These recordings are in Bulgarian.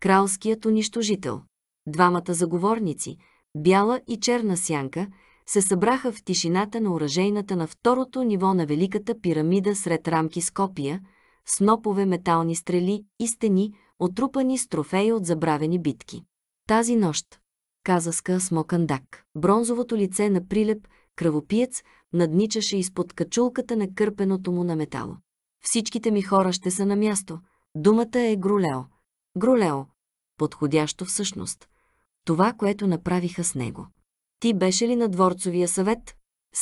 кралският унищожител. Двамата заговорници, бяла и черна сянка, се събраха в тишината на оръжейната на второто ниво на Великата пирамида сред рамки с копия, снопове метални стрели и стени, отрупани с трофеи от забравени битки. Тази нощ, каза ска Смокандак, бронзовото лице на прилеп, кръвопиец, надничаше изпод качулката на кърпеното му на метало. Всичките ми хора ще са на място. Думата е Грулео. Грулео. Подходящо всъщност. Това, което направиха с него. Ти беше ли на дворцовия съвет?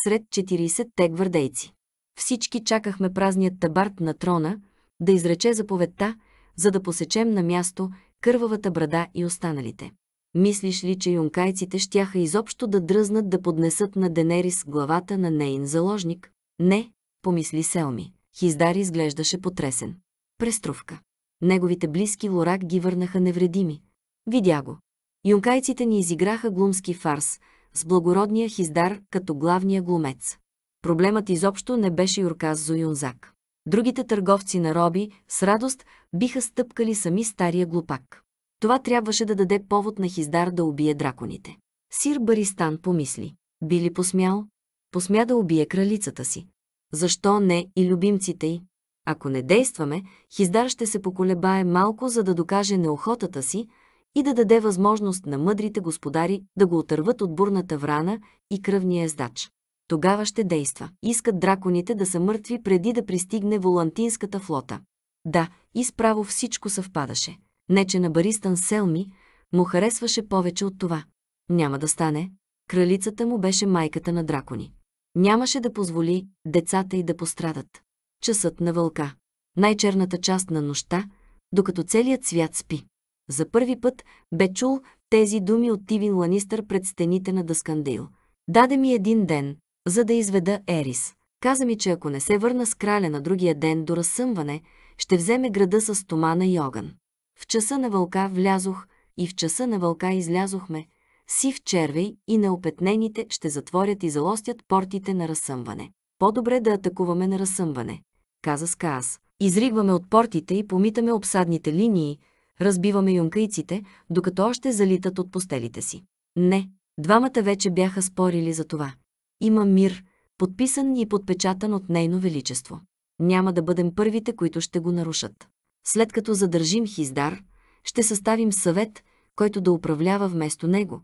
Сред 40-те гвардейци. Всички чакахме празният табарт на трона да изрече заповедта, за да посечем на място кървавата брада и останалите. Мислиш ли, че юнкайците щяха изобщо да дръзнат да поднесат на Денерис главата на нейн заложник? Не, помисли Селми. Хиздар изглеждаше потресен. Преструвка. Неговите близки Лорак ги върнаха невредими. Видя го. Юнкайците ни изиграха глумски фарс с благородния хиздар като главния глумец. Проблемът изобщо не беше Юрказ Юнзак. Другите търговци на роби с радост биха стъпкали сами стария глупак. Това трябваше да даде повод на Хиздар да убие драконите. Сир Баристан помисли. Би ли посмял? Посмя да убие кралицата си. Защо не и любимците й? Ако не действаме, Хиздар ще се поколебае малко, за да докаже неохотата си и да даде възможност на мъдрите господари да го отърват от бурната врана и кръвния ездач. Тогава ще действа. Искат драконите да са мъртви преди да пристигне волантинската флота. Да, и справо всичко съвпадаше. Не, че на Баристан Селми му харесваше повече от това. Няма да стане. Кралицата му беше майката на дракони. Нямаше да позволи децата й да пострадат часът на вълка. Най-черната част на нощта, докато целият свят спи. За първи път бе чул тези думи от Тивин Ланистър пред стените на Дъскандейл. Даде ми един ден, за да изведа Ерис. Каза ми, че ако не се върна с краля на другия ден до разсъмване, ще вземе града с тумана и огън. В часа на вълка влязох и в часа на вълка излязохме. Сив червей и неопетнените ще затворят и залостят портите на разсъмване. По-добре да атакуваме на разсъмване, каза Скаас. Изригваме от портите и помитаме обсадните линии, разбиваме юнкайците, докато още залитат от постелите си. Не, двамата вече бяха спорили за това. Има мир, подписан и подпечатан от нейно величество. Няма да бъдем първите, които ще го нарушат. След като задържим Хиздар, ще съставим съвет, който да управлява вместо него,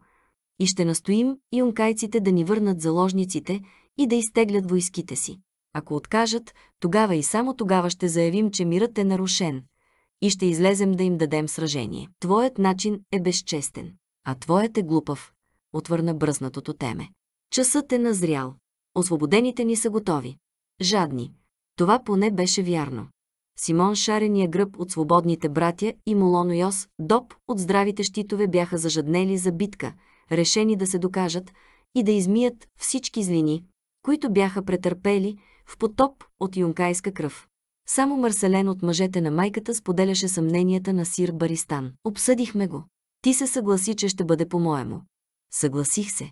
и ще настоим юнкайците да ни върнат заложниците и да изтеглят войските си. Ако откажат, тогава и само тогава ще заявим, че мирът е нарушен и ще излезем да им дадем сражение. Твоят начин е безчестен, а твоят е глупав, отвърна бръснатото теме. Часът е назрял. Освободените ни са готови. Жадни. Това поне беше вярно. Симон шарения гръб от свободните братя и Молоно Йос, доп от здравите щитове бяха зажаднели за битка, решени да се докажат и да измият всички злини, които бяха претърпели в потоп от юнкайска кръв. Само Марселен от мъжете на майката споделяше съмненията на Сир Баристан. Обсъдихме го. Ти се съгласи, че ще бъде по-моему. Съгласих се.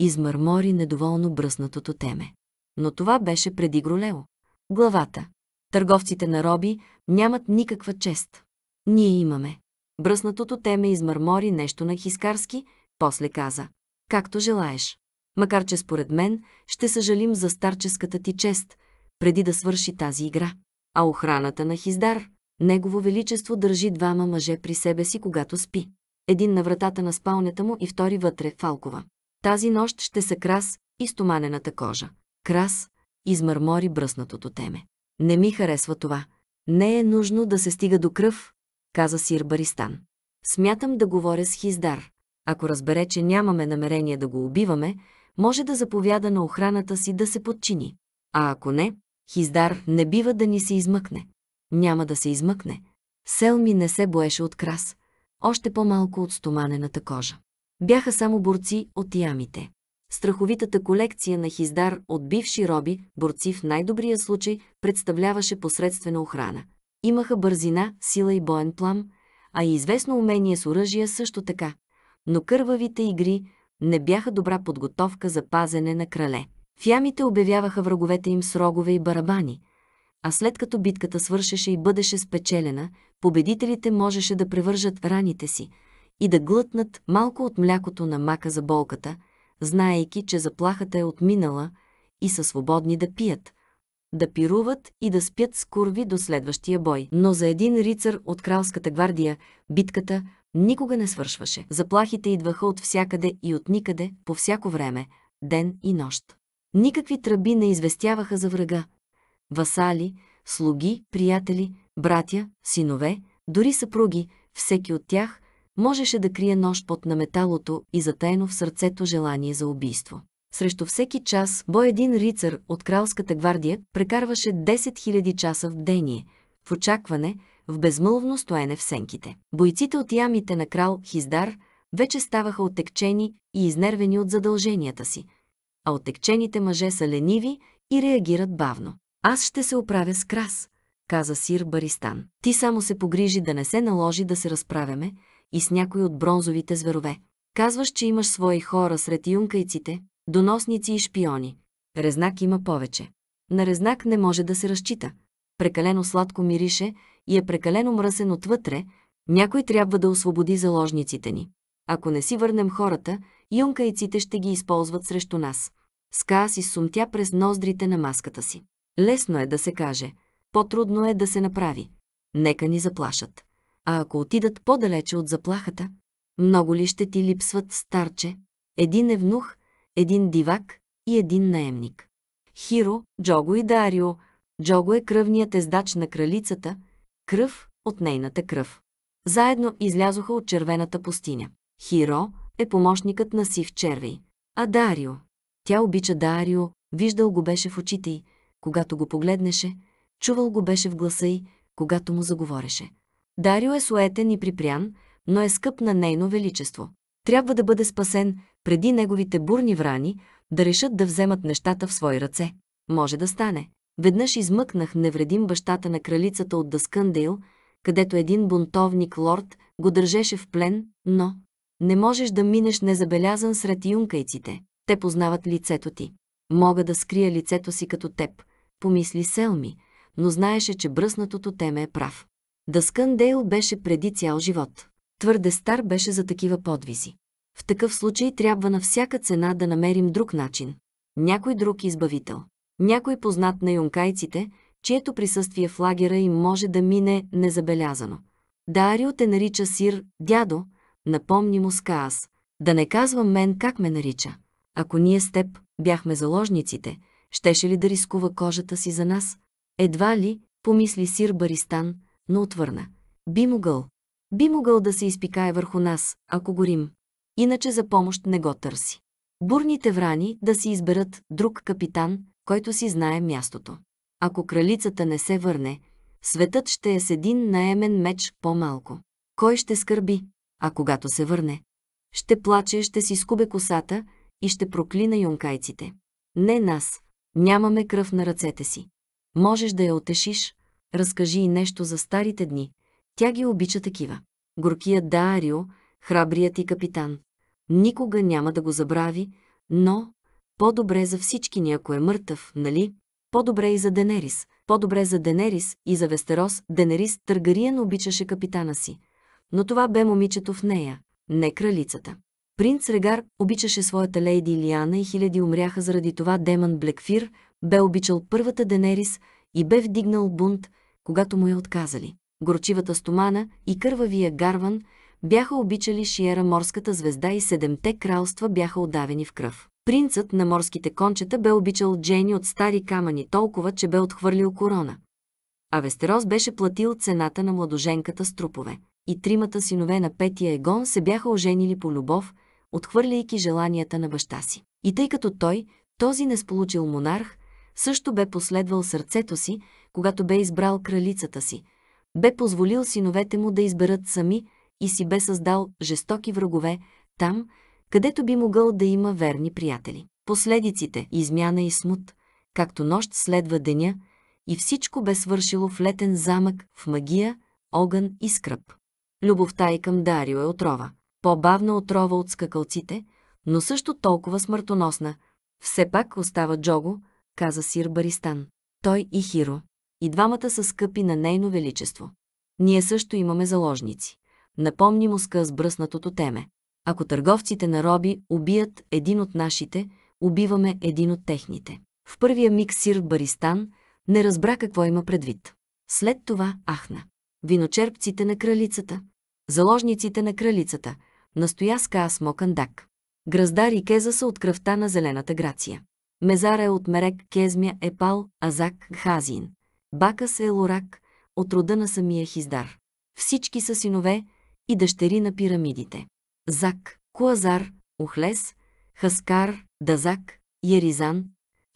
Измърмори недоволно бръснатото теме. Но това беше преди Гролео. Главата. Търговците на роби нямат никаква чест. Ние имаме. Бръснатото теме измърмори нещо на хискарски, после каза. Както желаеш макар че според мен ще съжалим за старческата ти чест, преди да свърши тази игра. А охраната на Хиздар, Негово Величество държи двама мъже при себе си, когато спи. Един на вратата на спалнята му и втори вътре, Фалкова. Тази нощ ще са крас и стоманената кожа. Крас измърмори бръснатото теме. Не ми харесва това. Не е нужно да се стига до кръв, каза Сир Баристан. Смятам да говоря с Хиздар. Ако разбере, че нямаме намерение да го убиваме, може да заповяда на охраната си да се подчини. А ако не, Хиздар не бива да ни се измъкне. Няма да се измъкне. Селми не се боеше от крас, още по-малко от стоманената кожа. Бяха само борци от ямите. Страховитата колекция на Хиздар от бивши роби, борци в най-добрия случай, представляваше посредствена охрана. Имаха бързина, сила и боен плам, а и известно умение с оръжия също така. Но кървавите игри, не бяха добра подготовка за пазене на крале. В ямите обявяваха враговете им с рогове и барабани, а след като битката свършеше и бъдеше спечелена, победителите можеше да превържат раните си и да глътнат малко от млякото на мака за болката, знаейки, че заплахата е отминала и са свободни да пият – да пируват и да спят с курви до следващия бой. Но за един рицар от кралската гвардия битката, Никога не свършваше. Заплахите идваха от всякъде и от никъде, по всяко време, ден и нощ. Никакви тръби не известяваха за врага. Васали, слуги, приятели, братя, синове, дори съпруги, всеки от тях можеше да крие нощ под на металото и затаено в сърцето желание за убийство. Срещу всеки час бой един рицар от кралската гвардия прекарваше 10 000 часа в дение, в очакване – в безмълвно стоене в сенките. Бойците от ямите на крал Хиздар вече ставаха отекчени и изнервени от задълженията си, а отекчените мъже са лениви и реагират бавно. Аз ще се оправя с крас, каза Сир Баристан. Ти само се погрижи да не се наложи да се разправяме и с някой от бронзовите зверове. Казваш, че имаш свои хора сред юнкайците, доносници и шпиони. Резнак има повече. На резнак не може да се разчита. Прекалено сладко мирише и е прекалено мръсен отвътре, някой трябва да освободи заложниците ни. Ако не си върнем хората, юнкайците ще ги използват срещу нас. Ска си сумтя през ноздрите на маската си. Лесно е да се каже, по-трудно е да се направи. Нека ни заплашат. А ако отидат по-далече от заплахата, много ли ще ти липсват старче? Един евнух, един дивак и един наемник. Хиро, Джого и Дарио. Джого е кръвният ездач на кралицата – кръв от нейната кръв. Заедно излязоха от червената пустиня. Хиро е помощникът на Сив Червей, а Дарио. Тя обича Дарио, виждал го беше в очите й, когато го погледнеше, чувал го беше в гласа й, когато му заговореше. Дарио е суетен и припрян, но е скъп на нейно величество. Трябва да бъде спасен преди неговите бурни врани да решат да вземат нещата в свои ръце. Може да стане. Веднъж измъкнах невредим бащата на кралицата от Дъскъндейл, където един бунтовник лорд го държеше в плен, но не можеш да минеш незабелязан сред юнкайците. Те познават лицето ти. Мога да скрия лицето си като теб, помисли Селми, но знаеше, че бръснатото теме е прав. Дъскъндейл беше преди цял живот. Твърде стар беше за такива подвизи. В такъв случай трябва на всяка цена да намерим друг начин. Някой друг избавител. Някой познат на юнкайците, чието присъствие в лагера им може да мине незабелязано. Дарио те нарича сир, дядо, напомни му Скаас. Да не казвам мен как ме нарича. Ако ние с теб бяхме заложниците, щеше ли да рискува кожата си за нас? Едва ли, помисли сир Баристан, но отвърна. Би могъл. Би могъл да се изпикае върху нас, ако горим. Иначе за помощ не го търси. Бурните врани да си изберат друг капитан, който си знае мястото. Ако кралицата не се върне, светът ще е с един наемен меч по-малко. Кой ще скърби, а когато се върне? Ще плаче, ще си скубе косата и ще проклина юнкайците. Не нас, нямаме кръв на ръцете си. Можеш да я отешиш, разкажи и нещо за старите дни. Тя ги обича такива. Горкият Даарио, храбрият и капитан. Никога няма да го забрави, но по-добре за всички ни, ако е мъртъв, нали? По-добре и за Денерис. По-добре за Денерис и за Вестерос. Денерис Търгариен обичаше капитана си. Но това бе момичето в нея, не кралицата. Принц Регар обичаше своята лейди Илиана и хиляди умряха заради това демон Блекфир, бе обичал първата Денерис и бе вдигнал бунт, когато му я отказали. Горчивата стомана и кървавия гарван бяха обичали Шиера морската звезда и седемте кралства бяха отдавени в кръв. Принцът на морските кончета бе обичал Джени от стари камъни толкова, че бе отхвърлил корона. А Вестерос беше платил цената на младоженката с трупове. И тримата синове на петия Егон се бяха оженили по любов, отхвърляйки желанията на баща си. И тъй като той, този несполучил монарх, също бе последвал сърцето си, когато бе избрал кралицата си, бе позволил синовете му да изберат сами и си бе създал жестоки врагове там, където би могъл да има верни приятели. Последиците, измяна и смут, както нощ следва деня, и всичко бе свършило в летен замък, в магия, огън и скръп. Любовта и към Дарио е отрова. По-бавна отрова от скакалците, но също толкова смъртоносна. Все пак остава Джого, каза Сир Баристан. Той и Хиро. И двамата са скъпи на нейно величество. Ние също имаме заложници. Напомни му с бръснатото теме. Ако търговците на роби убият един от нашите, убиваме един от техните. В първия миг Сир Баристан не разбра какво има предвид. След това ахна. Виночерпците на кралицата, заложниците на кралицата, настоя с Каас Мокандак. Граздар и Кеза са от кръвта на зелената Грация. Мезара е от Мерек, Кезмя, Епал, Азак, Хазин. Бакас е Лорак, от рода на самия Хиздар. Всички са синове и дъщери на пирамидите. Зак, Куазар, Охлес, Хаскар, Дазак, Яризан,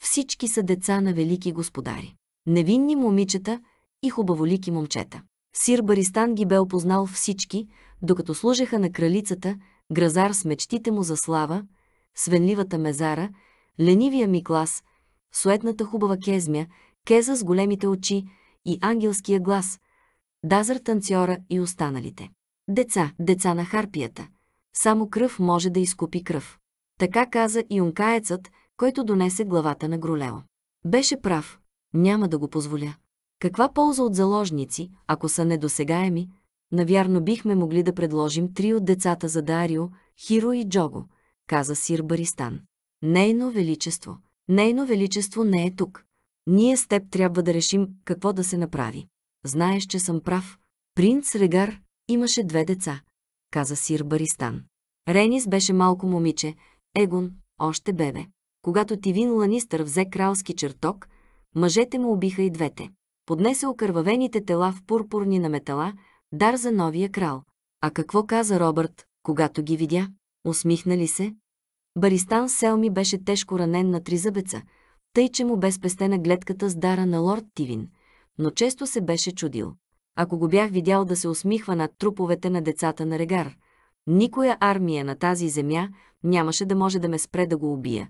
всички са деца на велики господари. Невинни момичета и хубаволики момчета. Сир Баристан ги бе опознал всички, докато служеха на кралицата, гразар с мечтите му за слава, свенливата мезара, ленивия ми клас, суетната хубава кезмя, кеза с големите очи и ангелския глас, дазър танцора и останалите. Деца, деца на харпията, само кръв може да изкупи кръв. Така каза и онкаецът, който донесе главата на Грулео. Беше прав. Няма да го позволя. Каква полза от заложници, ако са недосегаеми? Навярно бихме могли да предложим три от децата за Дарио, Хиро и Джого, каза Сир Баристан. Нейно величество. Нейно величество не е тук. Ние с теб трябва да решим какво да се направи. Знаеш, че съм прав. Принц Регар имаше две деца каза сир Баристан. Ренис беше малко момиче, Егон – още бебе. Когато Тивин Ланистър взе кралски чертог, мъжете му убиха и двете. Поднесе окървавените тела в пурпурни на метала, дар за новия крал. А какво каза Робърт, когато ги видя? Усмихна ли се? Баристан Селми беше тежко ранен на тризъбеца, тъй че му бе спестена гледката с дара на лорд Тивин, но често се беше чудил ако го бях видял да се усмихва над труповете на децата на регар. Никоя армия на тази земя нямаше да може да ме спре да го убия.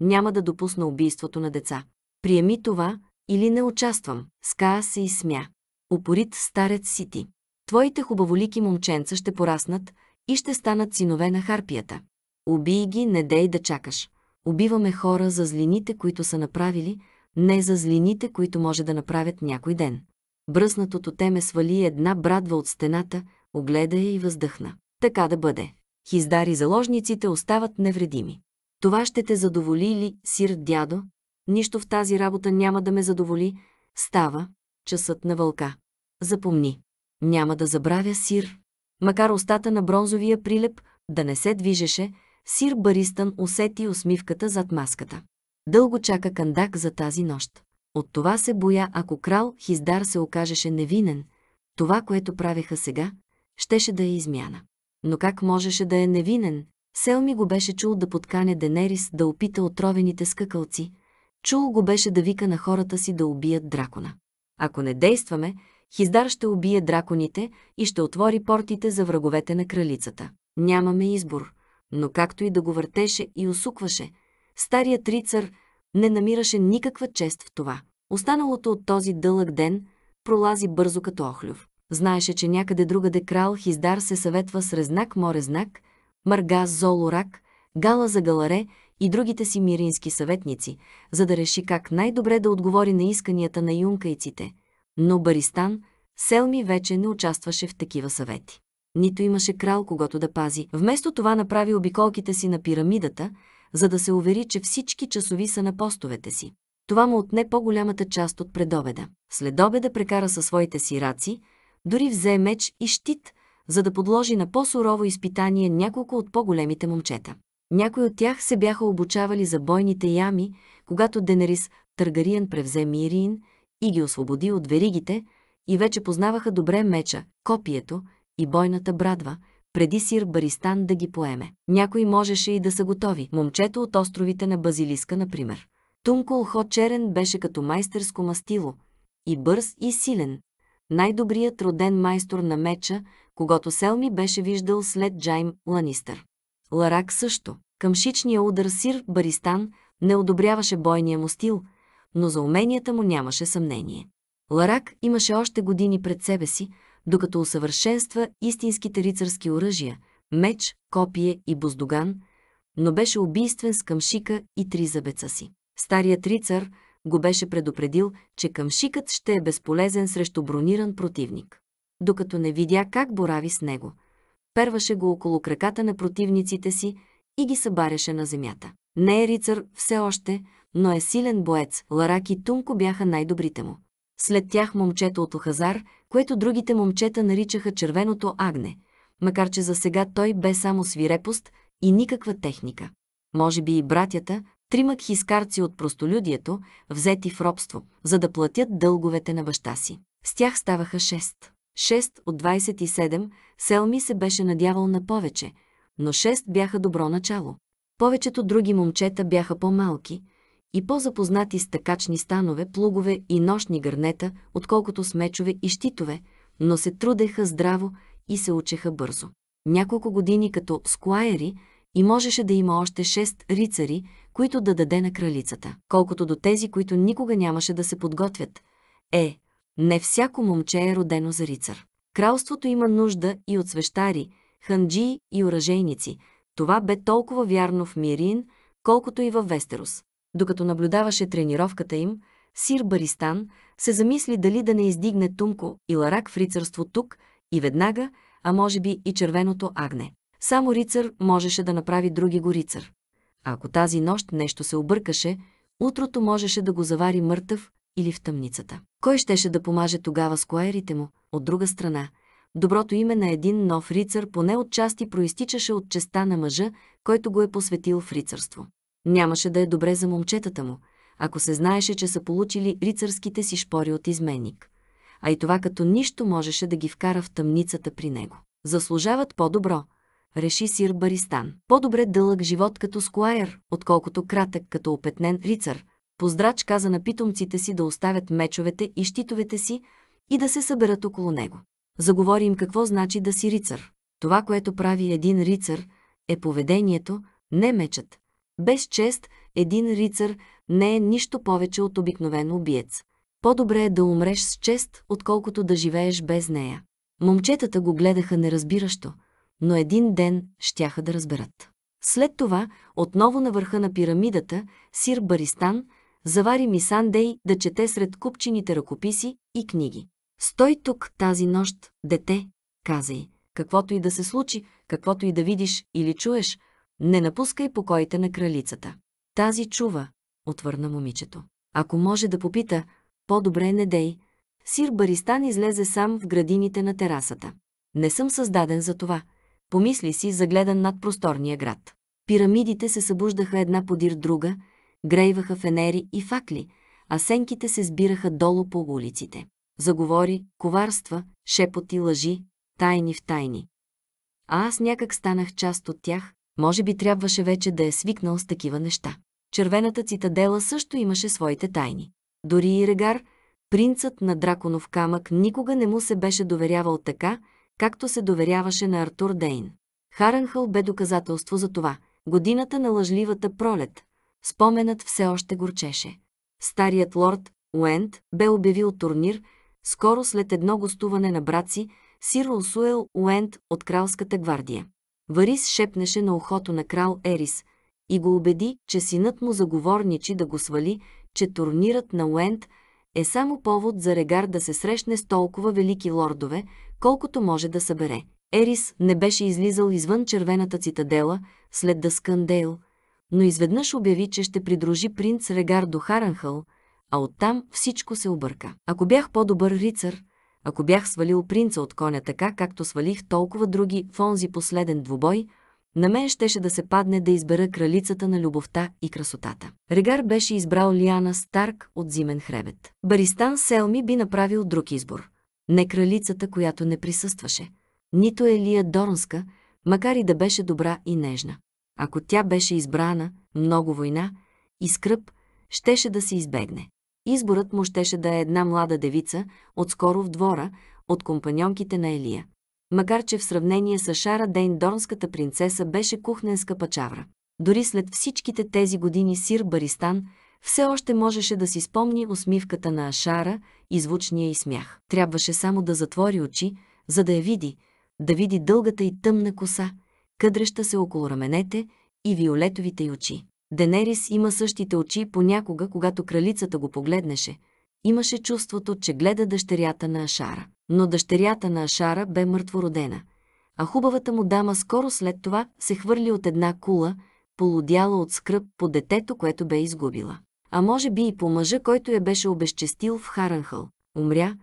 Няма да допусна убийството на деца. Приеми това или не участвам. ска се и смя. Опорит старец си ти. Твоите хубаволики момченца ще пораснат и ще станат синове на харпията. Убий ги, не дей да чакаш. Убиваме хора за злините, които са направили, не за злините, които може да направят някой ден. Бръснатото теме свали една брадва от стената, огледа я и въздъхна. Така да бъде. Хиздари заложниците остават невредими. Това ще те задоволи ли, сир дядо? Нищо в тази работа няма да ме задоволи. Става часът на вълка. Запомни. Няма да забравя сир. Макар устата на бронзовия прилеп да не се движеше, сир Баристън усети усмивката зад маската. Дълго чака кандак за тази нощ. От това се боя, ако крал Хиздар се окажеше невинен, това, което правеха сега, щеше да е измяна. Но как можеше да е невинен? Селми го беше чул да подканя Денерис да опита отровените скакалци, чул го беше да вика на хората си да убият дракона. Ако не действаме, Хиздар ще убие драконите и ще отвори портите за враговете на кралицата. Нямаме избор, но както и да го въртеше и усукваше, старият рицар – не намираше никаква чест в това. Останалото от този дълъг ден пролази бързо като охлюв. Знаеше, че някъде другаде крал Хиздар се съветва с Резнак Морезнак, Марга Золорак, Гала за Галаре и другите си мирински съветници, за да реши как най-добре да отговори на исканията на юнкайците. Но Баристан, Селми вече не участваше в такива съвети. Нито имаше крал, когато да пази. Вместо това направи обиколките си на пирамидата – за да се увери, че всички часови са на постовете си. Това му отне по-голямата част от предобеда. След обеда прекара със своите си раци, дори взе меч и щит, за да подложи на по-сурово изпитание няколко от по-големите момчета. Някои от тях се бяха обучавали за бойните ями, когато Денерис Търгариен превзе Мирин и ги освободи от веригите и вече познаваха добре меча, копието и бойната брадва – преди Сир Баристан да ги поеме. Някой можеше и да са готови, момчето от островите на Базилиска, например. Тунко Ухо Черен беше като майстерско мастило, и бърз, и силен. Най-добрият роден майстор на меча, когато Селми беше виждал след Джайм Ланистър. Ларак също. Къмшичния удар Сир Баристан не одобряваше бойния му стил, но за уменията му нямаше съмнение. Ларак имаше още години пред себе си, докато усъвършенства истинските рицарски оръжия – меч, копие и боздоган, но беше убийствен с къмшика и три зъбеца си. Старият рицар го беше предупредил, че къмшикът ще е безполезен срещу брониран противник. Докато не видя как борави с него, перваше го около краката на противниците си и ги събаряше на земята. Не е рицар все още, но е силен боец. Ларак и Тунко бяха най-добрите му. След тях момчето от Охазар, което другите момчета наричаха червеното агне, макар че за сега той бе само свирепост и никаква техника. Може би и братята, трима хискарци от простолюдието, взети в робство, за да платят дълговете на баща си. С тях ставаха шест. Шест от 27 Селми се беше надявал на повече, но шест бяха добро начало. Повечето други момчета бяха по-малки – и по-запознати с такачни станове, плугове и нощни гърнета, отколкото с мечове и щитове, но се трудеха здраво и се учеха бързо. Няколко години като скуайери и можеше да има още шест рицари, които да даде на кралицата. Колкото до тези, които никога нямаше да се подготвят. Е, не всяко момче е родено за рицар. Кралството има нужда и от свещари, ханджи и оръжейници. Това бе толкова вярно в Мирин, колкото и във Вестерос. Докато наблюдаваше тренировката им, Сир Баристан се замисли дали да не издигне Тумко и Ларак в рицарство тук и веднага, а може би и червеното агне. Само рицар можеше да направи други го рицар. А ако тази нощ нещо се объркаше, утрото можеше да го завари мъртъв или в тъмницата. Кой щеше да помаже тогава коерите му? От друга страна, доброто име на един нов рицар поне отчасти проистичаше от честа на мъжа, който го е посветил в рицарство. Нямаше да е добре за момчетата му, ако се знаеше, че са получили рицарските си шпори от изменник. А и това като нищо можеше да ги вкара в тъмницата при него. Заслужават по-добро, реши сир Баристан. По-добре дълъг живот като скуайер, отколкото кратък като опетнен рицар. Поздрач каза на питомците си да оставят мечовете и щитовете си и да се съберат около него. Заговори им какво значи да си рицар. Това, което прави един рицар, е поведението, не мечът. Без чест, един рицар не е нищо повече от обикновен убиец. По-добре е да умреш с чест, отколкото да живееш без нея. Момчетата го гледаха неразбиращо, но един ден щяха да разберат. След това, отново на върха на пирамидата, Сир Баристан завари Мисандей да чете сред купчените ръкописи и книги. «Стой тук тази нощ, дете», каза й. «Каквото и да се случи, каквото и да видиш или чуеш, не напускай покоите на кралицата. Тази чува, отвърна момичето. Ако може да попита, по-добре не дей. Сир Баристан излезе сам в градините на терасата. Не съм създаден за това. Помисли си, загледан над просторния град. Пирамидите се събуждаха една подир друга, грейваха фенери и факли, а сенките се сбираха долу по улиците. Заговори, коварства, шепоти, лъжи, тайни в тайни. А аз някак станах част от тях, може би трябваше вече да е свикнал с такива неща. Червената цитадела също имаше своите тайни. Дори и Регар, принцът на драконов камък, никога не му се беше доверявал така, както се доверяваше на Артур Дейн. Харанхъл бе доказателство за това. Годината на лъжливата пролет. Споменът все още горчеше. Старият лорд, Уент, бе обявил турнир, скоро след едно гостуване на брат си, Сирл Суел Уент от Кралската гвардия. Варис шепнеше на ухото на крал Ерис и го убеди, че синът му заговорничи да го свали, че турнират на Уент е само повод за Регар да се срещне с толкова велики лордове, колкото може да събере. Ерис не беше излизал извън червената цитадела след Дъскандейл, но изведнъж обяви, че ще придружи принц Регар до Харанхъл, а оттам всичко се обърка. Ако бях по-добър рицар – ако бях свалил принца от коня така, както свалих толкова други в онзи последен двубой, на мен щеше да се падне да избера кралицата на любовта и красотата. Регар беше избрал Лиана Старк от Зимен хребет. Баристан Селми би направил друг избор. Не кралицата, която не присъстваше. Нито Елия Доронска, макар и да беше добра и нежна. Ако тя беше избрана, много война и скръп, щеше да се избегне. Изборът му щеше да е една млада девица, отскоро в двора, от компаньонките на Елия. Макар че в сравнение с Шара Дейн Дорнската принцеса беше кухненска пачавра. Дори след всичките тези години Сир Баристан все още можеше да си спомни усмивката на Ашара и звучния и смях. Трябваше само да затвори очи, за да я види, да види дългата и тъмна коса, къдреща се около раменете и виолетовите й очи. Денерис има същите очи понякога, когато кралицата го погледнеше. Имаше чувството, че гледа дъщерята на Ашара. Но дъщерята на Ашара бе мъртвородена. А хубавата му дама скоро след това се хвърли от една кула, полудяла от скръп по детето, което бе изгубила. А може би и по мъжа, който я беше обезчестил в Харанхъл. Умря,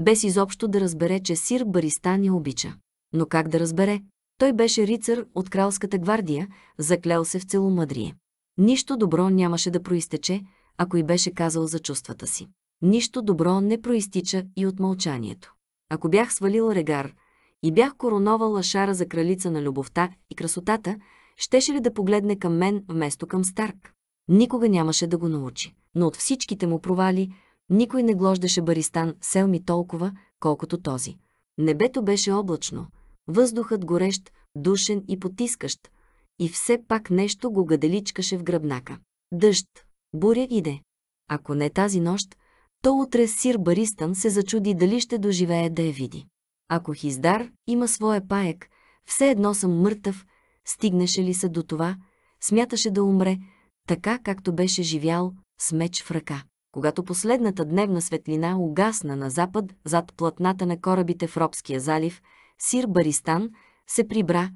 без изобщо да разбере, че Сир Баристан я обича. Но как да разбере? Той беше рицар от кралската гвардия, заклел се в целомъдрие. Нищо добро нямаше да проистече, ако и беше казал за чувствата си. Нищо добро не проистича и от мълчанието. Ако бях свалил регар и бях короновал шара за кралица на любовта и красотата, щеше ли да погледне към мен вместо към Старк? Никога нямаше да го научи. Но от всичките му провали, никой не глождаше Баристан Селми толкова, колкото този. Небето беше облачно, въздухът горещ, душен и потискащ, и все пак нещо го гаделичкаше в гръбнака. Дъжд, буря иде. Ако не тази нощ, то утре сир Баристан се зачуди дали ще доживее да я види. Ако Хиздар има своя паек, все едно съм мъртъв, стигнеше ли се до това, смяташе да умре, така както беше живял с меч в ръка. Когато последната дневна светлина угасна на запад зад платната на корабите в Робския залив, Сир Баристан се прибра,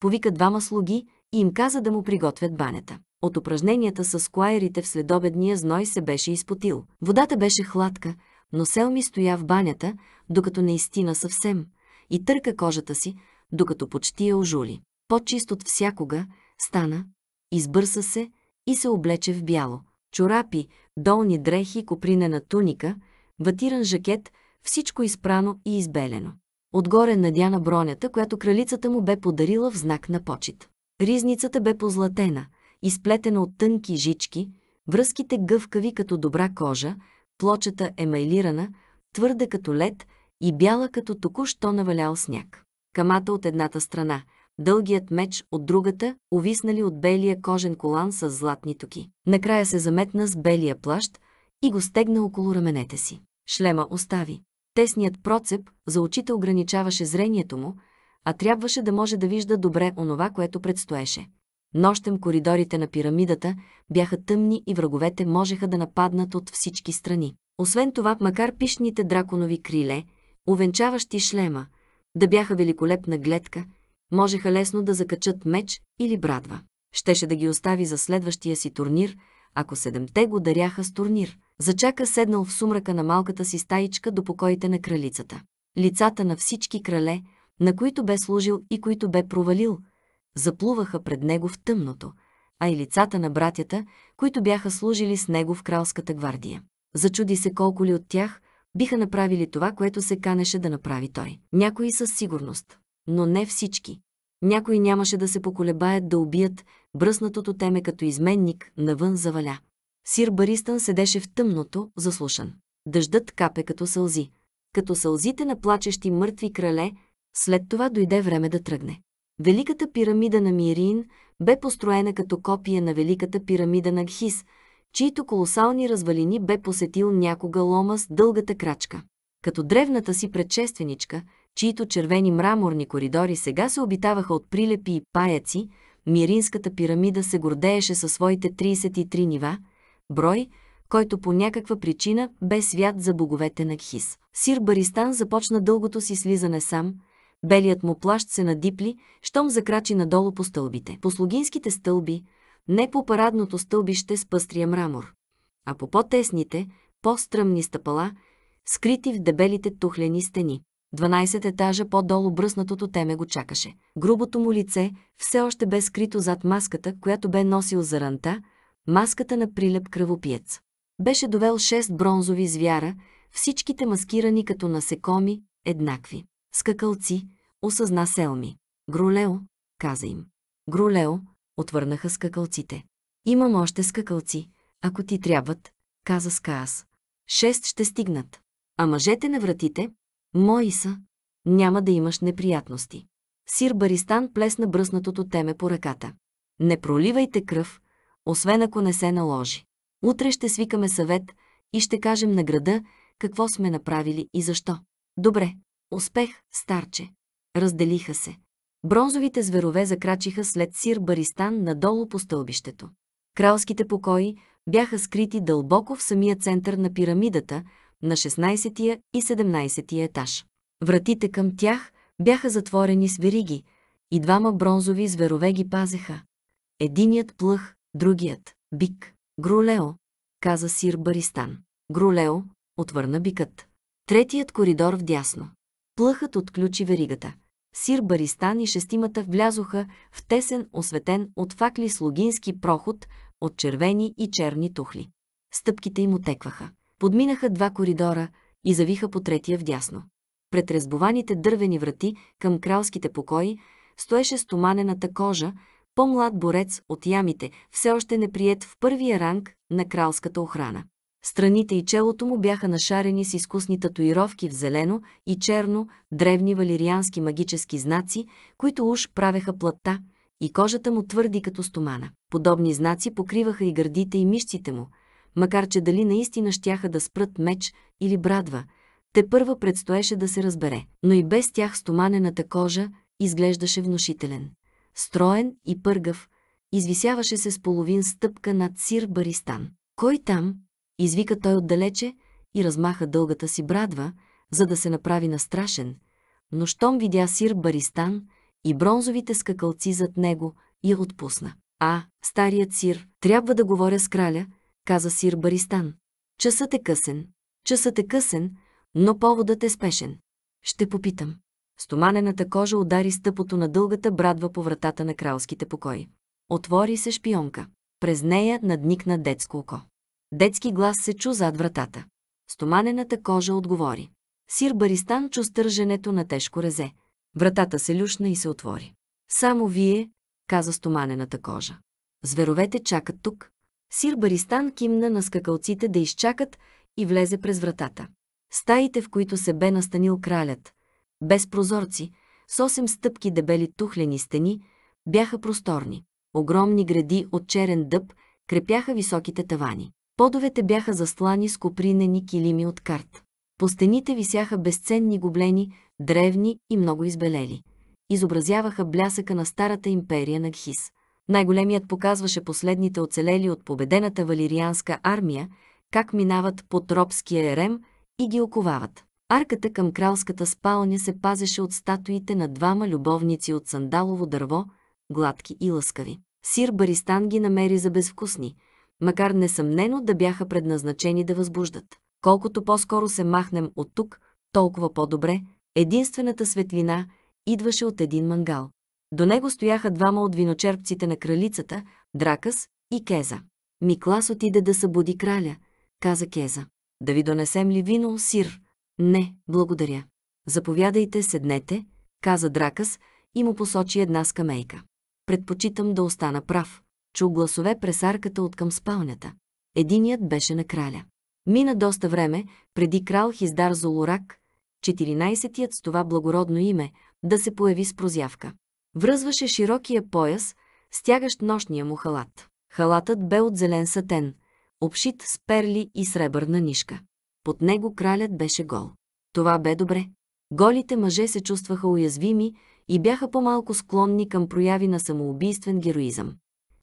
повика двама слуги и им каза да му приготвят банята. От упражненията с скуайерите в следобедния зной се беше изпотил. Водата беше хладка, но Селми стоя в банята, докато не истина съвсем, и търка кожата си, докато почти я ожули. По-чист от всякога, стана, избърса се и се облече в бяло. Чорапи, долни дрехи, копринена туника, ватиран жакет, всичко изпрано и избелено отгоре надяна бронята, която кралицата му бе подарила в знак на почет. Ризницата бе позлатена, изплетена от тънки жички, връзките гъвкави като добра кожа, плочата емайлирана, твърде като лед и бяла като току-що навалял сняг. Камата от едната страна, дългият меч от другата, увиснали от белия кожен колан с златни токи. Накрая се заметна с белия плащ и го стегна около раменете си. Шлема остави. Тесният процеп за очите ограничаваше зрението му, а трябваше да може да вижда добре онова, което предстоеше. Нощем коридорите на пирамидата бяха тъмни и враговете можеха да нападнат от всички страни. Освен това, макар пишните драконови криле, увенчаващи шлема, да бяха великолепна гледка, можеха лесно да закачат меч или брадва. Щеше да ги остави за следващия си турнир – ако седемте го даряха с турнир. Зачака седнал в сумрака на малката си стаичка до покоите на кралицата. Лицата на всички крале, на които бе служил и които бе провалил, заплуваха пред него в тъмното, а и лицата на братята, които бяха служили с него в кралската гвардия. Зачуди се колко ли от тях биха направили това, което се канеше да направи той. Някои със сигурност, но не всички. Някой нямаше да се поколебаят да убият бръснатото теме като изменник навън заваля. Сир Баристън седеше в тъмното, заслушан. Дъждът капе като сълзи. Като сълзите на плачещи мъртви крале, след това дойде време да тръгне. Великата пирамида на Мирин бе построена като копия на Великата пирамида на Гхис, чието колосални развалини бе посетил някога лома с дългата крачка. Като древната си предшественичка – чието червени мраморни коридори сега се обитаваха от прилепи и паяци, Миринската пирамида се гордееше със своите 33 нива, брой, който по някаква причина бе свят за боговете на Хис. Сир Баристан започна дългото си слизане сам, белият му плащ се надипли, щом закрачи надолу по стълбите. По слугинските стълби, не по парадното стълбище с пъстрия мрамор, а по по-тесните, по-стръмни стъпала, скрити в дебелите тухлени стени. 12 етажа по-долу бръснатото теме го чакаше. Грубото му лице все още бе скрито зад маската, която бе носил за ранта, маската на прилеп кръвопиец. Беше довел шест бронзови звяра, всичките маскирани като насекоми, еднакви. Скакалци, осъзна Селми. Грулео, каза им. Грулео, отвърнаха скакалците. Имам още скакалци, ако ти трябват, каза Скаас. Шест ще стигнат. А мъжете на вратите, Моиса, няма да имаш неприятности. Сир Баристан плесна бръснатото теме по ръката. Не проливайте кръв, освен ако не се наложи. Утре ще свикаме съвет и ще кажем на града какво сме направили и защо. Добре, успех, старче. Разделиха се. Бронзовите зверове закрачиха след сир Баристан надолу по стълбището. Кралските покои бяха скрити дълбоко в самия център на пирамидата, на 16 я и 17 етаж. Вратите към тях бяха затворени с вериги и двама бронзови зверове ги пазеха. Единият плъх, другият – бик. Грулео, каза сир Баристан. Грулео, отвърна бикът. Третият коридор вдясно. Плъхът отключи веригата. Сир Баристан и шестимата влязоха в тесен, осветен от факли слугински проход от червени и черни тухли. Стъпките им отекваха подминаха два коридора и завиха по третия вдясно. Пред резбованите дървени врати към кралските покои стоеше стоманената кожа, по-млад борец от ямите, все още неприет в първия ранг на кралската охрана. Страните и челото му бяха нашарени с изкусни татуировки в зелено и черно, древни валириански магически знаци, които уж правеха плътта, и кожата му твърди като стомана. Подобни знаци покриваха и гърдите и мишците му – макар че дали наистина щяха да спрат меч или брадва, те първа предстоеше да се разбере, но и без тях стоманената кожа изглеждаше внушителен. Строен и пъргав, извисяваше се с половин стъпка над Сир Баристан. «Кой там?» извика той отдалече и размаха дългата си брадва, за да се направи настрашен, но щом видя Сир Баристан и бронзовите скакалци зад него, я отпусна. «А, старият Сир, трябва да говоря с краля», каза сир Баристан. Часът е късен. Часът е късен, но поводът е спешен. Ще попитам. Стоманената кожа удари стъпото на дългата брадва по вратата на кралските покои. Отвори се шпионка. През нея надникна детско око. Детски глас се чу зад вратата. Стоманената кожа отговори. Сир Баристан чу стърженето на тежко резе. Вратата се люшна и се отвори. Само вие, каза стоманената кожа. Зверовете чакат тук, Сир Баристан кимна на скакалците да изчакат и влезе през вратата. Стаите, в които се бе настанил кралят, без прозорци, с 8 стъпки дебели тухлени стени, бяха просторни. Огромни гради от черен дъб крепяха високите тавани. Подовете бяха заслани с копринени килими от карт. По стените висяха безценни гублени, древни и много избелели. Изобразяваха блясъка на старата империя на Гхис. Най-големият показваше последните оцелели от победената валирианска армия, как минават под робския ерем и ги оковават. Арката към кралската спалня се пазеше от статуите на двама любовници от сандалово дърво, гладки и лъскави. Сир Баристан ги намери за безвкусни, макар несъмнено да бяха предназначени да възбуждат. Колкото по-скоро се махнем от тук, толкова по-добре, единствената светлина идваше от един мангал. До него стояха двама от виночерпците на кралицата, Дракас и Кеза. Миклас отиде да събуди краля, каза Кеза. Да ви донесем ли вино, сир? Не, благодаря. Заповядайте, седнете, каза Дракас и му посочи една скамейка. Предпочитам да остана прав. Чу гласове през арката от към спалнята. Единият беше на краля. Мина доста време, преди крал Хиздар Золорак, 14-тият с това благородно име, да се появи с прозявка. Връзваше широкия пояс, стягащ нощния му халат. Халатът бе от зелен сатен, обшит с перли и сребърна нишка. Под него кралят беше гол. Това бе добре. Голите мъже се чувстваха уязвими и бяха по-малко склонни към прояви на самоубийствен героизъм.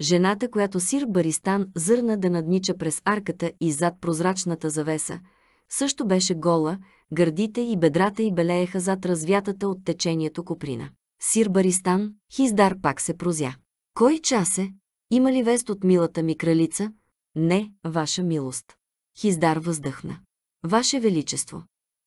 Жената, която Сир Баристан зърна да наднича през арката и зад прозрачната завеса, също беше гола, гърдите и бедрата й белееха зад развятата от течението куприна. Сир Баристан, Хиздар пак се прозя. Кой час е? Има ли вест от милата ми кралица? Не, ваша милост. Хиздар въздъхна. Ваше Величество.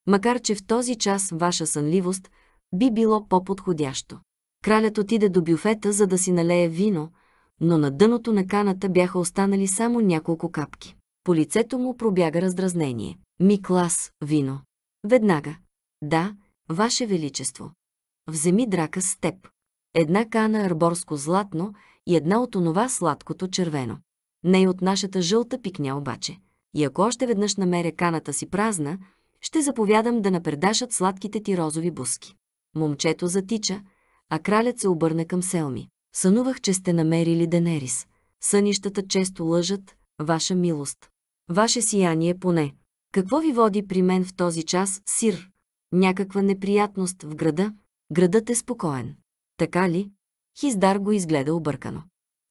Макар, че в този час ваша сънливост би било по-подходящо. Кралят отиде до бюфета, за да си налее вино, но на дъното на каната бяха останали само няколко капки. По лицето му пробяга раздразнение. Миклас, вино. Веднага. Да, Ваше Величество. Вземи драка с теб. Една кана арборско златно и една от онова сладкото червено. Не и от нашата жълта пикня обаче. И ако още веднъж намеря каната си празна, ще заповядам да напредашат сладките ти розови буски. Момчето затича, а кралят се обърна към Селми. Сънувах, че сте намерили Денерис. Сънищата често лъжат, ваша милост. Ваше сияние поне. Какво ви води при мен в този час, сир? Някаква неприятност в града? Градът е спокоен. Така ли? Хиздар го изгледа объркано.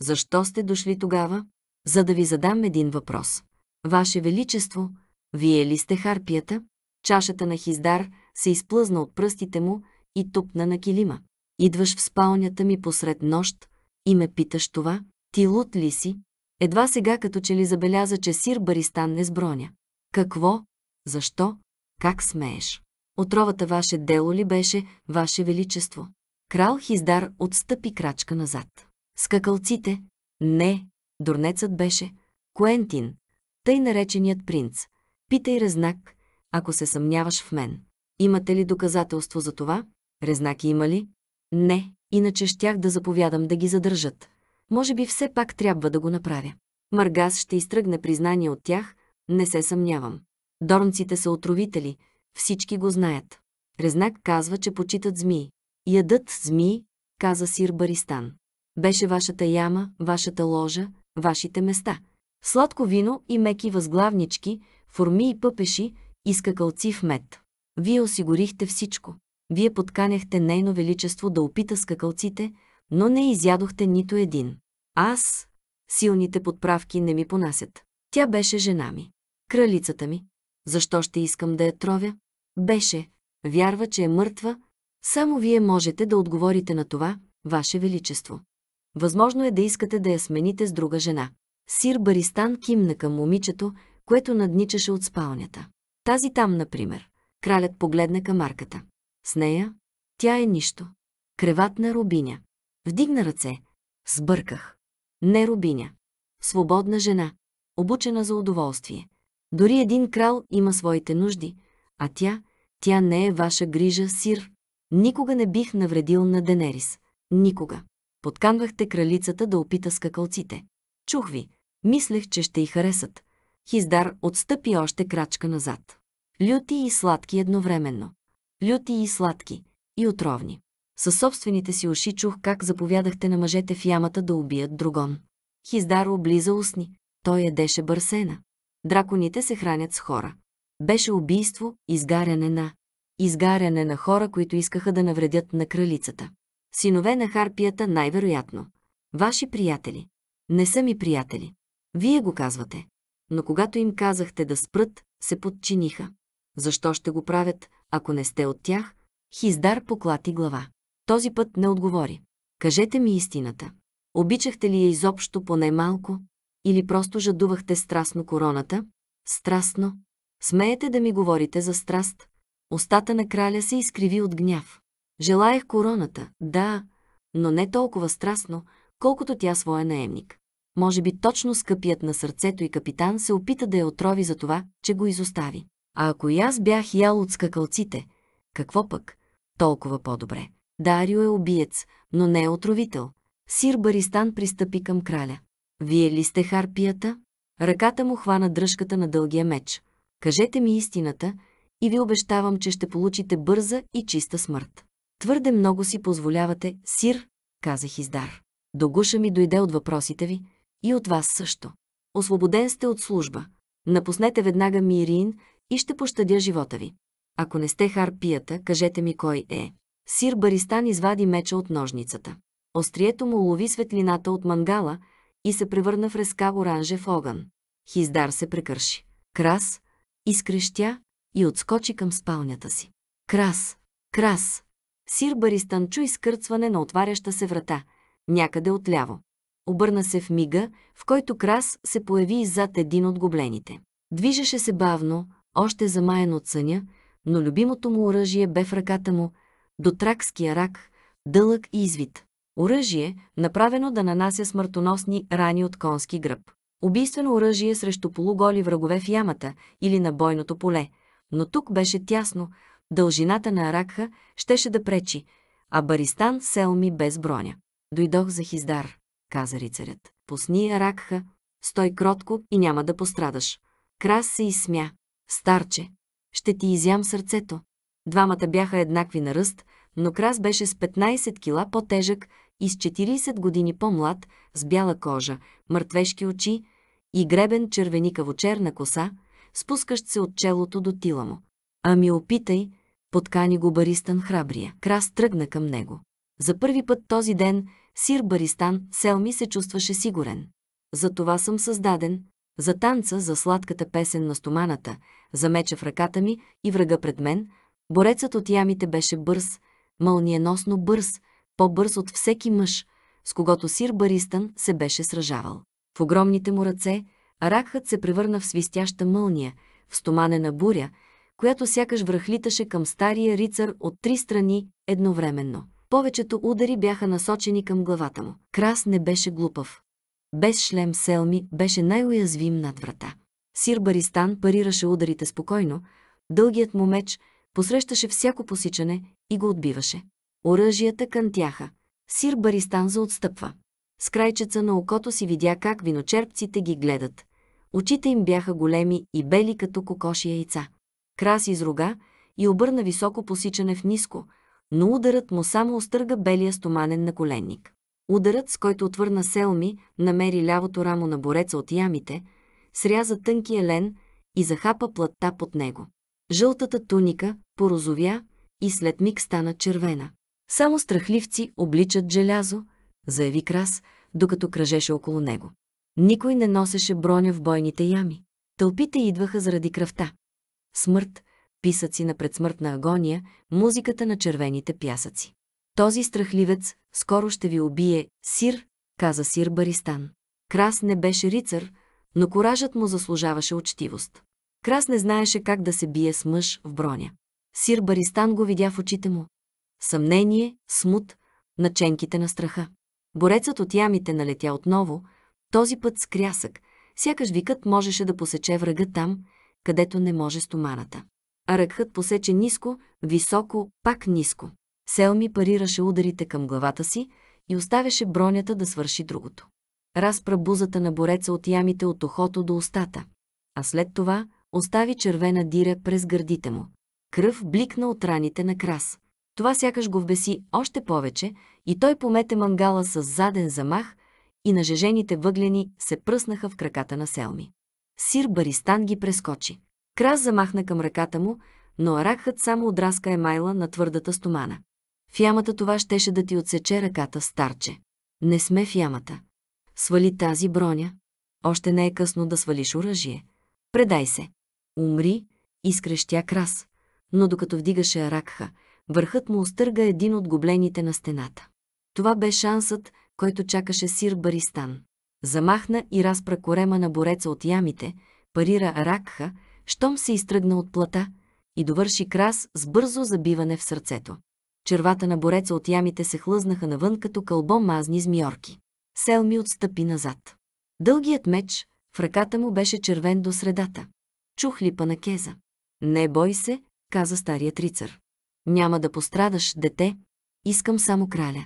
Защо сте дошли тогава? За да ви задам един въпрос. Ваше Величество, вие ли сте харпията? Чашата на Хиздар се изплъзна от пръстите му и тупна на килима. Идваш в спалнята ми посред нощ и ме питаш това? Ти лут ли си? Едва сега като че ли забеляза, че Сир Баристан не сброня. Какво? Защо? Как смееш? Отровата ваше дело ли беше, ваше величество? Крал Хиздар отстъпи крачка назад. Скакалците? Не, дурнецът беше. Куентин, тъй нареченият принц. Питай Резнак, ако се съмняваш в мен. Имате ли доказателство за това? Резнак има ли? Не, иначе щях да заповядам да ги задържат. Може би все пак трябва да го направя. Маргаз ще изтръгне признание от тях, не се съмнявам. Дорнците са отровители – всички го знаят. Резнак казва, че почитат змии. Ядат змии, каза Сир Баристан. Беше вашата яма, вашата ложа, вашите места. Сладко вино и меки възглавнички, форми и пъпеши, и скакалци в мед. Вие осигурихте всичко. Вие подканяхте нейно величество да опита скакалците, но не изядохте нито един. Аз, силните подправки не ми понасят. Тя беше жена ми. Кралицата ми. Защо ще искам да я тровя? Беше, вярва, че е мъртва, само вие можете да отговорите на това, Ваше Величество. Възможно е да искате да я смените с друга жена. Сир Баристан кимна към момичето, което надничаше от спалнята. Тази там, например. Кралят погледна към марката. С нея тя е нищо. Креватна рубиня. Вдигна ръце. Сбърках. Не рубиня. Свободна жена. Обучена за удоволствие. Дори един крал има своите нужди, а тя, тя не е ваша грижа, сир. Никога не бих навредил на Денерис. Никога. Подканвахте кралицата да опита скакалците. Чух ви. Мислех, че ще й харесат. Хиздар отстъпи още крачка назад. Люти и сладки едновременно. Люти и сладки. И отровни. Със собствените си уши чух как заповядахте на мъжете в ямата да убият другон. Хиздар облиза устни. Той ядеше бърсена. Драконите се хранят с хора беше убийство, изгаряне на. Изгаряне на хора, които искаха да навредят на кралицата. Синове на Харпията най-вероятно. Ваши приятели. Не са ми приятели. Вие го казвате. Но когато им казахте да спрат, се подчиниха. Защо ще го правят, ако не сте от тях? Хиздар поклати глава. Този път не отговори. Кажете ми истината. Обичахте ли я изобщо поне малко? Или просто жадувахте страстно короната? Страстно, Смеете да ми говорите за страст. Остата на краля се изкриви от гняв. Желаех короната, да, но не толкова страстно, колкото тя своя наемник. Може би точно скъпият на сърцето и капитан се опита да я отрови за това, че го изостави. А ако и аз бях ял от скакалците, какво пък? Толкова по-добре. Дарио е убиец, но не е отровител. Сир Баристан пристъпи към краля. Вие ли сте харпията? Ръката му хвана дръжката на дългия меч. Кажете ми истината и ви обещавам, че ще получите бърза и чиста смърт. Твърде много си позволявате, сир, казах издар. До гуша ми дойде от въпросите ви и от вас също. Освободен сте от служба. Напуснете веднага Мирин и ще пощадя живота ви. Ако не сте харпията, кажете ми кой е. Сир Баристан извади меча от ножницата. Острието му лови светлината от мангала и се превърна в резка оранжев огън. Хиздар се прекърши. Крас, изкрещя и отскочи към спалнята си. Крас! Крас! Сир Баристан чу изкърцване на отваряща се врата, някъде отляво. Обърна се в мига, в който Крас се появи иззад един от гоблените. Движеше се бавно, още замаян от съня, но любимото му оръжие бе в ръката му, дотракския рак, дълъг и извит. Оръжие, направено да нанася смъртоносни рани от конски гръб убийствено оръжие срещу полуголи врагове в ямата или на бойното поле. Но тук беше тясно, дължината на Аракха щеше да пречи, а Баристан селми без броня. Дойдох за Хиздар, каза рицарят. Пусни Аракха, стой кротко и няма да пострадаш. Крас се изсмя. Старче, ще ти изям сърцето. Двамата бяха еднакви на ръст, но Крас беше с 15 кила по-тежък и с 40 години по-млад, с бяла кожа, мъртвешки очи, и гребен червеникаво-черна коса, спускащ се от челото до тила му. Ами опитай, подкани го Баристан храбрия. Крас тръгна към него. За първи път този ден сир Баристан Селми се чувстваше сигурен. За това съм създаден, за танца, за сладката песен на стоманата, за меча в ръката ми и врага пред мен, борецът от ямите беше бърз, мълниеносно бърз, по-бърз от всеки мъж, с когото сир Баристан се беше сражавал. В огромните му ръце ракхът се превърна в свистяща мълния, в стоманена буря, която сякаш връхлиташе към стария рицар от три страни едновременно. Повечето удари бяха насочени към главата му. Крас не беше глупав. Без шлем Селми беше най-уязвим над врата. Сир Баристан парираше ударите спокойно, дългият му меч посрещаше всяко посичане и го отбиваше. Оръжията кънтяха. Сир Баристан заотстъпва. С крайчеца на окото си видя как виночерпците ги гледат. Очите им бяха големи и бели като кокоши яйца. Крас изруга и обърна високо посичане в ниско, но ударът му само остърга белия стоманен на коленник. Ударът, с който отвърна Селми, намери лявото рамо на бореца от ямите, сряза тънкия лен и захапа плътта под него. Жълтата туника порозовя и след миг стана червена. Само страхливци обличат желязо, заяви Крас, докато кръжеше около него. Никой не носеше броня в бойните ями. Тълпите идваха заради кръвта. Смърт, писъци на предсмъртна агония, музиката на червените пясъци. Този страхливец скоро ще ви убие, сир, каза сир Баристан. Крас не беше рицар, но коражът му заслужаваше учтивост. Крас не знаеше как да се бие с мъж в броня. Сир Баристан го видя в очите му. Съмнение, смут, наченките на страха. Борецът от ямите налетя отново, този път с крясък, сякаш викът можеше да посече врага там, където не може стоманата. А ръкът посече ниско, високо, пак ниско. Селми парираше ударите към главата си и оставяше бронята да свърши другото. Разпра бузата на бореца от ямите от ухото до устата, а след това остави червена дира през гърдите му. Кръв бликна от раните на крас. Това сякаш го вбеси още повече и той помете мангала с заден замах и нажежените въглени се пръснаха в краката на Селми. Сир Баристан ги прескочи. Крас замахна към ръката му, но аракхът само отраска Емайла на твърдата стомана. В ямата това щеше да ти отсече ръката, старче. Не сме в ямата. Свали тази броня. Още не е късно да свалиш оръжие. Предай се. Умри, изкрещя крас. Но докато вдигаше Аракха, върхът му остърга един от гоблените на стената. Това бе шансът, който чакаше Сир Баристан. Замахна и разпра корема на бореца от ямите, парира Ракха, щом се изтръгна от плата и довърши крас с бързо забиване в сърцето. Червата на бореца от ямите се хлъзнаха навън като кълбо мазни змиорки. Селми отстъпи назад. Дългият меч в ръката му беше червен до средата. Чух липа на кеза. Не бой се, каза старият рицар. Няма да пострадаш, дете. Искам само краля.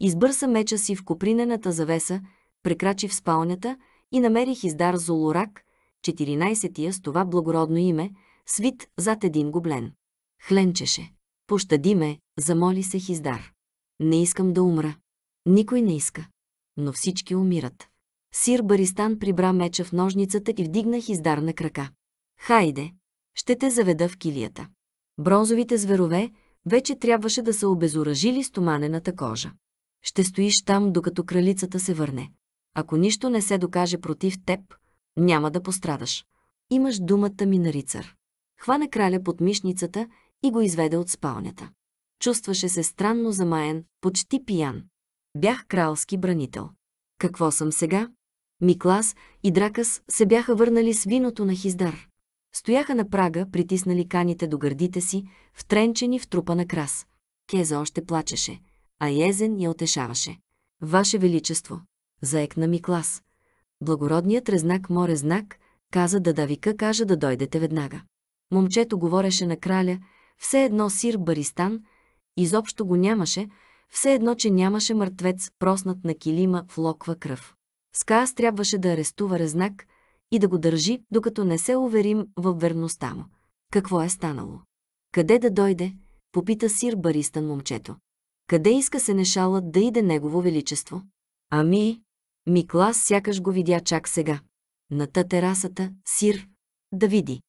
Избърса меча си в копринената завеса, прекрачи в спалнята и намерих издар Золорак, 14-тия с това благородно име, свит зад един гоблен. Хленчеше. Пощади ме, замоли се Хиздар. Не искам да умра. Никой не иска. Но всички умират. Сир Баристан прибра меча в ножницата и вдигна Хиздар на крака. Хайде, ще те заведа в килията. Бронзовите зверове вече трябваше да са обезоръжили стоманената кожа. Ще стоиш там, докато кралицата се върне. Ако нищо не се докаже против теб, няма да пострадаш. Имаш думата ми на рицар. Хвана краля под мишницата и го изведе от спалнята. Чувстваше се странно замаян, почти пиян. Бях кралски бранител. Какво съм сега? Миклас и Дракас се бяха върнали с виното на Хиздар. Стояха на прага, притиснали каните до гърдите си, втренчени в трупа на крас. Кеза още плачеше а Езен я отешаваше. Ваше Величество, заекна ми клас. Благородният резнак море знак каза да Давика кажа да дойдете веднага. Момчето говореше на краля, все едно сир Баристан, изобщо го нямаше, все едно, че нямаше мъртвец, проснат на килима в локва кръв. Скаас трябваше да арестува резнак и да го държи, докато не се уверим във верността му. Какво е станало? Къде да дойде? Попита сир Баристан момчето. Къде иска се нешалът да иде Негово Величество? Ами, Миклас сякаш го видя чак сега. На та терасата, сир, да види.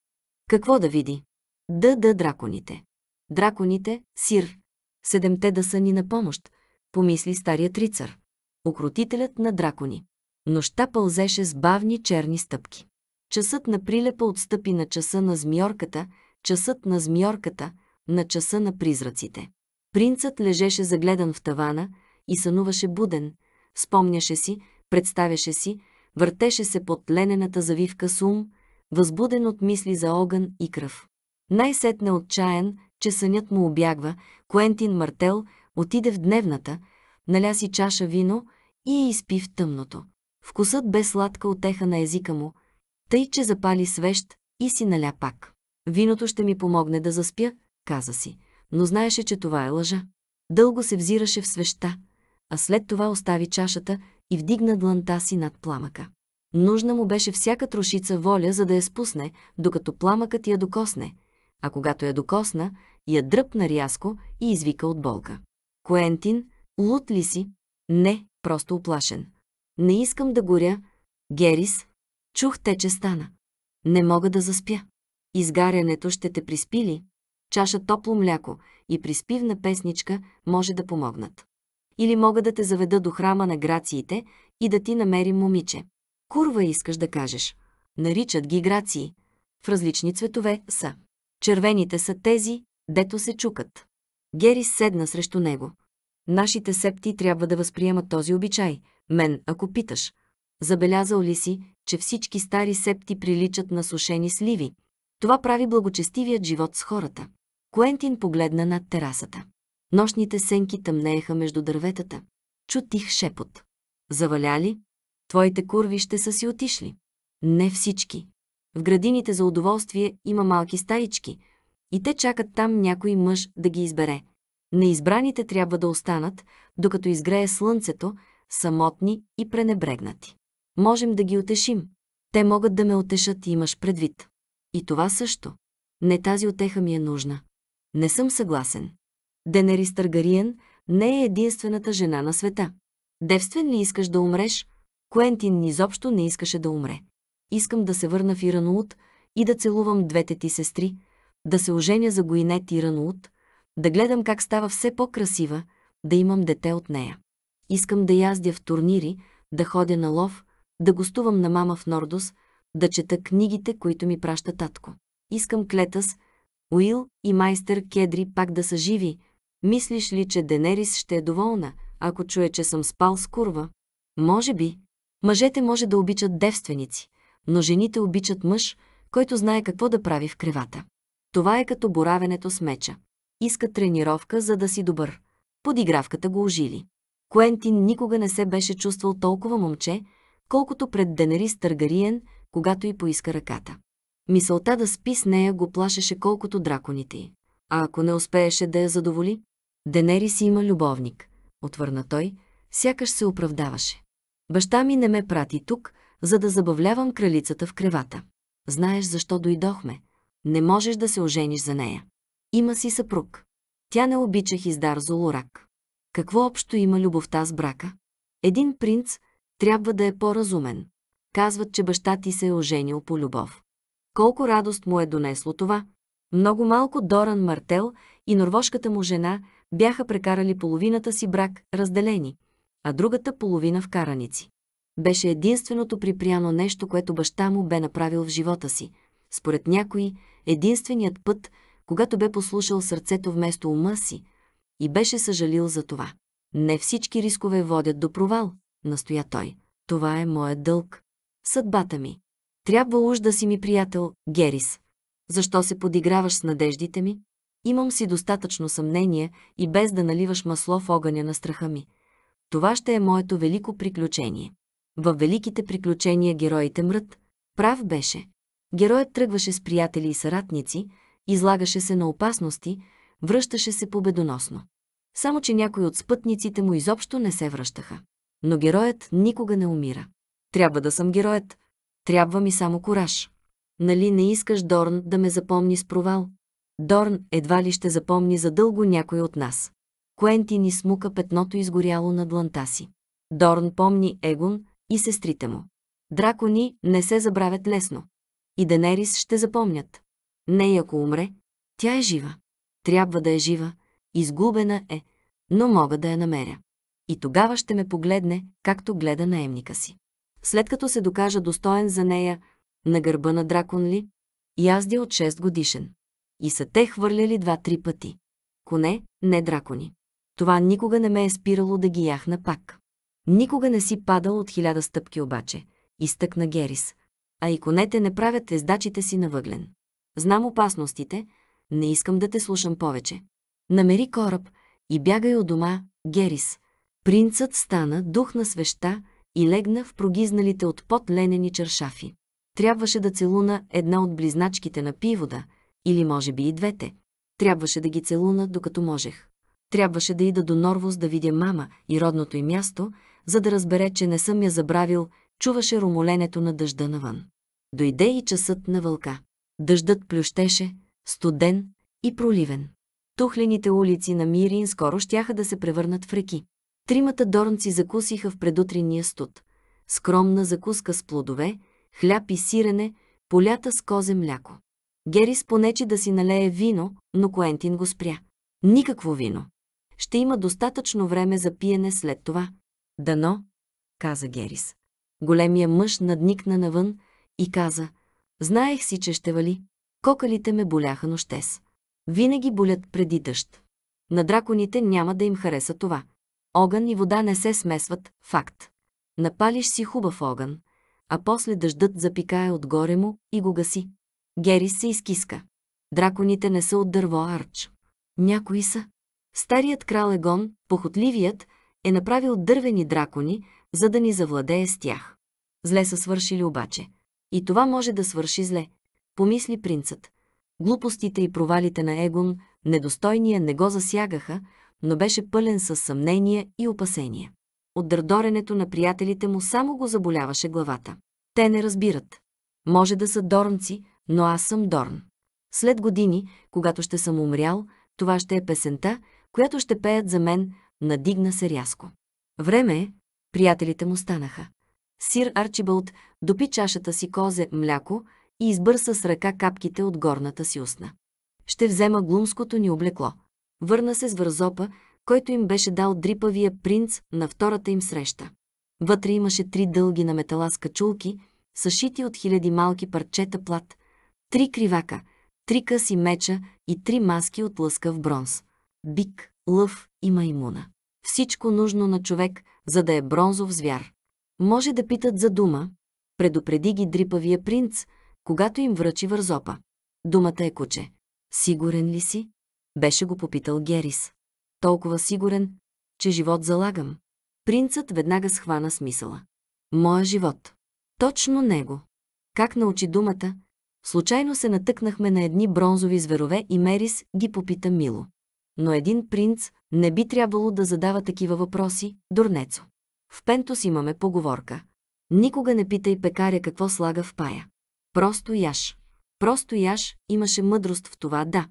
Какво да види? Да, да, драконите. Драконите, сир. Седемте да са ни на помощ, помисли старият рицар. Окрутителят на дракони. Нощта пълзеше с бавни черни стъпки. Часът на прилепа отстъпи на часа на змиорката, часът на змиорката, на часа на призраците. Принцът лежеше загледан в тавана и сънуваше буден, спомняше си, представяше си, въртеше се под ленената завивка сум, възбуден от мисли за огън и кръв. Най-сетне отчаян, че сънят му обягва, Куентин Мартел отиде в дневната, наля си чаша вино и я изпи в тъмното. Вкусът бе сладка отеха на езика му, тъй, че запали свещ и си наля пак. Виното ще ми помогне да заспя, каза си но знаеше, че това е лъжа. Дълго се взираше в свеща, а след това остави чашата и вдигна дланта си над пламъка. Нужна му беше всяка трошица воля, за да я спусне, докато пламъкът я докосне, а когато я докосна, я дръпна рязко и извика от болка. Куентин, лут ли си? Не, просто оплашен. Не искам да горя. Герис, чух те, че стана. Не мога да заспя. Изгарянето ще те приспили чаша топло мляко и приспивна песничка може да помогнат. Или мога да те заведа до храма на грациите и да ти намерим момиче. Курва искаш да кажеш. Наричат ги грации. В различни цветове са. Червените са тези, дето се чукат. Гери седна срещу него. Нашите септи трябва да възприемат този обичай. Мен, ако питаш. Забелязал ли си, че всички стари септи приличат на сушени сливи? Това прави благочестивият живот с хората. Куентин погледна над терасата. Нощните сенки тъмнееха между дърветата. Чу тих шепот. Заваляли? Твоите курви ще са си отишли. Не всички. В градините за удоволствие има малки стаички, и те чакат там някой мъж да ги избере. Неизбраните трябва да останат, докато изгрее слънцето, самотни и пренебрегнати. Можем да ги отешим. Те могат да ме отешат, имаш предвид. И това също. Не тази отеха ми е нужна. Не съм съгласен. Денерис Таргариен не е единствената жена на света. Девствен ли искаш да умреш? Куентин изобщо не искаше да умре. Искам да се върна в Ирануут и да целувам двете ти сестри, да се оженя за Гуинет Ирануут, да гледам как става все по-красива, да имам дете от нея. Искам да яздя в турнири, да ходя на лов, да гостувам на мама в Нордос, да чета книгите, които ми праща татко. Искам Клетас Уил и майстър Кедри пак да са живи. Мислиш ли, че Денерис ще е доволна, ако чуе, че съм спал с курва? Може би. Мъжете може да обичат девственици, но жените обичат мъж, който знае какво да прави в кревата. Това е като боравенето с меча. Иска тренировка, за да си добър. Подигравката го ожили. Куентин никога не се беше чувствал толкова момче, колкото пред Денерис Търгариен, когато й поиска ръката. Мисълта да спи с нея го плашеше колкото драконите й. А ако не успееше да я задоволи? Денери си има любовник, отвърна той, сякаш се оправдаваше. Баща ми не ме прати тук, за да забавлявам кралицата в кревата. Знаеш защо дойдохме. Не можеш да се ожениш за нея. Има си съпруг. Тя не обича Хиздар Золорак. Какво общо има любовта с брака? Един принц трябва да е по-разумен. Казват, че баща ти се е оженил по любов колко радост му е донесло това. Много малко Доран Мартел и норвожката му жена бяха прекарали половината си брак разделени, а другата половина в караници. Беше единственото припряно нещо, което баща му бе направил в живота си. Според някои, единственият път, когато бе послушал сърцето вместо ума си и беше съжалил за това. Не всички рискове водят до провал, настоя той. Това е моят дълг. Съдбата ми. Трябва уж да си ми приятел, Герис. Защо се подиграваш с надеждите ми? Имам си достатъчно съмнение и без да наливаш масло в огъня на страха ми. Това ще е моето велико приключение. Във великите приключения героите мрът. Прав беше. Героят тръгваше с приятели и съратници, излагаше се на опасности, връщаше се победоносно. Само, че някои от спътниците му изобщо не се връщаха. Но героят никога не умира. Трябва да съм героят, трябва ми само кураж. Нали не искаш Дорн да ме запомни с провал? Дорн едва ли ще запомни задълго някой от нас. Куенти ни смука петното изгоряло на дланта си. Дорн помни Егон и сестрите му. Дракони не се забравят лесно. И Денерис ще запомнят. Не и ако умре, тя е жива. Трябва да е жива, изгубена е, но мога да я намеря. И тогава ще ме погледне, както гледа наемника си след като се докажа достоен за нея, на гърба на дракон ли, язди от 6 годишен. И са те хвърляли два-три пъти. Коне, не дракони. Това никога не ме е спирало да ги яхна пак. Никога не си падал от хиляда стъпки обаче, изтъкна Герис. А и конете не правят ездачите си на въглен. Знам опасностите, не искам да те слушам повече. Намери кораб и бягай от дома, Герис. Принцът стана дух на свеща, и легна в прогизналите от пот ленени чершафи. Трябваше да целуна една от близначките на пивода, или може би и двете. Трябваше да ги целуна, докато можех. Трябваше да ида до Норвус да видя мама и родното й място, за да разбере, че не съм я забравил, чуваше ромоленето на дъжда навън. Дойде и часът на вълка. Дъждът плющеше, студен и проливен. Тухлените улици на Мирин скоро щяха да се превърнат в реки. Тримата дорнци закусиха в предутринния студ. Скромна закуска с плодове, хляб и сирене, полята с козе мляко. Герис понече да си налее вино, но Коентин го спря. Никакво вино. Ще има достатъчно време за пиене след това. Дано, каза Герис. Големия мъж надникна навън и каза, знаех си, че ще вали. Кокалите ме боляха нощес. Винаги болят преди дъжд. На драконите няма да им хареса това. Огън и вода не се смесват, факт. Напалиш си хубав огън, а после дъждът запикае отгоре му и го гаси. Герис се изкиска. Драконите не са от дърво арч. Някои са. Старият крал Егон, похотливият, е направил дървени дракони, за да ни завладее с тях. Зле са свършили обаче. И това може да свърши зле, помисли принцът. Глупостите и провалите на Егон, недостойния, не го засягаха, но беше пълен със съмнения и опасения. От дърдоренето на приятелите му само го заболяваше главата. Те не разбират. Може да са дорнци, но аз съм дорн. След години, когато ще съм умрял, това ще е песента, която ще пеят за мен, надигна се рязко. Време е, приятелите му станаха. Сир Арчибалд допи чашата си козе мляко и избърса с ръка капките от горната си устна. Ще взема глумското ни облекло – Върна се с вързопа, който им беше дал дрипавия принц на втората им среща. Вътре имаше три дълги на метала скачулки, съшити от хиляди малки парчета плат, три кривака, три къси меча и три маски от лъскав бронз. Бик, лъв и маймуна. Всичко нужно на човек, за да е бронзов звяр. Може да питат за дума, предупреди ги дрипавия принц, когато им връчи вързопа. Думата е куче. Сигурен ли си? беше го попитал Герис. Толкова сигурен, че живот залагам. Принцът веднага схвана смисъла. Моя живот. Точно него. Как научи думата? Случайно се натъкнахме на едни бронзови зверове и Мерис ги попита мило. Но един принц не би трябвало да задава такива въпроси, дурнецо. В Пентос имаме поговорка. Никога не питай пекаря какво слага в пая. Просто яш. Просто яш имаше мъдрост в това, да,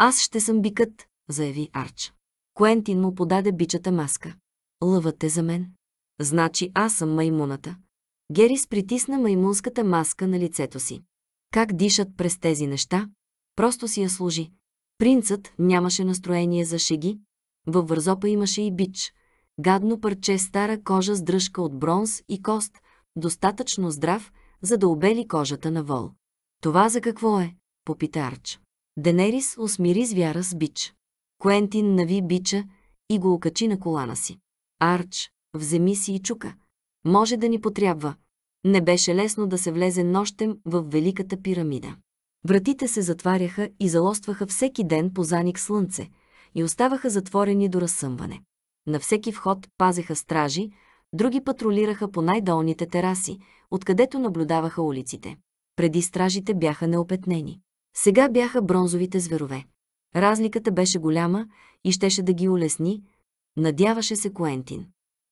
аз ще съм бикът, заяви Арч. Куентин му подаде бичата маска. Лъвът е за мен. Значи аз съм маймуната. Герис притисна маймунската маска на лицето си. Как дишат през тези неща? Просто си я служи. Принцът нямаше настроение за шеги. Във вързопа имаше и бич. Гадно парче стара кожа с дръжка от бронз и кост, достатъчно здрав, за да обели кожата на вол. Това за какво е? попита Арч. Денерис усмири звяра с бич. Куентин нави бича и го окачи на колана си. Арч, вземи си и чука. Може да ни потрябва. Не беше лесно да се влезе нощем в Великата пирамида. Вратите се затваряха и залостваха всеки ден по заник слънце и оставаха затворени до разсъмване. На всеки вход пазеха стражи, други патрулираха по най-долните тераси, откъдето наблюдаваха улиците. Преди стражите бяха неопетнени. Сега бяха бронзовите зверове. Разликата беше голяма и щеше да ги улесни, надяваше се Куентин.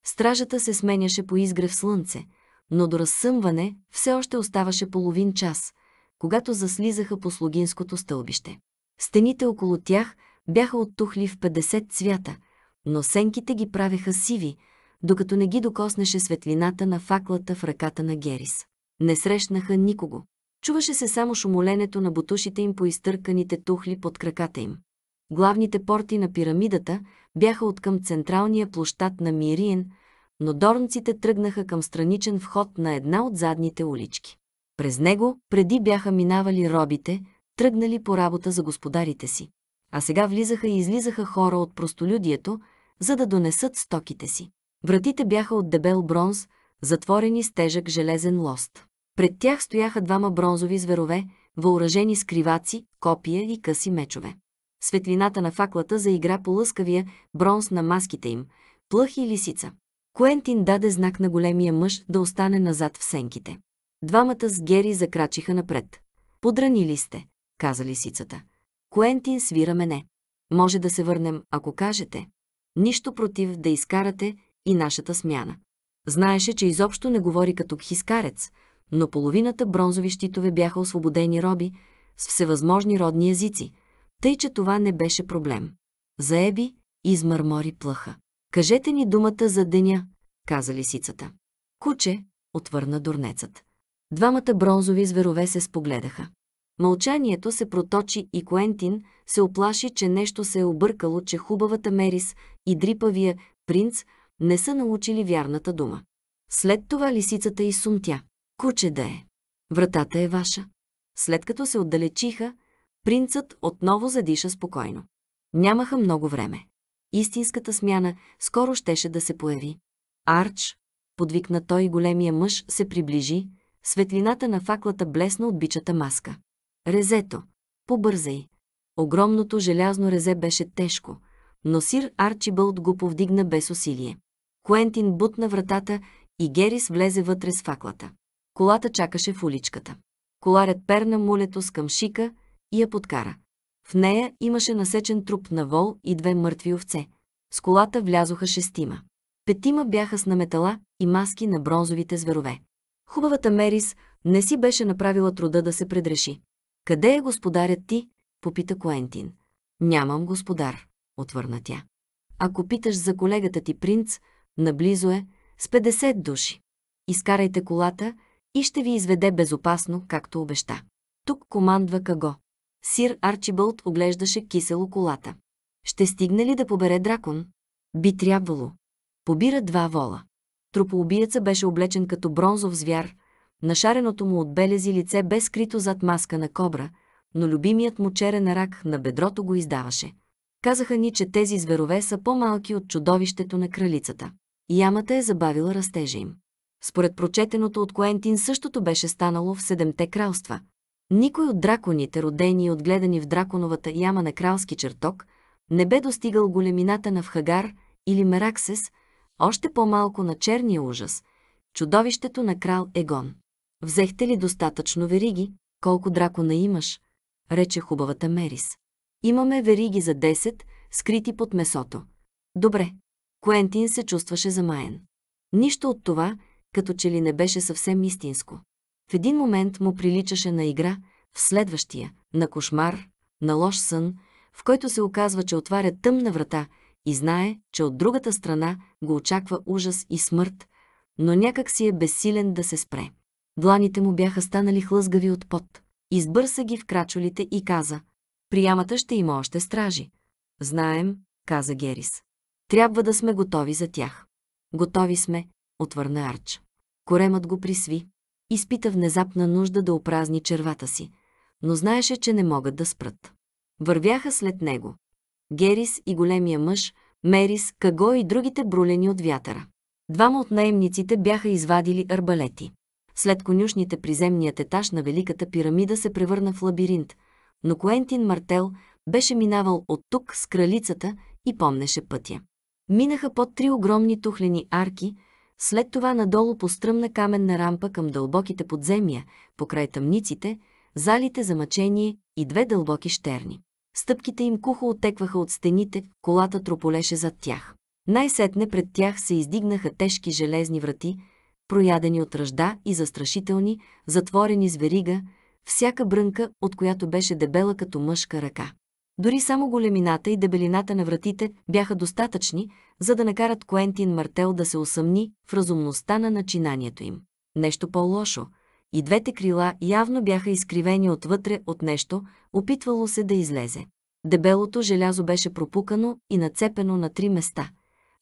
Стражата се сменяше по изгрев слънце, но до разсъмване все още оставаше половин час, когато заслизаха по слугинското стълбище. Стените около тях бяха оттухли в 50 цвята, но сенките ги правеха сиви, докато не ги докоснеше светлината на факлата в ръката на Герис. Не срещнаха никого. Чуваше се само шумоленето на бутушите им по изтърканите тухли под краката им. Главните порти на пирамидата бяха от към централния площад на Мириен, но дорнците тръгнаха към страничен вход на една от задните улички. През него преди бяха минавали робите, тръгнали по работа за господарите си. А сега влизаха и излизаха хора от простолюдието, за да донесат стоките си. Вратите бяха от дебел бронз, затворени с тежък железен лост. Пред тях стояха двама бронзови зверове, въоръжени с криваци, копия и къси мечове. Светлината на факлата заигра по лъскавия бронз на маските им, плъх и лисица. Куентин даде знак на големия мъж да остане назад в сенките. Двамата с Гери закрачиха напред. Подранили сте, каза лисицата. Куентин свира мене. Може да се върнем, ако кажете. Нищо против да изкарате и нашата смяна. Знаеше, че изобщо не говори като хискарец, но половината бронзови щитове бяха освободени роби с всевъзможни родни езици, тъй че това не беше проблем. Заеби измърмори плъха. Кажете ни думата за деня, каза лисицата. Куче, отвърна дурнецът. Двамата бронзови зверове се спогледаха. Мълчанието се проточи и Куентин се оплаши, че нещо се е объркало, че хубавата Мерис и дрипавия принц не са научили вярната дума. След това лисицата изсумтя. Куче да е. Вратата е ваша. След като се отдалечиха, принцът отново задиша спокойно. Нямаха много време. Истинската смяна скоро щеше да се появи. Арч, подвикна той големия мъж, се приближи, светлината на факлата блесна от бичата маска. Резето, побързай. Огромното желязно резе беше тежко, но сир Арчибълд го повдигна без усилие. Куентин бутна вратата и Герис влезе вътре с факлата. Колата чакаше в уличката. Коларят перна мулето с камшика и я подкара. В нея имаше насечен труп на вол и две мъртви овце. С колата влязоха шестима. Петима бяха с наметала и маски на бронзовите зверове. Хубавата Мерис не си беше направила труда да се предреши. «Къде е господарят ти?» – попита Коентин. «Нямам господар», – отвърна тя. «Ако питаш за колегата ти принц, наблизо е с 50 души. Изкарайте колата и ще ви изведе безопасно, както обеща. Тук командва Каго. Сир Арчибълт оглеждаше кисело колата. Ще стигне ли да побере дракон? Би трябвало. Побира два вола. Трупоубиеца беше облечен като бронзов звяр, нашареното му от белези лице бе скрито зад маска на кобра, но любимият му черен рак на бедрото го издаваше. Казаха ни, че тези зверове са по-малки от чудовището на кралицата. Ямата е забавила растежа им. Според прочетеното от Куентин същото беше станало в Седемте кралства. Никой от драконите, родени и отгледани в драконовата яма на кралски чертог, не бе достигал големината на Вхагар или Мераксес, още по-малко на черния ужас, чудовището на крал Егон. Взехте ли достатъчно вериги? Колко дракона имаш? Рече хубавата Мерис. Имаме вериги за 10, скрити под месото. Добре. Куентин се чувстваше замаян. Нищо от това, като че ли не беше съвсем истинско. В един момент му приличаше на игра, в следващия – на кошмар, на лош сън, в който се оказва, че отваря тъмна врата и знае, че от другата страна го очаква ужас и смърт, но някак си е безсилен да се спре. Дланите му бяха станали хлъзгави от пот. Избърса ги в крачолите и каза «Приямата ще има още стражи». «Знаем», каза Герис. «Трябва да сме готови за тях». «Готови сме», отвърна Арч. Коремът го присви. Изпита внезапна нужда да опразни червата си, но знаеше, че не могат да спрат. Вървяха след него. Герис и големия мъж, Мерис, Каго и другите брулени от вятъра. Двама от наемниците бяха извадили арбалети. След конюшните приземният етаж на Великата пирамида се превърна в лабиринт, но Куентин Мартел беше минавал от тук с кралицата и помнеше пътя. Минаха под три огромни тухлени арки, след това надолу по стръмна каменна рампа към дълбоките подземия, покрай тъмниците, залите за мъчение и две дълбоки щерни. Стъпките им кухо отекваха от стените, колата трополеше зад тях. Най-сетне пред тях се издигнаха тежки железни врати, проядени от ръжда и застрашителни, затворени с верига, всяка брънка, от която беше дебела като мъжка ръка. Дори само големината и дебелината на вратите бяха достатъчни, за да накарат Куентин Мартел да се усъмни в разумността на начинанието им. Нещо по-лошо. И двете крила явно бяха изкривени отвътре от нещо, опитвало се да излезе. Дебелото желязо беше пропукано и нацепено на три места,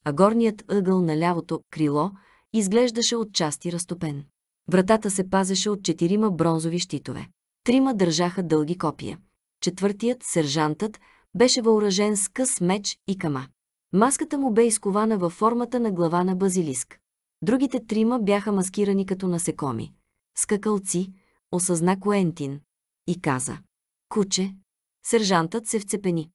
а горният ъгъл на лявото крило изглеждаше отчасти разтопен. Вратата се пазеше от четирима бронзови щитове. Трима държаха дълги копия. Четвъртият, сержантът, беше въоръжен с къс меч и кама. Маската му бе изкована във формата на глава на базилиск. Другите трима бяха маскирани като насекоми. Скакалци, осъзна Коентин и каза. Куче. Сержантът се вцепени.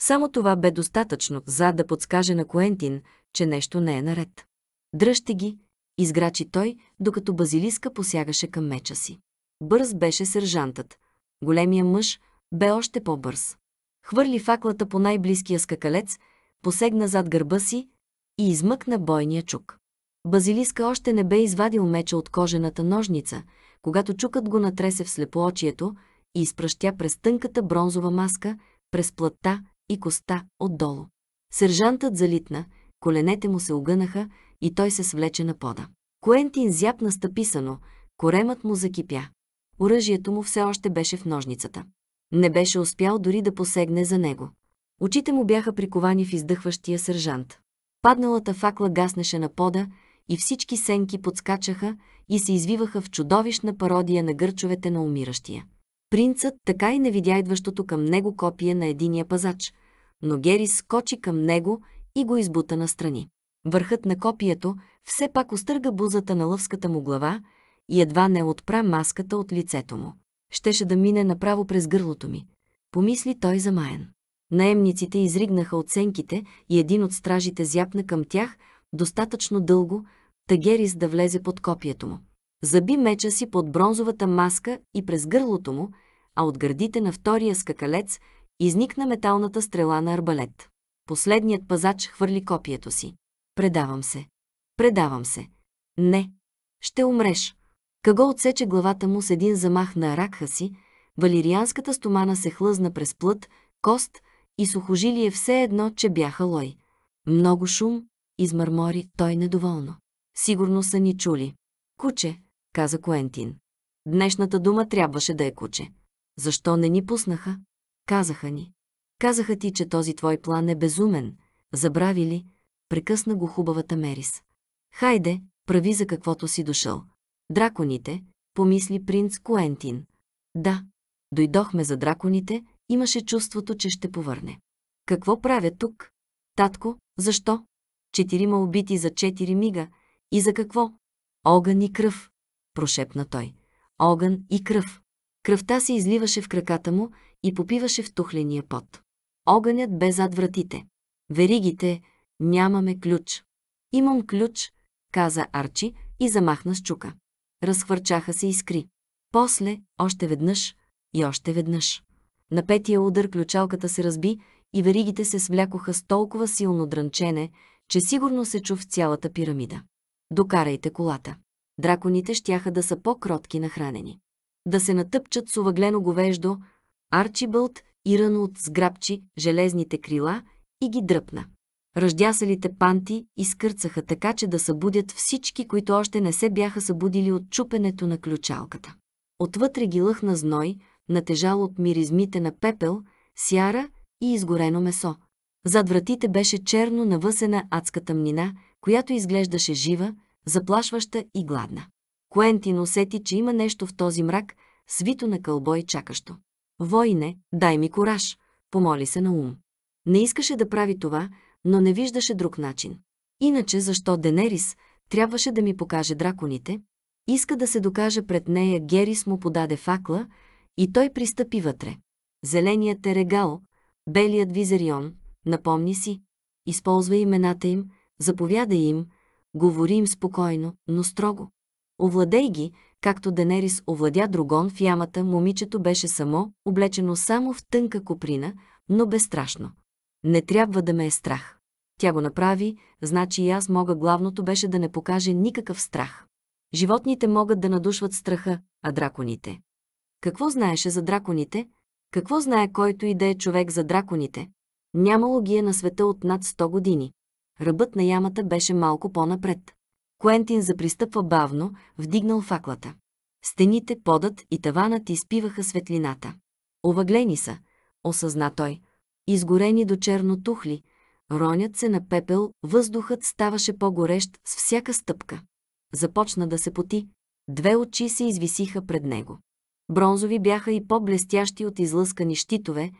Само това бе достатъчно, за да подскаже на Коентин, че нещо не е наред. Дръжте ги, изграчи той, докато базилиска посягаше към меча си. Бърз беше сержантът. Големия мъж, бе още по-бърз. Хвърли факлата по най-близкия скакалец, посегна зад гърба си и измъкна бойния чук. Базилиска още не бе извадил меча от кожената ножница, когато чукът го натресе в слепоочието и изпращя през тънката бронзова маска, през плътта и коста отдолу. Сержантът залитна, коленете му се огънаха и той се свлече на пода. Куентин зяпна стъписано, коремът му закипя. Оръжието му все още беше в ножницата. Не беше успял дори да посегне за него. Очите му бяха приковани в издъхващия сержант. Падналата факла гаснеше на пода и всички сенки подскачаха и се извиваха в чудовищна пародия на гърчовете на умиращия. Принцът така и не видя идващото към него копие на единия пазач, но Герис скочи към него и го избута настрани. Върхът на копието все пак остърга бузата на лъвската му глава и едва не отпра маската от лицето му щеше да мине направо през гърлото ми. Помисли той замаян. Наемниците изригнаха оценките и един от стражите зяпна към тях достатъчно дълго, Тагерис да влезе под копието му. Заби меча си под бронзовата маска и през гърлото му, а от гърдите на втория скакалец изникна металната стрела на арбалет. Последният пазач хвърли копието си. Предавам се. Предавам се. Не. Ще умреш. Каго отсече главата му с един замах на ракха си, валирианската стомана се хлъзна през плът, кост и сухожилие все едно, че бяха лой. Много шум, измърмори той недоволно. Сигурно са ни чули. Куче, каза Куентин. Днешната дума трябваше да е куче. Защо не ни пуснаха? Казаха ни. Казаха ти, че този твой план е безумен. Забрави ли? Прекъсна го хубавата Мерис. Хайде, прави за каквото си дошъл. Драконите, помисли принц Куентин. Да, дойдохме за драконите, имаше чувството, че ще повърне. Какво правя тук? Татко, защо? Четирима убити за четири мига. И за какво? Огън и кръв, прошепна той. Огън и кръв. Кръвта се изливаше в краката му и попиваше в тухления пот. Огънят бе зад вратите. Веригите, нямаме ключ. Имам ключ, каза Арчи и замахна с чука разхвърчаха се искри. После, още веднъж и още веднъж. На петия удар ключалката се разби и веригите се свлякоха с толкова силно дрънчене, че сигурно се чу в цялата пирамида. Докарайте колата. Драконите щяха да са по-кротки нахранени. Да се натъпчат с увъглено говеждо, Арчибълт и рано от сграбчи железните крила и ги дръпна. Ръждясалите панти изкърцаха така, че да събудят всички, които още не се бяха събудили от чупенето на ключалката. Отвътре ги лъхна зной, натежал от миризмите на пепел, сяра и изгорено месо. Зад вратите беше черно навъсена адска тъмнина, която изглеждаше жива, заплашваща и гладна. Куентин усети, че има нещо в този мрак, свито на кълбой чакащо. Войне, дай ми кораж, помоли се на ум. Не искаше да прави това, но не виждаше друг начин. Иначе защо Денерис трябваше да ми покаже драконите? Иска да се докаже пред нея, Герис му подаде факла и той пристъпи вътре. Зеленият е регал, белият визерион, напомни си. Използвай имената им, заповядай им, говори им спокойно, но строго. Овладей ги, както Денерис овладя Другон в ямата, момичето беше само, облечено само в тънка куприна, но безстрашно. Не трябва да ме е страх. Тя го направи, значи и аз мога. Главното беше да не покаже никакъв страх. Животните могат да надушват страха, а драконите. Какво знаеше за драконите? Какво знае който и да е човек за драконите? Нямало ги е на света от над 100 години. Ръбът на ямата беше малко по-напред. Куентин запристъпва бавно, вдигнал факлата. Стените, подът и таванът изпиваха светлината. Овъглени са, осъзна той. Изгорени до черно тухли – Ронят се на пепел, въздухът ставаше по-горещ с всяка стъпка. Започна да се поти. Две очи се извисиха пред него. Бронзови бяха и по-блестящи от излъскани щитове,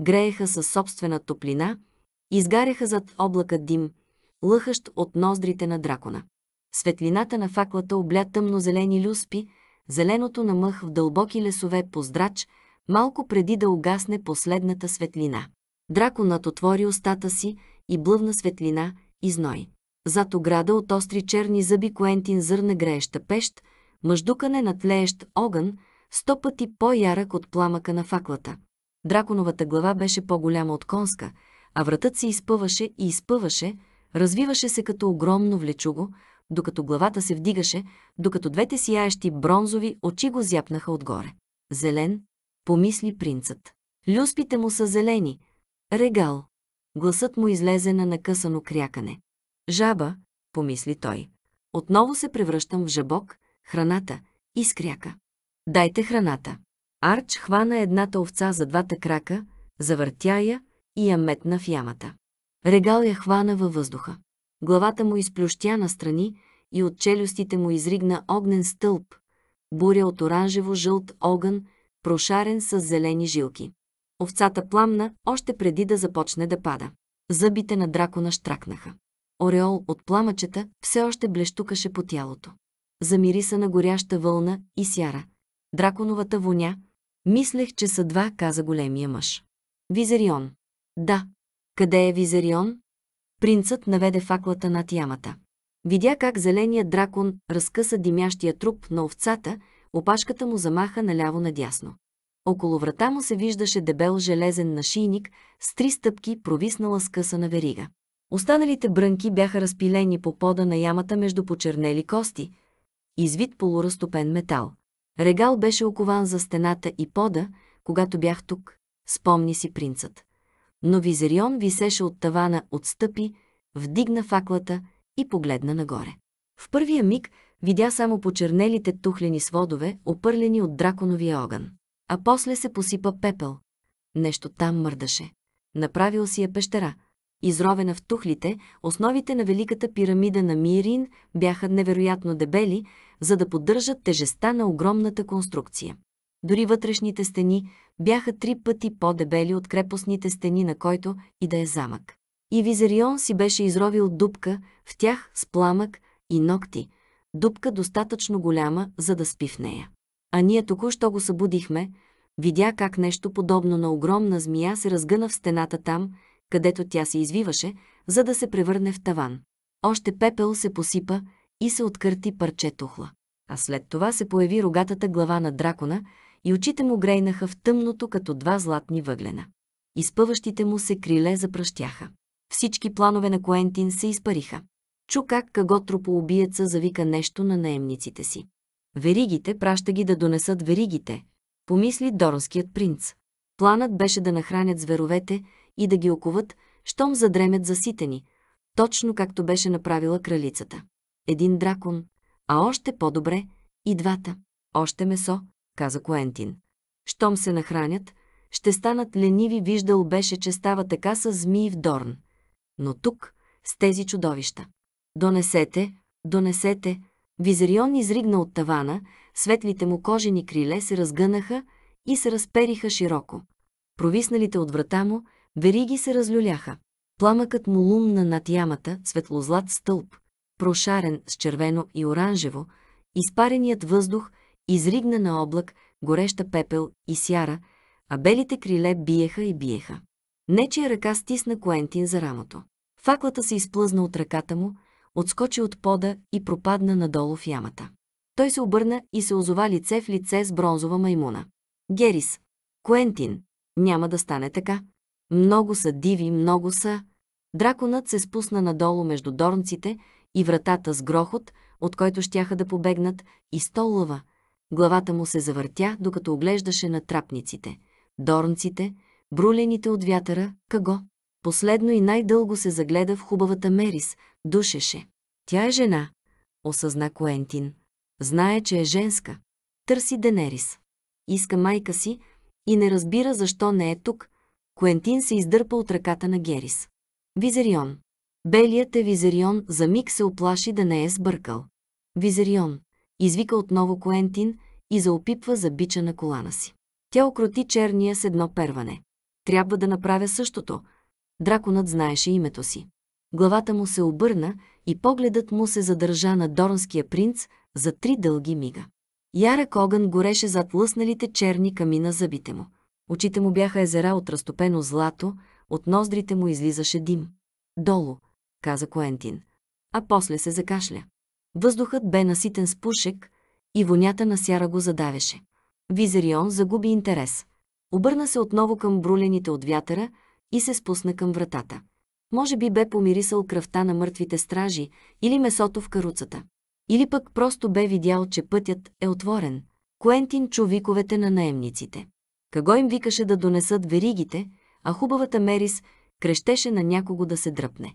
грееха със собствена топлина, изгаряха зад облака дим, лъхащ от ноздрите на дракона. Светлината на факлата обля тъмно-зелени люспи, зеленото на мъх в дълбоки лесове по здрач, малко преди да угасне последната светлина. Драконът отвори устата си, и блъвна светлина и зной. Зад ограда от остри черни зъби Куентин зърна грееща пещ, мъждукане на тлеещ огън, сто пъти по-ярък от пламъка на факлата. Драконовата глава беше по-голяма от конска, а вратът се изпъваше и изпъваше, развиваше се като огромно влечуго, докато главата се вдигаше, докато двете сияещи бронзови очи го зяпнаха отгоре. Зелен, помисли принцът. Люспите му са зелени. Регал. Гласът му излезе на накъсано крякане. Жаба, помисли той. Отново се превръщам в жабок, храната, изкряка. Дайте храната. Арч хвана едната овца за двата крака, завъртя я и я метна в ямата. Регал я хвана във въздуха. Главата му изплющя настрани и от челюстите му изригна огнен стълб, буря от оранжево-жълт огън, прошарен с зелени жилки. Овцата пламна още преди да започне да пада. Зъбите на дракона штракнаха. Ореол от пламъчета все още блещукаше по тялото. Замириса на горяща вълна и сяра. Драконовата воня. Мислех, че са два, каза големия мъж. Визерион. Да. Къде е Визерион? Принцът наведе факлата над ямата. Видя как зеленият дракон разкъса димящия труп на овцата, опашката му замаха наляво-надясно. Около врата му се виждаше дебел железен нашийник с три стъпки провиснала скъсана верига. Останалите брънки бяха разпилени по пода на ямата между почернели кости, извит полуразтопен метал. Регал беше окован за стената и пода, когато бях тук, спомни си принцът. Но Визерион висеше от тавана, отстъпи, вдигна факлата и погледна нагоре. В първия миг видя само почернелите тухлени сводове, опърлени от драконовия огън а после се посипа пепел. Нещо там мърдаше. Направил си я е пещера. Изровена в тухлите, основите на великата пирамида на Мирин бяха невероятно дебели, за да поддържат тежестта на огромната конструкция. Дори вътрешните стени бяха три пъти по-дебели от крепостните стени, на който и да е замък. И Визерион си беше изровил дупка, в тях с пламък и ногти, дупка достатъчно голяма, за да спи в нея а ние току-що го събудихме, видя как нещо подобно на огромна змия се разгъна в стената там, където тя се извиваше, за да се превърне в таван. Още пепел се посипа и се откърти парче тухла. А след това се появи рогатата глава на дракона и очите му грейнаха в тъмното като два златни въглена. Изпъващите му се криле запръщяха. Всички планове на Коентин се изпариха. Чу как каго трупоубиеца завика нещо на наемниците си. Веригите праща ги да донесат веригите, помисли доронският принц. Планът беше да нахранят зверовете и да ги оковат, щом задремят заситени, точно както беше направила кралицата. Един дракон, а още по-добре и двата. Още месо, каза Коентин. Щом се нахранят, ще станат лениви, виждал беше, че става така с змии в Дорн. Но тук, с тези чудовища. Донесете, донесете, Визерион изригна от тавана, светлите му кожени криле се разгънаха и се разпериха широко. Провисналите от врата му, вериги се разлюляха. Пламъкът му лумна над ямата, светлозлат стълб, прошарен с червено и оранжево, изпареният въздух изригна на облак, гореща пепел и сяра, а белите криле биеха и биеха. Нечия ръка стисна Куентин за рамото. Факлата се изплъзна от ръката му, отскочи от пода и пропадна надолу в ямата. Той се обърна и се озова лице в лице с бронзова маймуна. Герис, Куентин, няма да стане така. Много са диви, много са. Драконът се спусна надолу между дорнците и вратата с грохот, от който щяха да побегнат, и столова. Главата му се завъртя, докато оглеждаше на трапниците, дорнците, брулените от вятъра, каго. Последно и най-дълго се загледа в хубавата Мерис, Душеше. Тя е жена, осъзна Коентин. Знае, че е женска. Търси Денерис. Иска майка си и не разбира защо не е тук. Коентин се издърпа от ръката на Герис. Визерион. Белият е Визерион, за миг се оплаши да не е сбъркал. Визерион. Извика отново Коентин и заопипва за бича на колана си. Тя окроти черния с едно перване. Трябва да направя същото. Драконът знаеше името си главата му се обърна и погледът му се задържа на Дорнския принц за три дълги мига. Ярък огън гореше зад лъсналите черни ками на зъбите му. Очите му бяха езера от разтопено злато, от ноздрите му излизаше дим. «Долу», каза Коентин, а после се закашля. Въздухът бе наситен с пушек и вонята на сяра го задавеше. Визерион загуби интерес. Обърна се отново към брулените от вятъра и се спусна към вратата. Може би бе помирисал кръвта на мъртвите стражи или месото в каруцата. Или пък просто бе видял, че пътят е отворен. Куентин чу виковете на наемниците. Каго им викаше да донесат веригите, а хубавата Мерис крещеше на някого да се дръпне.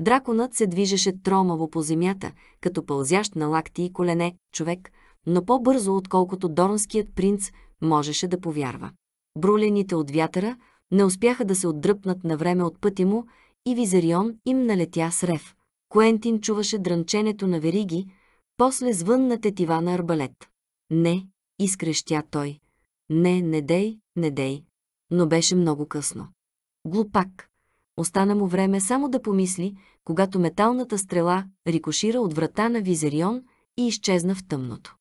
Драконът се движеше тромаво по земята, като пълзящ на лакти и колене човек, но по-бързо, отколкото доронският принц можеше да повярва. Брулените от вятъра не успяха да се отдръпнат на време от пътя му и Визерион им налетя с рев. Куентин чуваше дрънченето на вериги, после звън на тетива на арбалет. Не, изкрещя той. Не, не дей, не дей. Но беше много късно. Глупак. Остана му време само да помисли, когато металната стрела рикошира от врата на Визерион и изчезна в тъмното.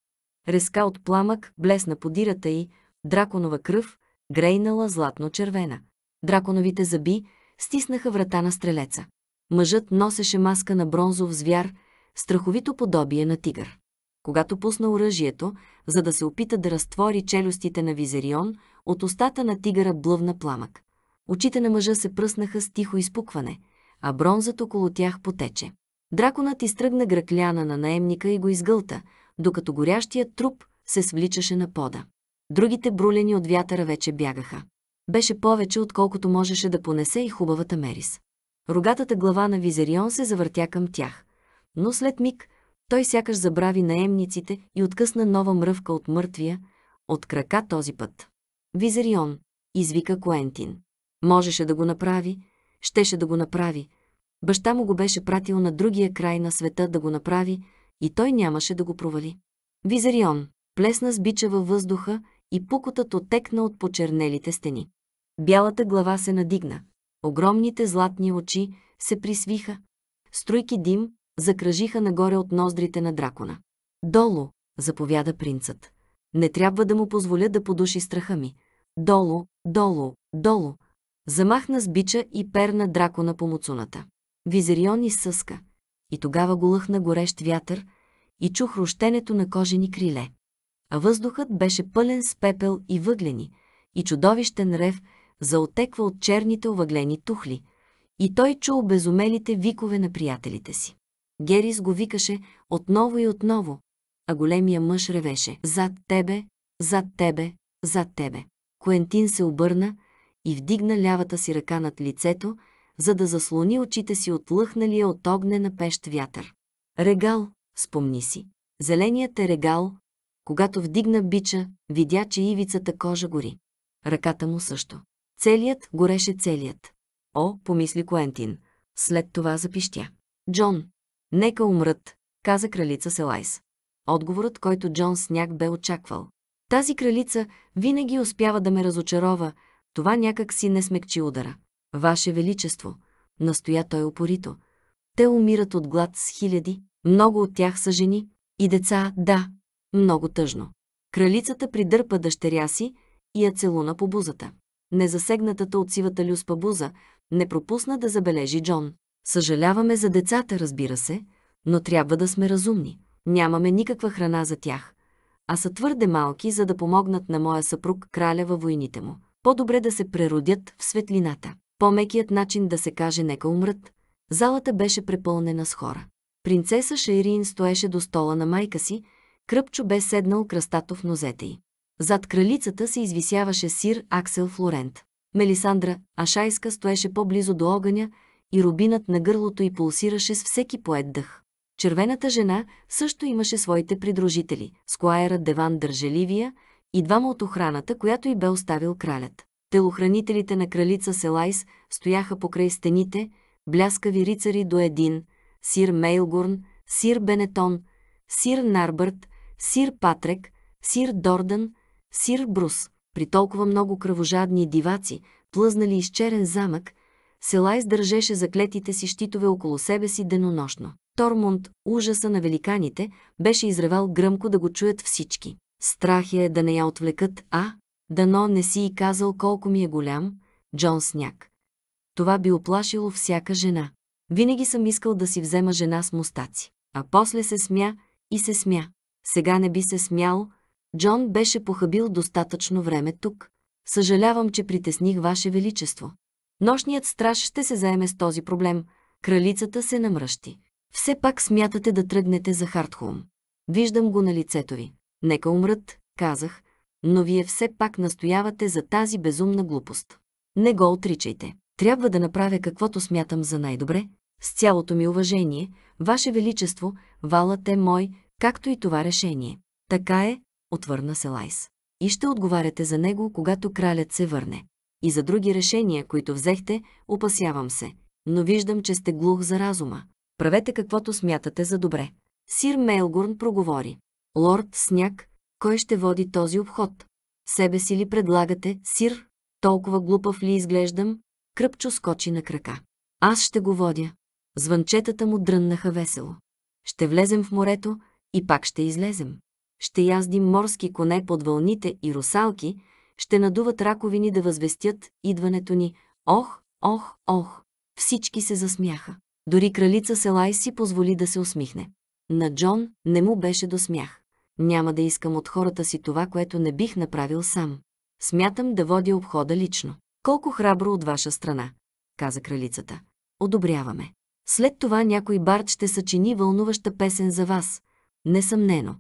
Резка от пламък блесна подирата й, драконова кръв, грейнала златно-червена. Драконовите зъби стиснаха врата на стрелеца. Мъжът носеше маска на бронзов звяр, страховито подобие на тигър. Когато пусна оръжието, за да се опита да разтвори челюстите на Визерион, от устата на тигъра блъвна пламък. Очите на мъжа се пръснаха с тихо изпукване, а бронзът около тях потече. Драконът изтръгна гракляна на наемника и го изгълта, докато горящият труп се свличаше на пода. Другите брулени от вятъра вече бягаха беше повече, отколкото можеше да понесе и хубавата Мерис. Рогатата глава на Визерион се завъртя към тях. Но след миг той сякаш забрави наемниците и откъсна нова мръвка от мъртвия, от крака този път. Визерион, извика Коентин. Можеше да го направи, щеше да го направи. Баща му го беше пратил на другия край на света да го направи и той нямаше да го провали. Визерион плесна с бича във въздуха и пукотът отекна от почернелите стени. Бялата глава се надигна. Огромните златни очи се присвиха. Струйки дим закръжиха нагоре от ноздрите на дракона. Долу, заповяда принцът. Не трябва да му позволя да подуши страха ми. Долу, долу, долу. Замахна с бича и перна дракона по муцуната. Визерион изсъска. И тогава го лъхна горещ вятър и чух рощенето на кожени криле. А въздухът беше пълен с пепел и въглени, и чудовищен рев – заотеква от черните овъглени тухли, и той чу обезумелите викове на приятелите си. Герис го викаше отново и отново, а големия мъж ревеше «Зад тебе, зад тебе, зад тебе». Куентин се обърна и вдигна лявата си ръка над лицето, за да заслони очите си от лъхналия от огнена пещ вятър. Регал, спомни си. Зеленият е регал, когато вдигна бича, видя, че ивицата кожа гори. Ръката му също. Целият гореше целият. О, помисли Куентин. След това запищя. Джон, нека умрат, каза кралица Селайс. Отговорът, който Джон Сняк бе очаквал. Тази кралица винаги успява да ме разочарова, това някак си не смекчи удара. Ваше Величество, настоя той опорито. Те умират от глад с хиляди, много от тях са жени и деца, да, много тъжно. Кралицата придърпа дъщеря си и я целуна по бузата незасегнатата от сивата люспа буза, не пропусна да забележи Джон. Съжаляваме за децата, разбира се, но трябва да сме разумни. Нямаме никаква храна за тях, а са твърде малки, за да помогнат на моя съпруг краля във войните му. По-добре да се преродят в светлината. По-мекият начин да се каже нека умрат. Залата беше препълнена с хора. Принцеса Шейрин стоеше до стола на майка си, Кръпчо бе седнал кръстато в нозете й. Зад кралицата се извисяваше сир Аксел Флорент. Мелисандра, ашайска, стоеше по-близо до огъня и рубинът на гърлото й пулсираше с всеки поет дъх. Червената жена също имаше своите придружители – скуайера Деван Държеливия и двама от охраната, която й бе оставил кралят. Телохранителите на кралица Селайс стояха покрай стените, бляскави рицари до един – сир Мейлгурн, сир Бенетон, сир Нарбърт, сир Патрек, сир Дордан, Сир Брус, при толкова много кръвожадни диваци, плъзнали из черен замък, Селай издържеше заклетите си щитове около себе си денонощно. Тормунд, ужаса на великаните, беше изревал гръмко да го чуят всички. Страх е да не я отвлекат, а? Дано не си и казал колко ми е голям, Джон Сняк. Това би оплашило всяка жена. Винаги съм искал да си взема жена с мустаци. А после се смя и се смя. Сега не би се смял, Джон беше похабил достатъчно време тук. Съжалявам, че притесних Ваше Величество. Нощният страж ще се заеме с този проблем. Кралицата се намръщи. Все пак смятате да тръгнете за Хартхолм. Виждам го на лицето ви. Нека умрат, казах, но вие все пак настоявате за тази безумна глупост. Не го отричайте. Трябва да направя каквото смятам за най-добре. С цялото ми уважение, Ваше Величество, валът е мой, както и това решение. Така е, отвърна се Лайс. И ще отговаряте за него, когато кралят се върне. И за други решения, които взехте, опасявам се. Но виждам, че сте глух за разума. Правете каквото смятате за добре. Сир Мейлгурн проговори. Лорд Сняк, кой ще води този обход? Себе си ли предлагате, сир? Толкова глупав ли изглеждам? Кръпчо скочи на крака. Аз ще го водя. Звънчетата му дръннаха весело. Ще влезем в морето и пак ще излезем ще яздим морски коне под вълните и русалки, ще надуват раковини да възвестят идването ни. Ох, ох, ох! Всички се засмяха. Дори кралица Селай си позволи да се усмихне. На Джон не му беше до смях. Няма да искам от хората си това, което не бих направил сам. Смятам да водя обхода лично. Колко храбро от ваша страна, каза кралицата. Одобряваме. След това някой бард ще съчини вълнуваща песен за вас. Несъмнено,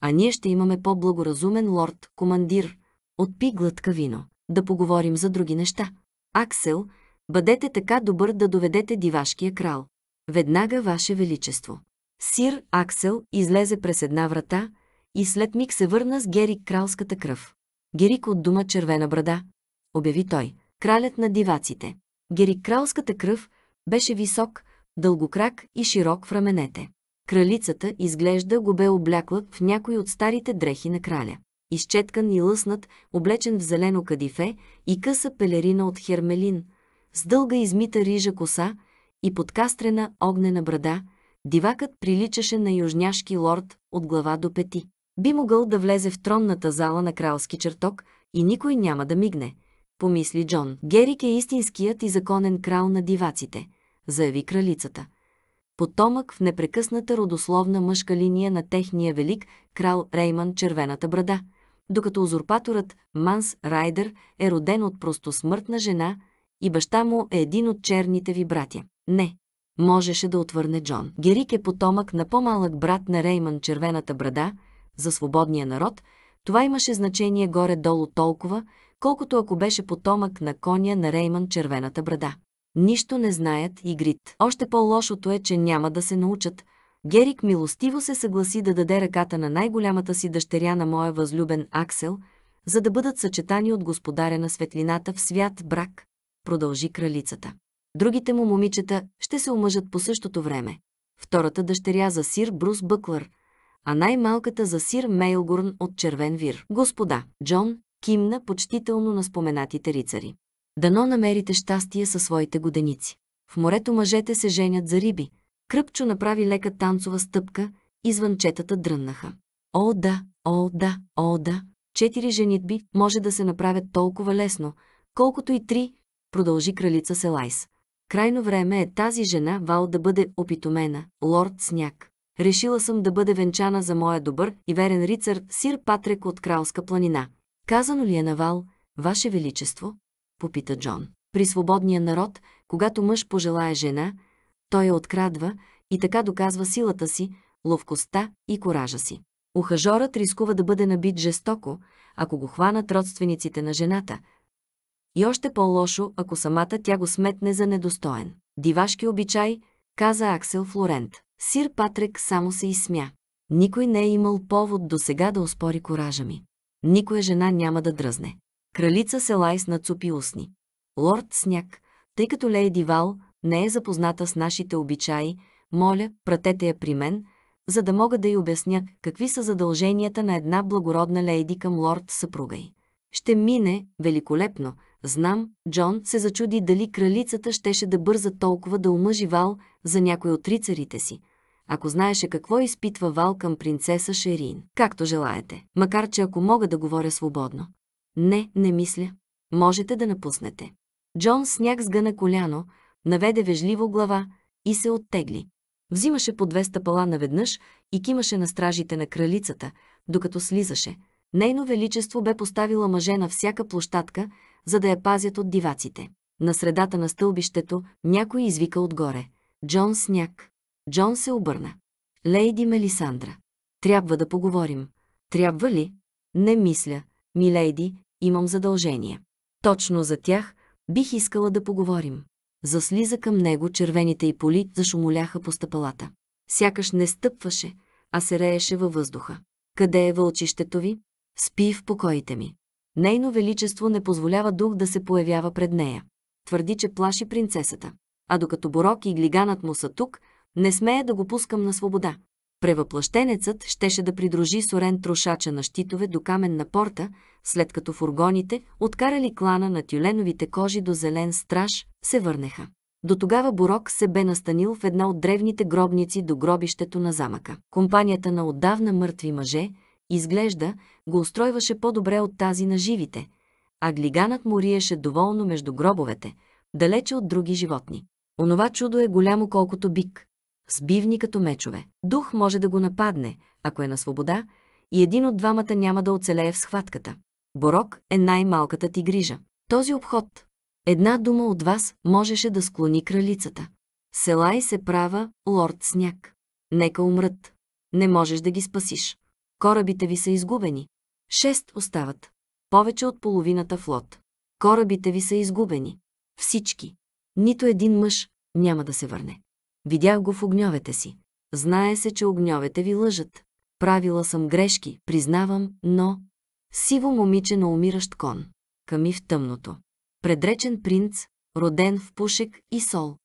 а ние ще имаме по-благоразумен лорд, командир. Отпи глътка вино. Да поговорим за други неща. Аксел, бъдете така добър да доведете дивашкия крал. Веднага, Ваше Величество. Сир Аксел излезе през една врата и след миг се върна с Герик кралската кръв. Герик от дума червена брада, обяви той, кралят на диваците. Герик кралската кръв беше висок, дългокрак и широк в раменете. Кралицата изглежда го бе облякла в някой от старите дрехи на краля. Изчеткан и лъснат, облечен в зелено кадифе и къса пелерина от хермелин, с дълга измита рижа коса и подкастрена огнена брада, дивакът приличаше на южняшки лорд от глава до пети. Би могъл да влезе в тронната зала на кралски чертог и никой няма да мигне, помисли Джон. Герик е истинският и законен крал на диваците, заяви кралицата потомък в непрекъсната родословна мъжка линия на техния велик крал Рейман Червената брада, докато узурпаторът Манс Райдер е роден от просто смъртна жена и баща му е един от черните ви братя. Не, можеше да отвърне Джон. Герик е потомък на по-малък брат на Рейман Червената брада за свободния народ. Това имаше значение горе-долу толкова, колкото ако беше потомък на коня на Рейман Червената брада. Нищо не знаят и грит. Още по-лошото е, че няма да се научат. Герик милостиво се съгласи да даде ръката на най-голямата си дъщеря на моя възлюбен Аксел, за да бъдат съчетани от господаря на светлината в свят брак, продължи кралицата. Другите му момичета ще се омъжат по същото време. Втората дъщеря за сир Брус Бъклър, а най-малката за сир Мейлгурн от Червен вир. Господа, Джон кимна почтително на споменатите рицари. Дано намерите щастие със своите годеници. В морето мъжете се женят за риби. Кръпчо направи лека танцова стъпка извънчетата звънчетата дръннаха. О, да, о, да, о, да. Четири женитби може да се направят толкова лесно, колкото и три, продължи кралица Селайс. Крайно време е тази жена Вал да бъде опитомена, лорд Сняг. Решила съм да бъде венчана за моя добър и верен рицар Сир Патрек от Кралска планина. Казано ли е на Вал, Ваше Величество, попита Джон. При свободния народ, когато мъж пожелая жена, той я открадва и така доказва силата си, ловкостта и коража си. Ухажорът рискува да бъде набит жестоко, ако го хванат родствениците на жената. И още по-лошо, ако самата тя го сметне за недостоен. Дивашки обичай, каза Аксел Флорент. Сир Патрик само се изсмя. Никой не е имал повод до сега да успори коража ми. Никоя жена няма да дръзне. Кралица Селайс нацупи усни. Лорд Сняк, тъй като Лейди Вал не е запозната с нашите обичаи, моля, пратете я при мен, за да мога да й обясня какви са задълженията на една благородна лейди към лорд съпруга й. Ще мине, великолепно, знам, Джон се зачуди дали кралицата щеше да бърза толкова да омъжи Вал за някой от рицарите си, ако знаеше какво изпитва Вал към принцеса Шерин. Както желаете, макар че ако мога да говоря свободно. Не, не мисля. Можете да напуснете. Джон сняг сгъна коляно, наведе вежливо глава и се оттегли. Взимаше по две стъпала наведнъж и кимаше на стражите на кралицата, докато слизаше. Нейно величество бе поставила мъже на всяка площадка, за да я пазят от диваците. На средата на стълбището някой извика отгоре. Джон сняг. Джон се обърна. Лейди Мелисандра. Трябва да поговорим. Трябва ли? Не мисля, милейди, имам задължение. Точно за тях бих искала да поговорим. Заслиза към него червените и поли зашумоляха по стъпалата. Сякаш не стъпваше, а се рееше във въздуха. Къде е вълчището ви? Спи в покоите ми. Нейно величество не позволява дух да се появява пред нея. Твърди, че плаши принцесата. А докато Борок и Глиганът му са тук, не смея да го пускам на свобода. Превъплащенецът щеше да придружи Сорен трошача на щитове до каменна порта, след като фургоните, откарали клана на тюленовите кожи до зелен страж, се върнеха. До тогава Борок се бе настанил в една от древните гробници до гробището на замъка. Компанията на отдавна мъртви мъже, изглежда, го устройваше по-добре от тази на живите, а глиганът му риеше доволно между гробовете, далече от други животни. Онова чудо е голямо колкото бик сбивни като мечове. Дух може да го нападне, ако е на свобода, и един от двамата няма да оцелее в схватката. Борок е най-малката ти грижа. Този обход. Една дума от вас можеше да склони кралицата. Села и се права, лорд Сняг. Нека умрат. Не можеш да ги спасиш. Корабите ви са изгубени. Шест остават. Повече от половината флот. Корабите ви са изгубени. Всички. Нито един мъж няма да се върне. Видях го в огньовете си. Знае се, че огньовете ви лъжат. Правила съм грешки, признавам, но... Сиво момиче на умиращ кон. Ками в тъмното. Предречен принц, роден в пушек и сол.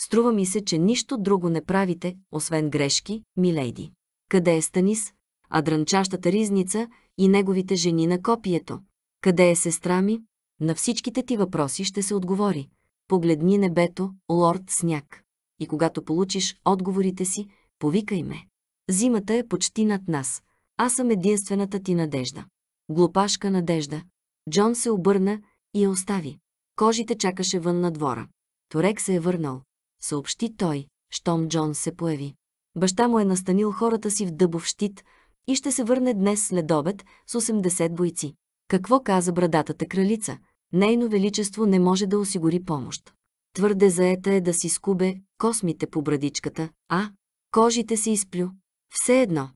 Струва ми се, че нищо друго не правите, освен грешки, милейди. Къде е Станис, а дрънчащата ризница и неговите жени на копието? Къде е сестра ми? На всичките ти въпроси ще се отговори. Погледни небето, лорд Сняг и когато получиш отговорите си, повикай ме. Зимата е почти над нас. Аз съм единствената ти надежда. Глупашка надежда. Джон се обърна и я остави. Кожите чакаше вън на двора. Торек се е върнал. Съобщи той, щом Джон се появи. Баща му е настанил хората си в дъбов щит и ще се върне днес след обед с 80 бойци. Какво каза брадатата кралица? Нейно величество не може да осигури помощ. Твърде заета е да си скубе космите по брадичката, а кожите се изплю. Все едно.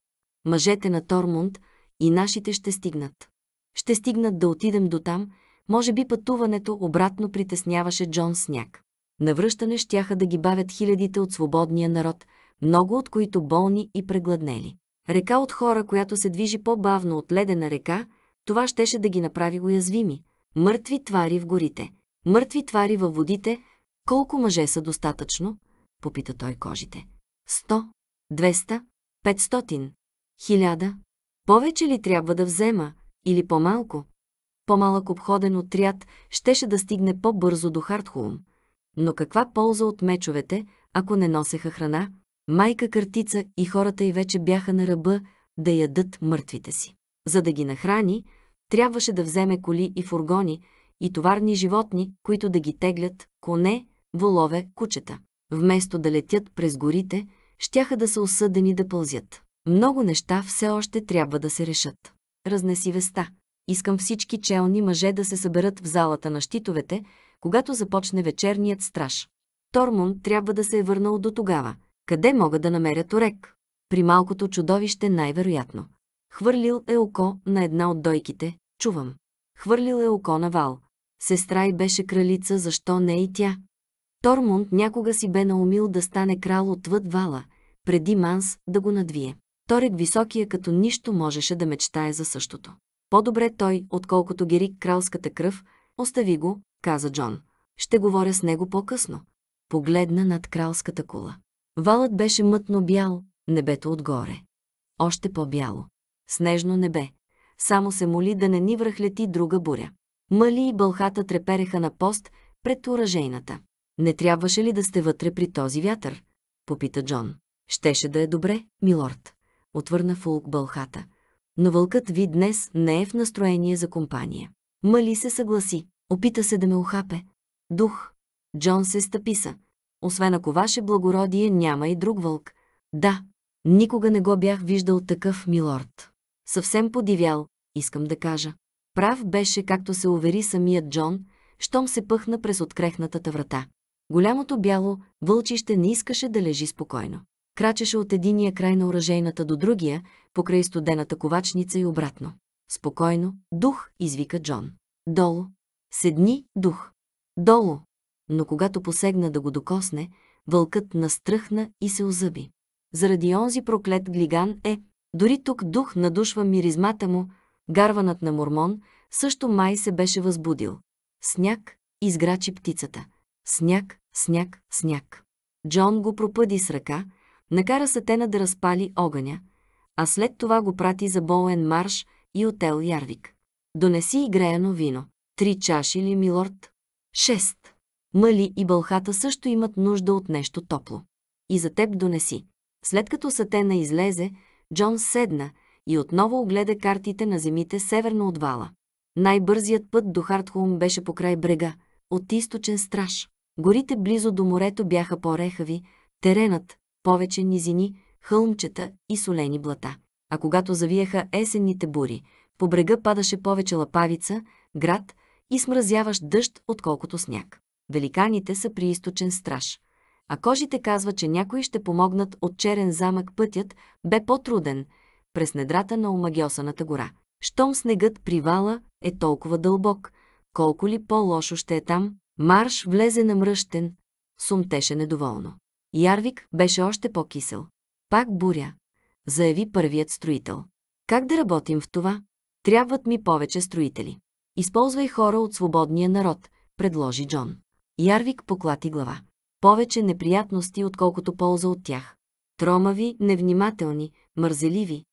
Мъжете на Тормунд и нашите ще стигнат. Ще стигнат да отидем до там, може би пътуването обратно притесняваше Джон Сняк. Навръщане щяха да ги бавят хилядите от свободния народ, много от които болни и прегладнели. Река от хора, която се движи по-бавно от ледена река, това щеше да ги направи уязвими. Мъртви твари в горите, мъртви твари във водите, колко мъже са достатъчно, попита той кожите. Сто, двеста, петстотин, хиляда. Повече ли трябва да взема или по-малко? По-малък обходен отряд щеше да стигне по-бързо до Хартхулм. Но каква полза от мечовете, ако не носеха храна? Майка Картица и хората й вече бяха на ръба да ядат мъртвите си. За да ги нахрани, трябваше да вземе коли и фургони и товарни животни, които да ги теглят коне, волове, кучета. Вместо да летят през горите, щяха да са осъдени да пълзят. Много неща все още трябва да се решат. Разнеси веста. Искам всички челни мъже да се съберат в залата на щитовете, когато започне вечерният страж. Тормун трябва да се е върнал до тогава. Къде мога да намеря Торек? При малкото чудовище най-вероятно. Хвърлил е око на една от дойките. Чувам. Хвърлил е око на Вал. Сестра й беше кралица, защо не и тя? Тормунд някога си бе наумил да стане крал отвъд вала, преди Манс да го надвие. Торек Високия като нищо можеше да мечтае за същото. По-добре той, отколкото Герик кралската кръв, остави го, каза Джон. Ще говоря с него по-късно. Погледна над кралската кула. Валът беше мътно-бял, небето отгоре. Още по-бяло. Снежно небе. Само се моли да не ни връхлети друга буря. Мали и бълхата трепереха на пост пред уражейната. Не трябваше ли да сте вътре при този вятър? Попита Джон. Щеше да е добре, милорд. Отвърна Фулк бълхата. Но вълкът ви днес не е в настроение за компания. Мали се съгласи. Опита се да ме ухапе. Дух. Джон се стъписа. Освен ако ваше благородие няма и друг вълк. Да, никога не го бях виждал такъв, милорд. Съвсем подивял, искам да кажа. Прав беше, както се увери самият Джон, щом се пъхна през открехнатата врата. Голямото бяло вълчище не искаше да лежи спокойно. Крачеше от единия край на оръжейната до другия, покрай студената ковачница и обратно. Спокойно, дух, извика Джон. Долу. Седни, дух. Долу. Но когато посегна да го докосне, вълкът настръхна и се озъби. Заради онзи проклет глиган е, дори тук дух надушва миризмата му, гарванът на мормон също май се беше възбудил. Сняг изграчи птицата. Сняг, сняг, сняг. Джон го пропъди с ръка, накара Сатена да разпали огъня, а след това го прати за Боуен Марш и отел Ярвик. Донеси игреяно вино. Три чаши ли, милорд? Шест. Мали и бълхата също имат нужда от нещо топло. И за теб донеси. След като Сатена излезе, Джон седна и отново огледа картите на земите северно от вала. Най-бързият път до Хартхолм беше покрай брега, от източен страж. Горите близо до морето бяха по-рехави, теренът, повече низини, хълмчета и солени блата. А когато завиеха есенните бури, по брега падаше повече лапавица, град и смразяващ дъжд, отколкото сняг. Великаните са при източен страж. А кожите казва, че някои ще помогнат от черен замък пътят, бе по-труден, през недрата на омагиосаната гора. Щом снегът при вала е толкова дълбок, колко ли по-лошо ще е там, Марш влезе намръщен, сумтеше недоволно. Ярвик беше още по-кисел. Пак буря, заяви първият строител. Как да работим в това? Трябват ми повече строители. Използвай хора от свободния народ, предложи Джон. Ярвик поклати глава. Повече неприятности, отколкото полза от тях. Тромави, невнимателни, мързеливи.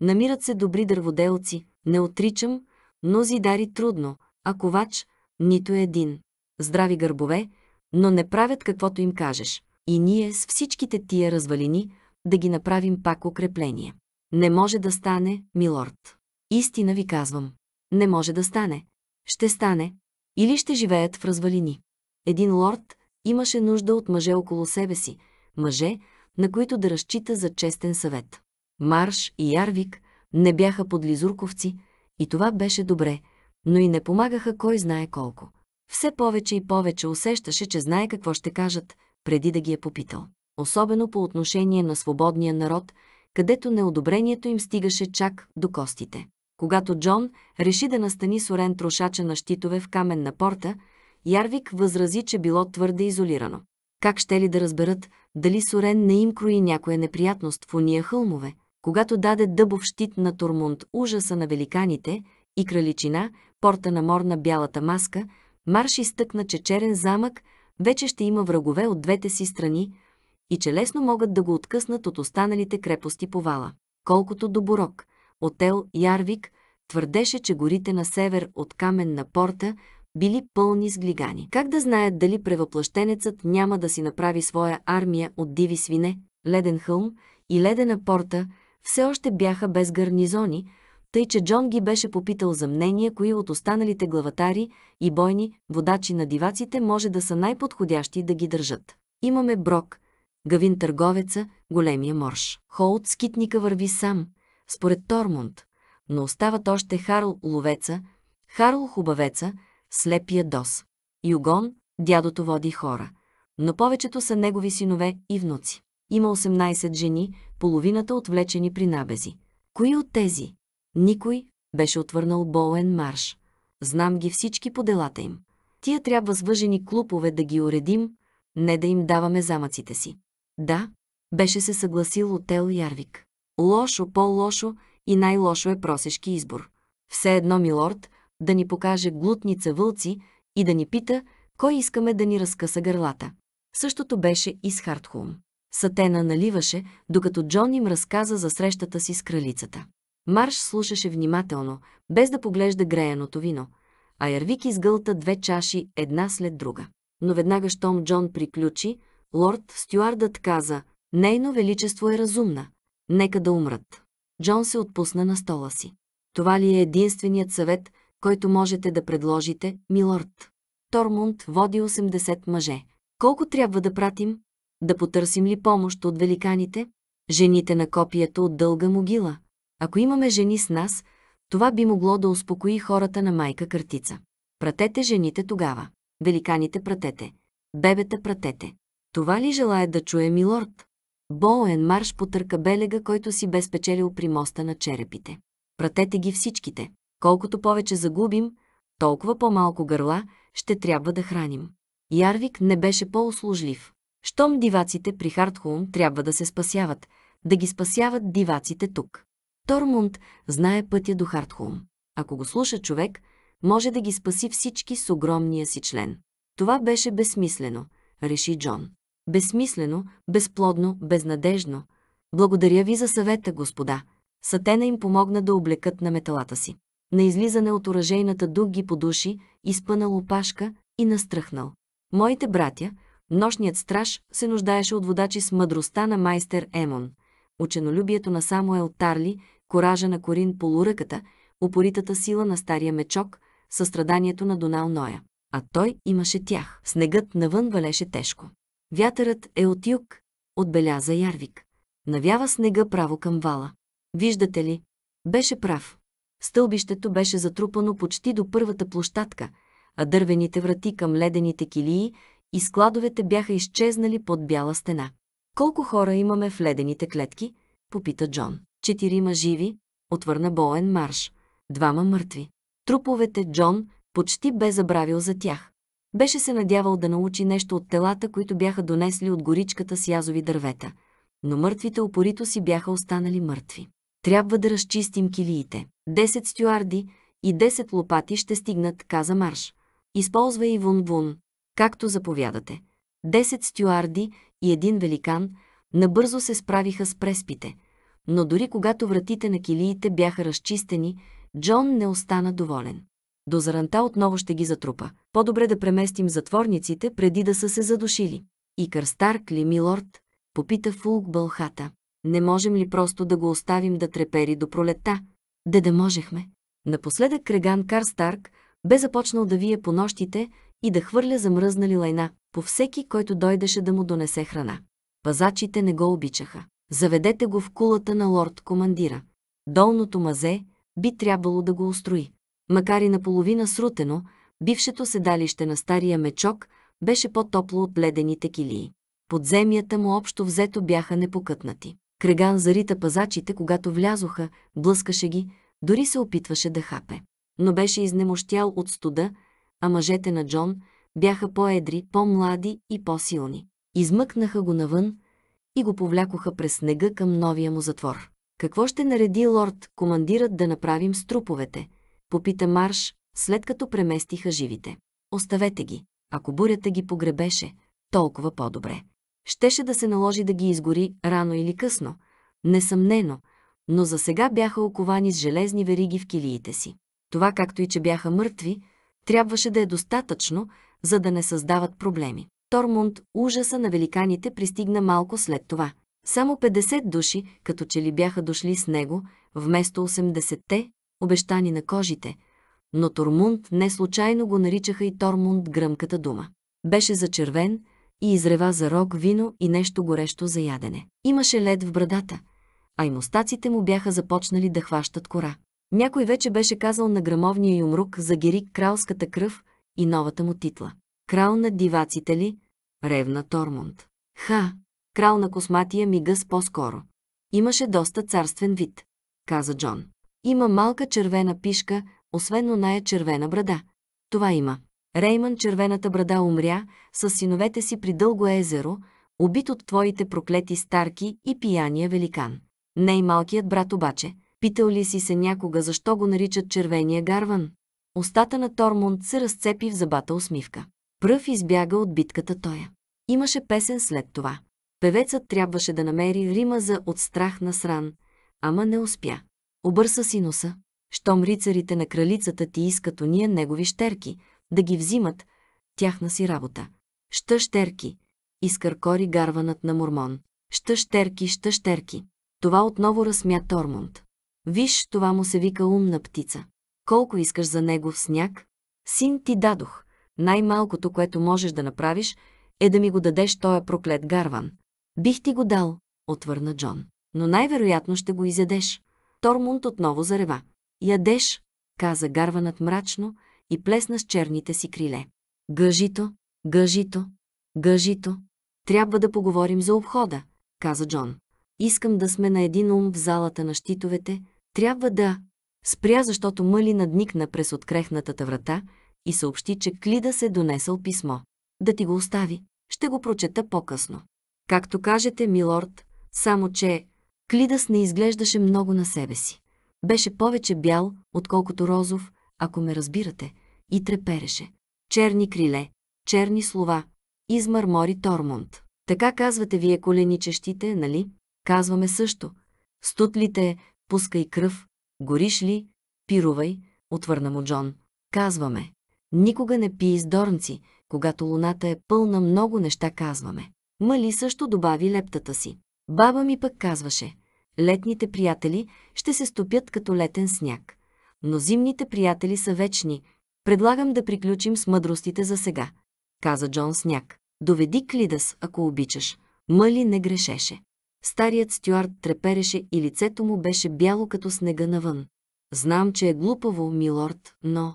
Намират се добри дърводелци, не отричам, но зидари трудно, а ковач – нито един здрави гърбове, но не правят каквото им кажеш. И ние с всичките тия развалини да ги направим пак укрепление. Не може да стане, милорд. Истина ви казвам. Не може да стане. Ще стане. Или ще живеят в развалини. Един лорд имаше нужда от мъже около себе си, мъже, на които да разчита за честен съвет. Марш и Ярвик не бяха подлизурковци, и това беше добре, но и не помагаха кой знае колко. Все повече и повече усещаше, че знае какво ще кажат, преди да ги е попитал. Особено по отношение на свободния народ, където неодобрението им стигаше чак до костите. Когато Джон реши да настани Сорен трошача на щитове в каменна порта, Ярвик възрази, че било твърде изолирано. Как ще ли да разберат дали Сорен не им крои някоя неприятност в уния хълмове? Когато даде дъбов щит на Турмунд ужаса на великаните и краличина, порта на морна бялата маска – Марш изтъкна, че Черен замък вече ще има врагове от двете си страни и че лесно могат да го откъснат от останалите крепости по вала. Колкото до Борок, Отел Ярвик твърдеше, че горите на север от камен на порта били пълни с глигани. Как да знаят дали превъплъщенецът няма да си направи своя армия от диви свине, леден хълм и ледена порта все още бяха без гарнизони, тъй че Джон ги беше попитал за мнение, кои от останалите главатари и бойни водачи на диваците може да са най-подходящи да ги държат. Имаме Брок, Гавин търговеца, големия морш. Холт скитника върви сам, според Тормунд, но остават още Харл ловеца, Харл хубавеца, слепия дос. Югон, дядото води хора, но повечето са негови синове и внуци. Има 18 жени, половината отвлечени при набези. Кои от тези, никой, беше отвърнал Боуен Марш. Знам ги всички по делата им. Тия трябва с въжени клупове да ги уредим, не да им даваме замъците си. Да, беше се съгласил Отел Ярвик. Лошо, по-лошо и най-лошо е просешки избор. Все едно, милорд, да ни покаже глутница вълци и да ни пита, кой искаме да ни разкъса гърлата. Същото беше и с Хартхум. Сатена наливаше, докато Джон им разказа за срещата си с кралицата. Марш слушаше внимателно, без да поглежда греяното вино, а Ярвик изгълта две чаши една след друга. Но веднага, щом Джон приключи, лорд Стюардът каза, «Нейно величество е разумна. Нека да умрат». Джон се отпусна на стола си. Това ли е единственият съвет, който можете да предложите, милорд? Тормунд води 80 мъже. Колко трябва да пратим? Да потърсим ли помощ от великаните? Жените на копието от дълга могила – ако имаме жени с нас, това би могло да успокои хората на майка Картица. Пратете жените тогава. Великаните пратете. Бебета пратете. Това ли желая да чуе милорд? Боуен марш потърка белега, който си безпечелил при моста на черепите. Пратете ги всичките. Колкото повече загубим, толкова по-малко гърла ще трябва да храним. Ярвик не беше по-услужлив. Щом диваците при Хартхолм трябва да се спасяват, да ги спасяват диваците тук. Тормунд знае пътя до Хартхолм. Ако го слуша човек, може да ги спаси всички с огромния си член. Това беше безсмислено, реши Джон. Безсмислено, безплодно, безнадежно. Благодаря ви за съвета, господа. Сатена им помогна да облекат на металата си. На излизане от оръжейната дух ги подуши, изпъна лопашка и настръхнал. Моите братя, нощният страж, се нуждаеше от водачи с мъдростта на майстер Емон ученолюбието на Самуел Тарли, коража на Корин полуръката, упоритата сила на стария мечок, състраданието на Донал Ноя. А той имаше тях. Снегът навън валеше тежко. Вятърът е от юг, отбеляза Ярвик. Навява снега право към вала. Виждате ли? Беше прав. Стълбището беше затрупано почти до първата площадка, а дървените врати към ледените килии и складовете бяха изчезнали под бяла стена. Колко хора имаме в ледените клетки? Попита Джон. Четирима живи, отвърна Боен Марш. Двама мъртви. Труповете Джон почти бе забравил за тях. Беше се надявал да научи нещо от телата, които бяха донесли от горичката с язови дървета. Но мъртвите опорито си бяха останали мъртви. Трябва да разчистим килиите. Десет стюарди и десет лопати ще стигнат, каза Марш. Използвай и вун-вун, както заповядате. Десет стюарди и един великан набързо се справиха с преспите, но дори когато вратите на килиите бяха разчистени, Джон не остана доволен. До заранта отново ще ги затрупа. По-добре да преместим затворниците, преди да са се задушили. И Кърстарк ли милорд? попита Фулк бълхата. Не можем ли просто да го оставим да трепери до пролетта? Де да можехме. Напоследък Креган Карстарк бе започнал да вие по нощите и да хвърля замръзнали лайна по всеки, който дойдеше да му донесе храна. Пазачите не го обичаха. Заведете го в кулата на лорд командира. Долното мазе би трябвало да го устрои. Макар и наполовина срутено, бившето седалище на стария мечок беше по-топло от ледените килии. Подземията му общо взето бяха непокътнати. Креган зарита пазачите, когато влязоха, блъскаше ги, дори се опитваше да хапе. Но беше изнемощял от студа, а мъжете на Джон бяха по-едри, по-млади и по-силни. Измъкнаха го навън и го повлякоха през снега към новия му затвор. Какво ще нареди лорд, командират да направим с труповете? Попита Марш, след като преместиха живите. Оставете ги. Ако бурята ги погребеше, толкова по-добре. Щеше да се наложи да ги изгори рано или късно, несъмнено, но за сега бяха оковани с железни вериги в килиите си. Това, както и че бяха мъртви, трябваше да е достатъчно, за да не създават проблеми. Тормунд, ужаса на великаните, пристигна малко след това. Само 50 души, като че ли бяха дошли с него, вместо 80-те, обещани на кожите, но Тормунд не случайно го наричаха и Тормунд гръмката дума. Беше зачервен и изрева за рог вино и нещо горещо за ядене. Имаше лед в брадата, а и мустаците му бяха започнали да хващат кора. Някой вече беше казал на грамовния юмрук за Герик кралската кръв и новата му титла. Крал на диваците ли? Ревна Тормунд. Ха! Крал на косматия мигъс по-скоро. Имаше доста царствен вид, каза Джон. Има малка червена пишка, освен оная червена брада. Това има. Рейман червената брада умря с синовете си при дълго езеро, убит от твоите проклети старки и пияния великан. Най-малкият брат обаче – Питал ли си се някога защо го наричат червения гарван? Остата на Тормунд се разцепи в забата усмивка. Пръв избяга от битката тоя. Имаше песен след това. Певецът трябваше да намери рима за от страх на сран, ама не успя. Обърса си носа. Щом рицарите на кралицата ти искат уния негови щерки, да ги взимат, тяхна си работа. Ща щерки, изкъркори гарванът на Мормон. Ща щерки, ща щерки. Това отново разсмя Тормунд. Виж, това му се вика умна птица. Колко искаш за него в сняг? Син ти дадох. Най-малкото, което можеш да направиш, е да ми го дадеш тоя проклет гарван. Бих ти го дал, отвърна Джон. Но най-вероятно ще го изядеш. Тормунд отново зарева. Ядеш, каза гарванът мрачно и плесна с черните си криле. Гъжито, гъжито, гъжито. Трябва да поговорим за обхода, каза Джон. Искам да сме на един ум в залата на щитовете, трябва да... Спря, защото Мъли надникна през открехнатата врата и съобщи, че Клида се е донесъл писмо. Да ти го остави. Ще го прочета по-късно. Както кажете, милорд, само че Клидас не изглеждаше много на себе си. Беше повече бял, отколкото розов, ако ме разбирате, и трепереше. Черни криле, черни слова, измърмори Тормунд. Така казвате вие коленичещите, нали? Казваме също. Стутлите, пускай кръв, гориш ли, пирувай, отвърна му Джон. Казваме, никога не пи с дорнци, когато луната е пълна много неща казваме. Мали също добави лептата си. Баба ми пък казваше, летните приятели ще се стопят като летен сняг, но зимните приятели са вечни. Предлагам да приключим с мъдростите за сега, каза Джон Сняг. Доведи Клидас, ако обичаш. Мали не грешеше. Старият стюард трепереше и лицето му беше бяло като снега навън. Знам, че е глупаво, милорд, но...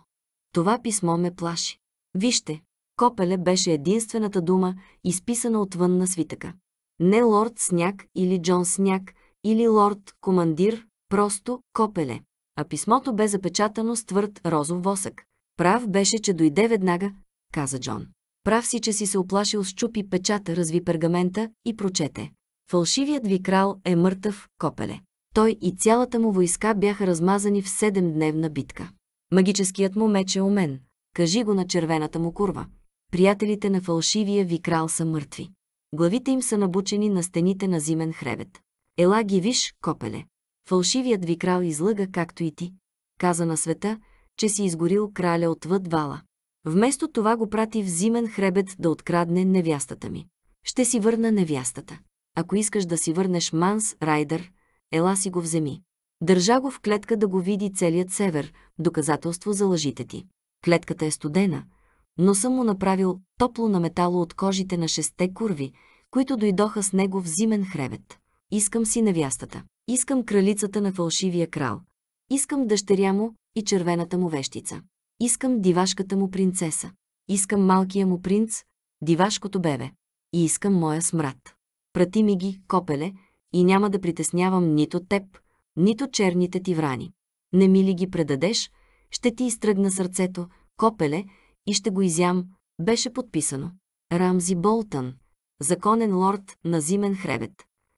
Това писмо ме плаши. Вижте, копеле беше единствената дума, изписана отвън на свитъка. Не лорд Сняк или Джон Сняк, или лорд Командир, просто копеле. А писмото бе запечатано с твърд розов восък. Прав беше, че дойде веднага, каза Джон. Прав си, че си се оплашил с чупи печата, разви пергамента и прочете. Фалшивият ви крал е мъртъв, копеле. Той и цялата му войска бяха размазани в седемдневна битка. Магическият му меч е умен. Кажи го на червената му курва. Приятелите на фалшивия ви крал са мъртви. Главите им са набучени на стените на зимен хребет. Ела ги виж, копеле. Фалшивият ви крал излъга, както и ти. Каза на света, че си изгорил краля отвъд вала. Вместо това го прати в зимен хребет да открадне невястата ми. Ще си върна невястата. Ако искаш да си върнеш Манс Райдер, ела си го вземи. Държа го в клетка да го види целият север, доказателство за лъжите ти. Клетката е студена, но съм му направил топло на метало от кожите на шесте курви, които дойдоха с него в зимен хребет. Искам си невястата. Искам кралицата на фалшивия крал. Искам дъщеря му и червената му вещица. Искам дивашката му принцеса. Искам малкия му принц, дивашкото бебе. И искам моя смрат прати ми ги, копеле, и няма да притеснявам нито теб, нито черните ти врани. Не ми ли ги предадеш, ще ти изтръгна сърцето, копеле, и ще го изям, беше подписано. Рамзи Болтън, законен лорд на зимен хребет.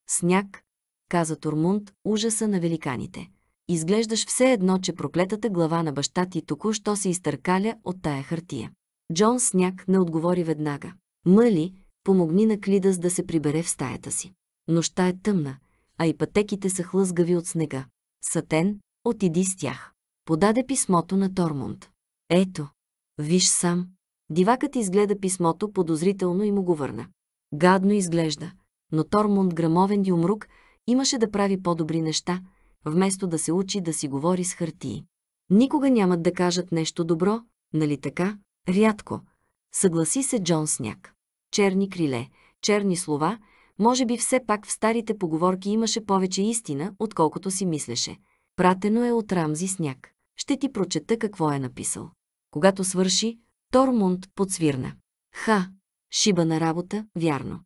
Сняг, каза Тормунд, ужаса на великаните. Изглеждаш все едно, че проклетата глава на баща ти току-що се изтъркаля от тая хартия. Джон Сняг не отговори веднага. Мъли, помогни на Клидас да се прибере в стаята си. Нощта е тъмна, а и пътеките са хлъзгави от снега. Сатен, отиди с тях. Подаде писмото на Тормунд. Ето, виж сам. Дивакът изгледа писмото подозрително и му го върна. Гадно изглежда, но Тормунд грамовен и умрук имаше да прави по-добри неща, вместо да се учи да си говори с хартии. Никога нямат да кажат нещо добро, нали така? Рядко. Съгласи се Джон Сняк черни криле, черни слова, може би все пак в старите поговорки имаше повече истина, отколкото си мислеше. Пратено е от Рамзи сняг. Ще ти прочета какво е написал. Когато свърши, Тормунд подсвирна. Ха, шиба на работа, вярно.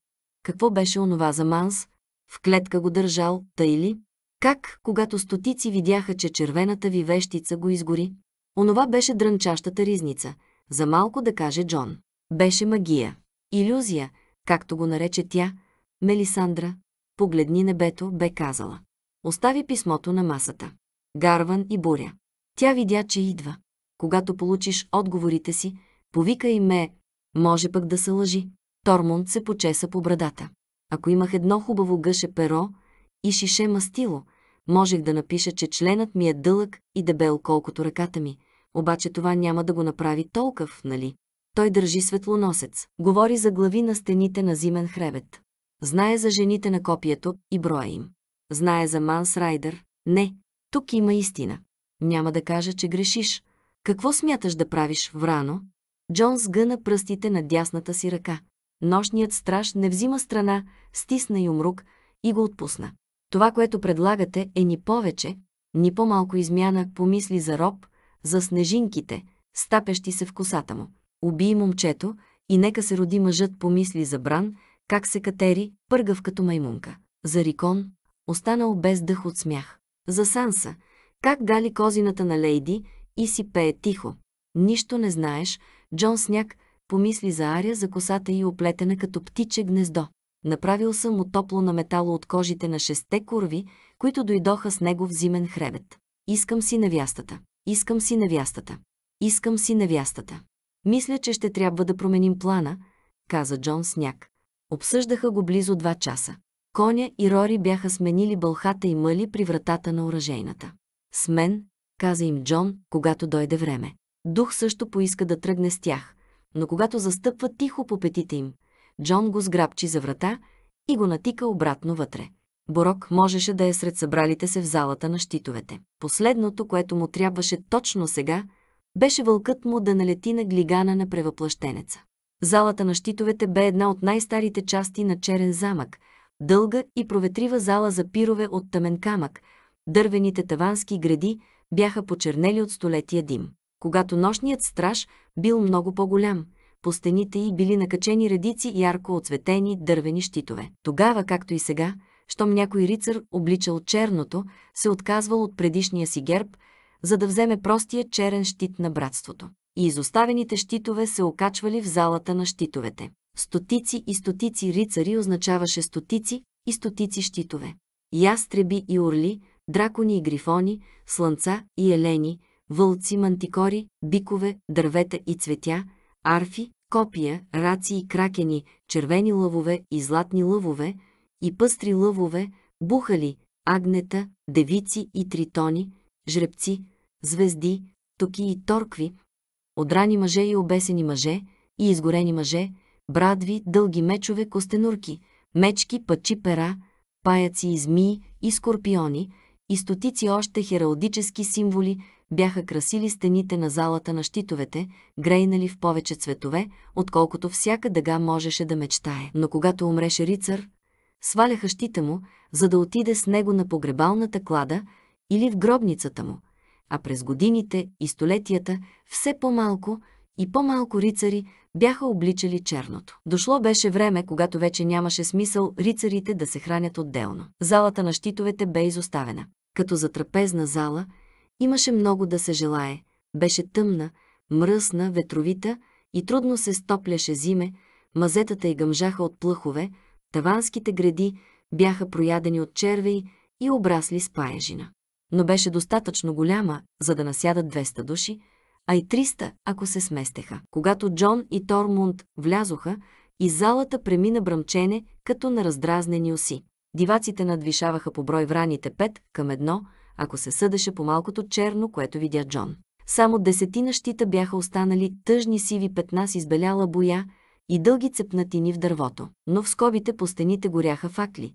Какво беше онова за Манс? В клетка го държал, та или? Как, когато стотици видяха, че червената ви вещица го изгори? Онова беше дрънчащата ризница, за малко да каже Джон. Беше магия. Иллюзия, както го нарече тя, Мелисандра, погледни небето, бе казала. Остави писмото на масата. Гарван и буря. Тя видя, че идва. Когато получиш отговорите си, повика и ме, може пък да се лъжи. Тормунд се почеса по брадата. Ако имах едно хубаво гъше перо и шише мастило, можех да напиша, че членът ми е дълъг и дебел колкото ръката ми, обаче това няма да го направи толкова, нали? Той държи светлоносец, говори за глави на стените на зимен хребет. Знае за жените на копието и броя им. Знае за Манс Райдер. Не, тук има истина. Няма да кажа, че грешиш. Какво смяташ да правиш, Врано? Джон сгъна пръстите на дясната си ръка. Нощният страж не взима страна, стисна юмрук и го отпусна. Това, което предлагате, е ни повече, ни по-малко измяна, помисли за роб, за снежинките, стапещи се в косата му убий момчето и нека се роди мъжът помисли за бран, как се катери, пъргав като маймунка. За Рикон, останал без дъх от смях. За Санса, как гали козината на Лейди и си пее тихо. Нищо не знаеш, Джон Сняк помисли за Аря за косата й оплетена като птиче гнездо. Направил съм му топло на метало от кожите на шесте курви, които дойдоха с него в зимен хребет. Искам си невястата. Искам си невястата. Искам си невястата. Мисля, че ще трябва да променим плана, каза Джон Сняк. Обсъждаха го близо два часа. Коня и Рори бяха сменили бълхата и мъли при вратата на оръжейната. С мен, каза им Джон, когато дойде време. Дух също поиска да тръгне с тях, но когато застъпва тихо по петите им, Джон го сграбчи за врата и го натика обратно вътре. Борок можеше да е сред събралите се в залата на щитовете. Последното, което му трябваше точно сега, беше вълкът му да налети на глигана на превъплащенеца. Залата на щитовете бе една от най-старите части на Черен замък, дълга и проветрива зала за пирове от тъмен камък, дървените тавански гради бяха почернели от столетия дим. Когато нощният страж бил много по-голям, по стените й били накачени редици ярко оцветени дървени щитове. Тогава, както и сега, щом някой рицар обличал черното, се отказвал от предишния си герб – за да вземе простия черен щит на братството. И изоставените щитове се окачвали в залата на щитовете. Стотици и стотици рицари означаваше стотици и стотици щитове. Ястреби и орли, дракони и грифони, слънца и елени, вълци, мантикори, бикове, дървета и цветя, арфи, копия, раци и кракени, червени лъвове и златни лъвове, и пъстри лъвове, бухали, агнета, девици и тритони, жребци, звезди, токи и торкви, одрани мъже и обесени мъже, и изгорени мъже, брадви, дълги мечове, костенурки, мечки, пъчи пера, паяци и змии и скорпиони, и стотици още хералдически символи бяха красили стените на залата на щитовете, грейнали в повече цветове, отколкото всяка дъга можеше да мечтае. Но когато умреше рицар, сваляха щита му, за да отиде с него на погребалната клада или в гробницата му – а през годините и столетията все по-малко и по-малко рицари бяха обличали черното. Дошло беше време, когато вече нямаше смисъл рицарите да се хранят отделно. Залата на щитовете бе изоставена. Като за трапезна зала, имаше много да се желае. Беше тъмна, мръсна, ветровита и трудно се стопляше зиме, мазетата й гъмжаха от плъхове, таванските гради бяха проядени от червей и обрасли с паежина но беше достатъчно голяма, за да насядат 200 души, а и 300, ако се сместеха. Когато Джон и Тормунд влязоха, и залата премина бръмчене, като на раздразнени оси. Диваците надвишаваха по брой враните 5 към едно, ако се съдеше по малкото черно, което видя Джон. Само десетина щита бяха останали тъжни сиви петна с избеляла боя и дълги цепнатини в дървото. Но в скобите по стените горяха факли,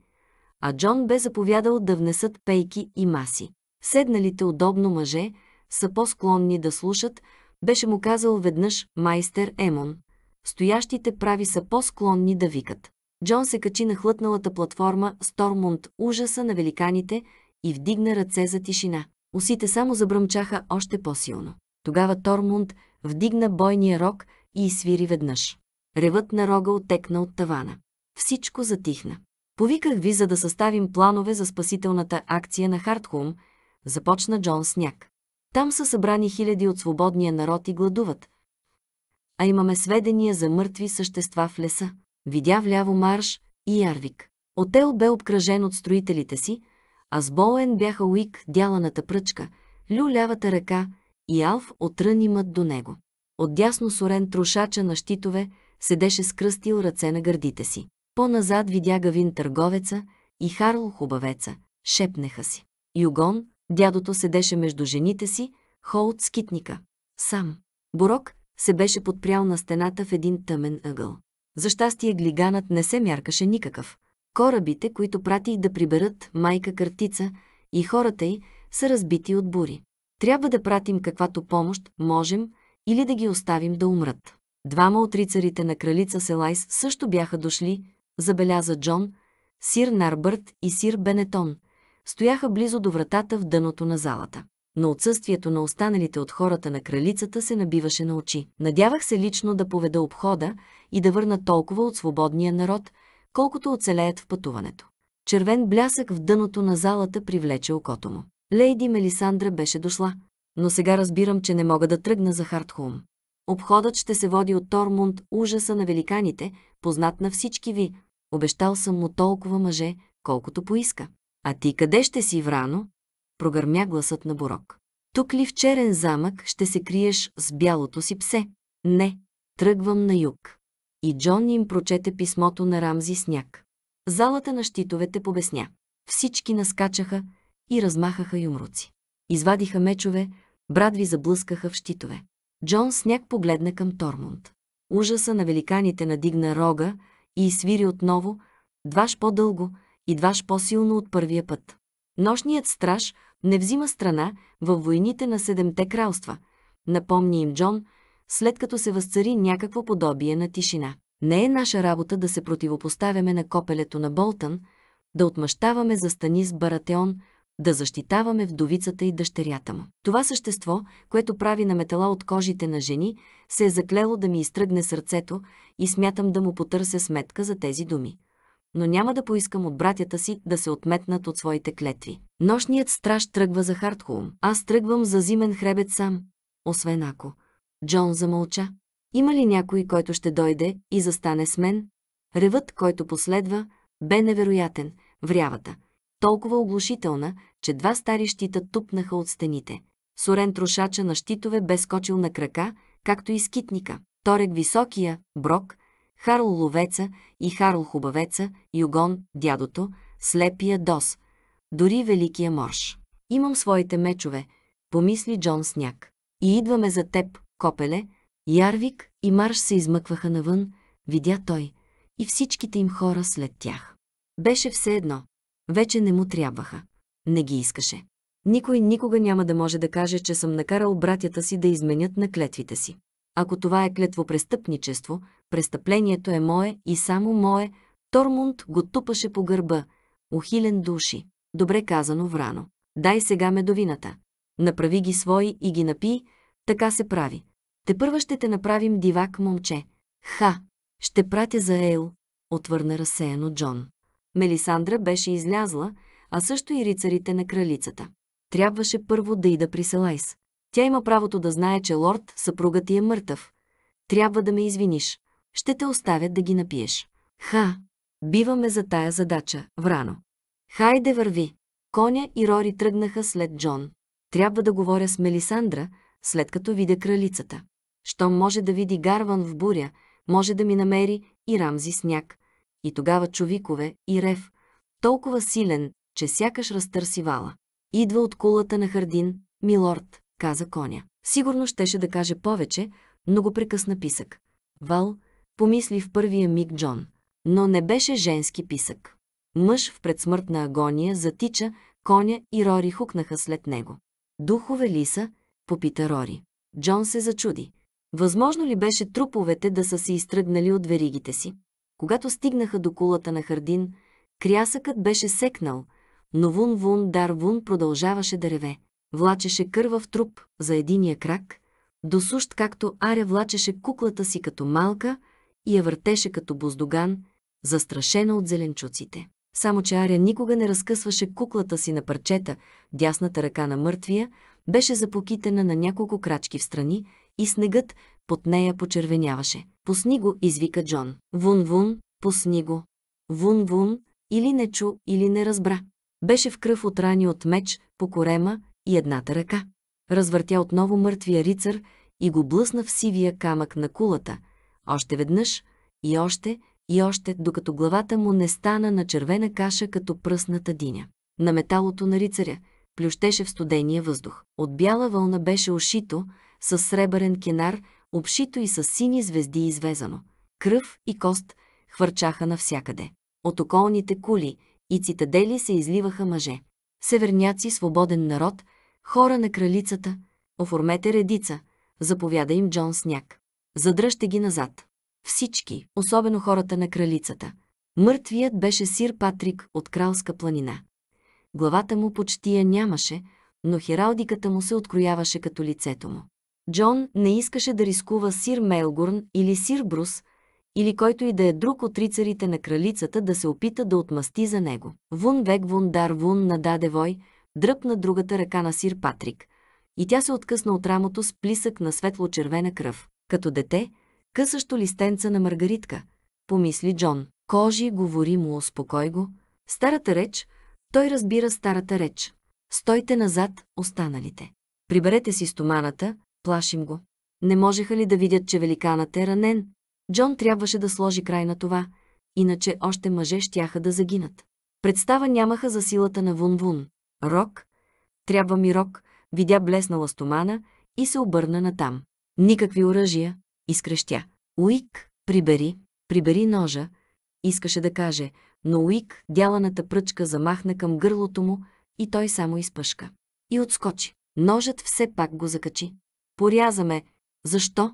а Джон бе заповядал да внесат пейки и маси седналите удобно мъже са по-склонни да слушат, беше му казал веднъж майстер Емон. Стоящите прави са по-склонни да викат. Джон се качи на хлътналата платформа Стормунд, ужаса на великаните, и вдигна ръце за тишина. Усите само забръмчаха още по-силно. Тогава Тормунд вдигна бойния рог и свири веднъж. Ревът на рога отекна от тавана. Всичко затихна. Повиках ви, за да съставим планове за спасителната акция на Хартхум започна Джон Сняк. Там са събрани хиляди от свободния народ и гладуват. А имаме сведения за мъртви същества в леса. Видя вляво Марш и Ярвик. Отел бе обкръжен от строителите си, а с Боуен бяха Уик, дяланата пръчка, Лю лявата ръка и Алф отрънимът до него. Отдясно сорен трошача на щитове седеше скръстил ръце на гърдите си. По-назад видя Гавин търговеца и Харл хубавеца. Шепнеха си. Югон, Дядото седеше между жените си, хо от скитника. Сам. Борок се беше подпрял на стената в един тъмен ъгъл. За щастие глиганът не се мяркаше никакъв. Корабите, които прати да приберат майка картица и хората й, са разбити от бури. Трябва да пратим каквато помощ можем или да ги оставим да умрат. Двама от рицарите на кралица Селайс също бяха дошли, забеляза Джон, сир Нарбърт и сир Бенетон, стояха близо до вратата в дъното на залата. Но отсъствието на останалите от хората на кралицата се набиваше на очи. Надявах се лично да поведа обхода и да върна толкова от свободния народ, колкото оцелеят в пътуването. Червен блясък в дъното на залата привлече окото му. Лейди Мелисандра беше дошла, но сега разбирам, че не мога да тръгна за Хартхум. Обходът ще се води от Тормунд, ужаса на великаните, познат на всички ви. Обещал съм му толкова мъже, колкото поиска. А ти къде ще си, Врано? Прогърмя гласът на Борок. Тук ли в черен замък ще се криеш с бялото си псе? Не, тръгвам на юг. И Джон им прочете писмото на Рамзи Сняк. Залата на щитовете побесня. Всички наскачаха и размахаха юмруци. Извадиха мечове, брадви заблъскаха в щитове. Джон Сняк погледна към Тормунд. Ужаса на великаните надигна рога и свири отново, дваж по-дълго – идваш по-силно от първия път. Нощният страж не взима страна във войните на Седемте кралства, напомни им Джон, след като се възцари някакво подобие на тишина. Не е наша работа да се противопоставяме на копелето на Болтън, да отмъщаваме за Станис Баратеон, да защитаваме вдовицата и дъщерята му. Това същество, което прави на метала от кожите на жени, се е заклело да ми изтръгне сърцето и смятам да му потърся сметка за тези думи но няма да поискам от братята си да се отметнат от своите клетви. Нощният страж тръгва за Хартхолм. Аз тръгвам за зимен хребет сам, освен ако. Джон замълча. Има ли някой, който ще дойде и застане с мен? Ревът, който последва, бе невероятен, врявата. Толкова оглушителна, че два стари щита тупнаха от стените. Сорен трошача на щитове бе скочил на крака, както и скитника. Торек Високия, Брок, Харл Ловеца и Харл Хубавеца, Югон, дядото, слепия Дос, дори Великия Морш. Имам своите мечове, помисли Джон Сняк. И идваме за теб, Копеле. Ярвик и Марш се измъкваха навън, видя той, и всичките им хора след тях. Беше все едно. Вече не му трябваха. Не ги искаше. Никой никога няма да може да каже, че съм накарал братята си да изменят на клетвите си. Ако това е клетвопрестъпничество, Престъплението е мое и само мое. Тормунд го тупаше по гърба. Ухилен души. Добре казано врано. Дай сега медовината. Направи ги свои и ги напи. Така се прави. Те първа ще те направим дивак, момче. Ха! Ще пратя за Ейл, отвърна разсеяно Джон. Мелисандра беше излязла, а също и рицарите на кралицата. Трябваше първо да и да при Селайс. Тя има правото да знае, че лорд съпругът ти е мъртъв. Трябва да ме извиниш ще те оставят да ги напиеш. Ха! Биваме за тая задача, Врано. Хайде върви! Коня и Рори тръгнаха след Джон. Трябва да говоря с Мелисандра, след като видя кралицата. Щом може да види Гарван в буря, може да ми намери и Рамзи сняг. И тогава човикове и рев, толкова силен, че сякаш разтърси вала. Идва от кулата на Хардин, милорд, каза коня. Сигурно щеше да каже повече, но го прекъсна писък. Вал, помисли в първия миг Джон. Но не беше женски писък. Мъж в предсмъртна агония затича, коня и Рори хукнаха след него. Духове ли са? попита Рори. Джон се зачуди. Възможно ли беше труповете да са се изтръгнали от веригите си? Когато стигнаха до кулата на Хардин, крясъкът беше секнал, но Вун-Вун Дар-Вун продължаваше да реве. Влачеше кървав труп за единия крак, досущ както Аря влачеше куклата си като малка, и я въртеше като буздоган, застрашена от зеленчуците. Само че Аря никога не разкъсваше куклата си на парчета, дясната ръка на мъртвия беше запокитена на няколко крачки в страни и снегът под нея почервеняваше. Посни го!» извика Джон. «Вун-вун, посни го!» Вун-вун или не чу, или не разбра. Беше в кръв от рани от меч, по корема и едната ръка. Развъртя отново мъртвия рицар и го блъсна в сивия камък на кулата – още веднъж, и още, и още, докато главата му не стана на червена каша като пръсната диня. На металото на рицаря плющеше в студения въздух. От бяла вълна беше ушито, с сребърен кенар, обшито и с сини звезди извезано. Кръв и кост хвърчаха навсякъде. От околните кули и цитадели се изливаха мъже. Северняци, свободен народ, хора на кралицата, оформете редица, заповяда им Джон Сняк. Задръжте ги назад. Всички, особено хората на кралицата. Мъртвият беше сир Патрик от Кралска планина. Главата му почти я нямаше, но хералдиката му се открояваше като лицето му. Джон не искаше да рискува сир Мелгурн или сир Брус, или който и да е друг от рицарите на кралицата да се опита да отмъсти за него. Вун век вун дар вун нададе вой, дръпна другата ръка на сир Патрик. И тя се откъсна от рамото с плисък на светло-червена кръв като дете, късащо листенца на маргаритка, помисли Джон. Кожи, говори му, успокой го. Старата реч, той разбира старата реч. Стойте назад, останалите. Приберете си стоманата, плашим го. Не можеха ли да видят, че великанът е ранен? Джон трябваше да сложи край на това, иначе още мъже щяха да загинат. Представа нямаха за силата на Вун-Вун. Рок, трябва ми рок, видя блеснала стомана и се обърна натам. Никакви оръжия, изкрещя. Уик, прибери, прибери ножа, искаше да каже, но Уик дяланата пръчка замахна към гърлото му и той само изпъшка. И отскочи. Ножът все пак го закачи. Порязаме. Защо?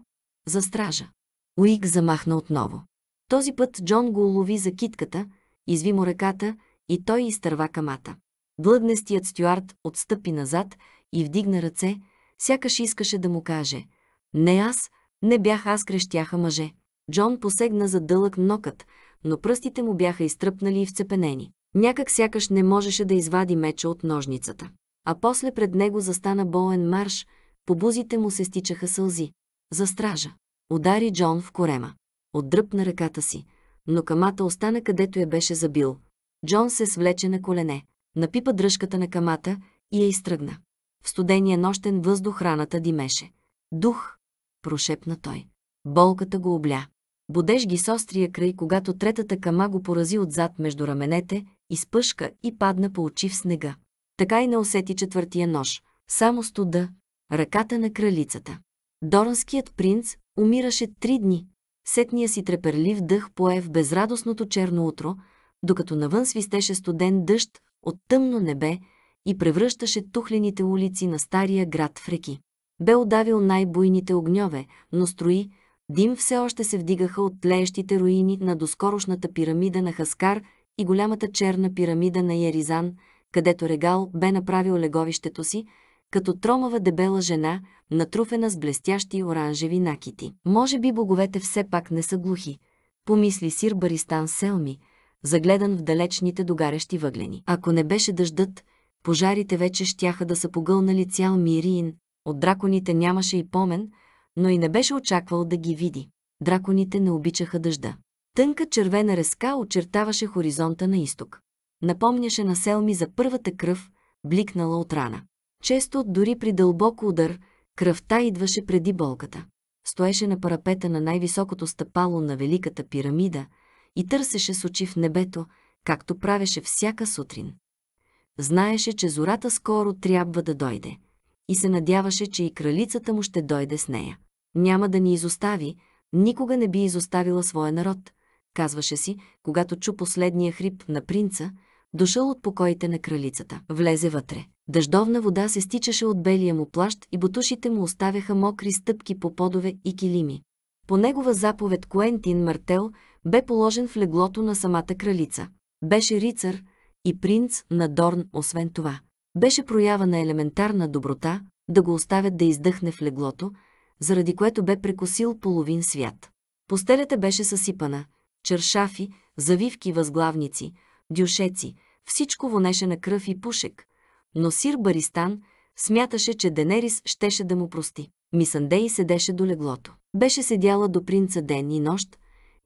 За стража. Уик замахна отново. Този път Джон го улови за китката, изви му ръката и той изтърва камата. Длъгнестият стюард отстъпи назад и вдигна ръце, сякаш искаше да му каже – не аз, не бях аз, крещяха мъже. Джон посегна за дълъг нокът, но пръстите му бяха изтръпнали и вцепенени. Някак сякаш не можеше да извади меча от ножницата. А после пред него застана Боен Марш, по бузите му се стичаха сълзи. За стража. Удари Джон в корема. Отдръпна ръката си, но камата остана където я беше забил. Джон се свлече на колене, напипа дръжката на камата и я изтръгна. В студения нощен въздух раната димеше. Дух, прошепна той. Болката го обля. Бодеж ги с острия край, когато третата кама го порази отзад между раменете, изпъшка и падна по очи в снега. Така и не усети четвъртия нож, само студа, ръката на кралицата. Доранският принц умираше три дни. Сетния си треперлив дъх пое в безрадостното черно утро, докато навън свистеше студен дъжд от тъмно небе и превръщаше тухлените улици на стария град в реки. Бе удавил най-буйните огньове, но строи, дим все още се вдигаха от тлеещите руини на доскорошната пирамида на Хаскар и голямата черна пирамида на Яризан, където Регал бе направил леговището си, като тромава дебела жена, натруфена с блестящи оранжеви накити. Може би боговете все пак не са глухи, помисли сир Баристан Селми, загледан в далечните догарящи въглени. Ако не беше дъждът, пожарите вече щяха да са погълнали цял Мириин, от драконите нямаше и помен, но и не беше очаквал да ги види. Драконите не обичаха дъжда. Тънка червена резка очертаваше хоризонта на изток. Напомняше на Селми за първата кръв, бликнала от рана. Често, дори при дълбок удар, кръвта идваше преди болката. Стоеше на парапета на най-високото стъпало на Великата пирамида и търсеше с очи в небето, както правеше всяка сутрин. Знаеше, че зората скоро трябва да дойде и се надяваше, че и кралицата му ще дойде с нея. Няма да ни изостави, никога не би изоставила своя народ, казваше си, когато чу последния хрип на принца, дошъл от покоите на кралицата. Влезе вътре. Дъждовна вода се стичаше от белия му плащ и бутушите му оставяха мокри стъпки по подове и килими. По негова заповед Куентин Мартел бе положен в леглото на самата кралица. Беше рицар и принц на Дорн освен това. Беше проява на елементарна доброта да го оставят да издъхне в леглото, заради което бе прекосил половин свят. Постелята беше съсипана, чершафи, завивки, възглавници, дюшеци, всичко вонеше на кръв и пушек, но сир Баристан смяташе, че Денерис щеше да му прости. Мисандей седеше до леглото. Беше седяла до принца ден и нощ,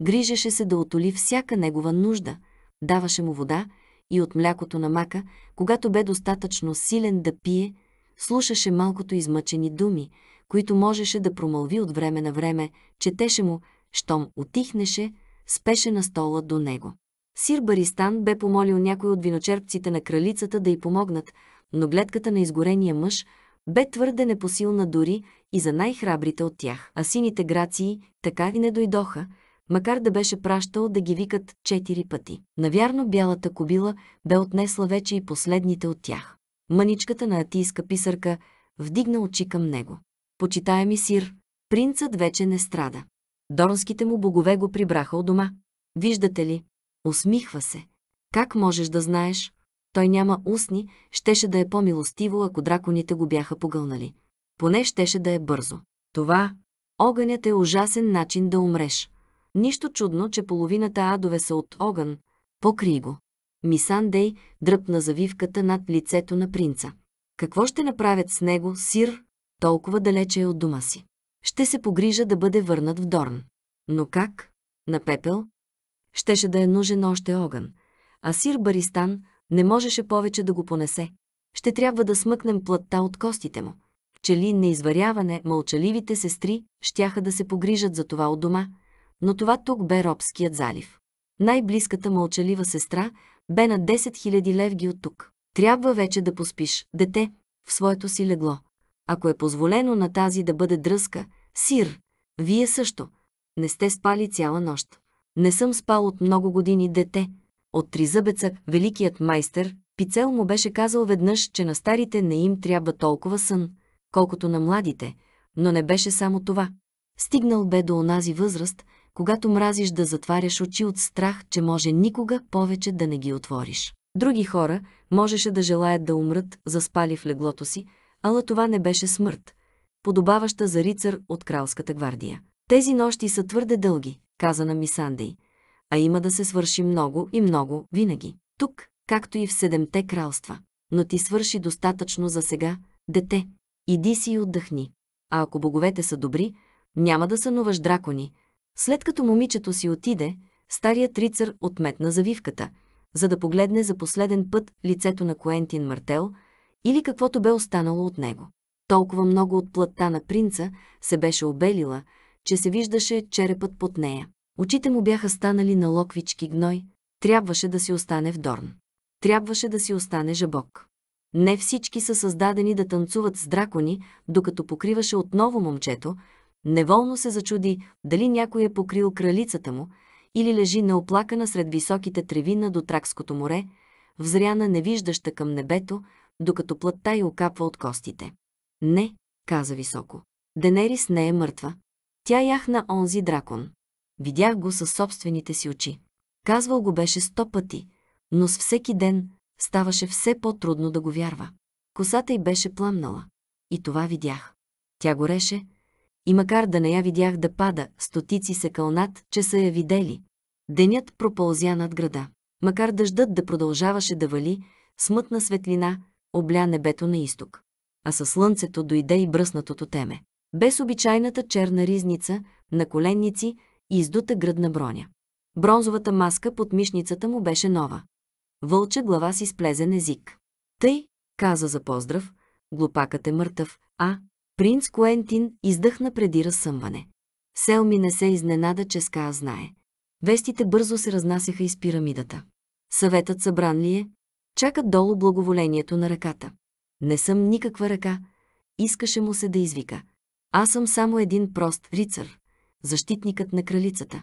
грижеше се да отоли всяка негова нужда, даваше му вода и от млякото на мака, когато бе достатъчно силен да пие, слушаше малкото измъчени думи, които можеше да промълви от време на време, четеше му, щом отихнеше, спеше на стола до него. Сир Баристан бе помолил някой от виночерпците на кралицата да й помогнат, но гледката на изгорения мъж бе твърде непосилна дори и за най-храбрите от тях. А сините грации така и не дойдоха, макар да беше пращал да ги викат четири пъти. Навярно бялата кобила бе отнесла вече и последните от тях. Мъничката на атийска писарка вдигна очи към него. Почитаеми сир, принцът вече не страда. Дорнските му богове го прибраха от дома. Виждате ли? Усмихва се. Как можеш да знаеш? Той няма устни, щеше да е по-милостиво, ако драконите го бяха погълнали. Поне щеше да е бързо. Това, огънят е ужасен начин да умреш. Нищо чудно, че половината адове са от огън. Покри го. Мисандей дръпна завивката над лицето на принца. Какво ще направят с него, сир, толкова далече е от дома си? Ще се погрижа да бъде върнат в Дорн. Но как? На пепел? Щеше да е нужен още огън. А сир Баристан не можеше повече да го понесе. Ще трябва да смъкнем плътта от костите му. Чели неизваряване, мълчаливите сестри щяха да се погрижат за това от дома – но това тук бе Робският залив. Най-близката мълчалива сестра бе на 10 000 левги от тук. Трябва вече да поспиш, дете, в своето си легло. Ако е позволено на тази да бъде дръзка, сир, вие също. Не сте спали цяла нощ. Не съм спал от много години дете. От тризъбеца, великият майстер, Пицел му беше казал веднъж, че на старите не им трябва толкова сън, колкото на младите, но не беше само това. Стигнал бе до онази възраст, когато мразиш да затваряш очи от страх, че може никога повече да не ги отвориш. Други хора можеше да желаят да умрат, заспали в леглото си, ала това не беше смърт, подобаваща за рицар от кралската гвардия. Тези нощи са твърде дълги, каза на Мисандей, а има да се свърши много и много винаги. Тук, както и в седемте кралства. Но ти свърши достатъчно за сега, дете. Иди си и отдъхни. А ако боговете са добри, няма да сънуваш дракони, след като момичето си отиде, старият рицар отметна завивката, за да погледне за последен път лицето на Куентин Мартел или каквото бе останало от него. Толкова много от плътта на принца се беше обелила, че се виждаше черепът под нея. Очите му бяха станали на локвички гной. Трябваше да си остане в Дорн. Трябваше да си остане жабок. Не всички са създадени да танцуват с дракони, докато покриваше отново момчето, Неволно се зачуди дали някой е покрил кралицата му или лежи неоплакана сред високите треви на Дотракското море, взряна невиждаща към небето, докато плътта й окапва от костите. Не, каза високо. Денерис не е мъртва. Тя яхна онзи дракон. Видях го със собствените си очи. Казвал го беше сто пъти, но с всеки ден ставаше все по-трудно да го вярва. Косата й беше пламнала. И това видях. Тя гореше, и макар да не я видях да пада, стотици се кълнат, че са я видели. Денят пропълзя над града. Макар дъждът да продължаваше да вали, смътна светлина обля небето на изток. А със слънцето дойде и бръснатото теме. Без обичайната черна ризница, на коленници и издута гръдна броня. Бронзовата маска под мишницата му беше нова. Вълча глава си сплезен език. Тъй, каза за поздрав, глупакът е мъртъв, а, Принц Куентин издъхна преди разсъмване. Селми не се изненада, че Ска знае. Вестите бързо се разнасяха из пирамидата. Съветът събран ли е? Чакат долу благоволението на ръката. Не съм никаква ръка. Искаше му се да извика. Аз съм само един прост рицар, защитникът на кралицата.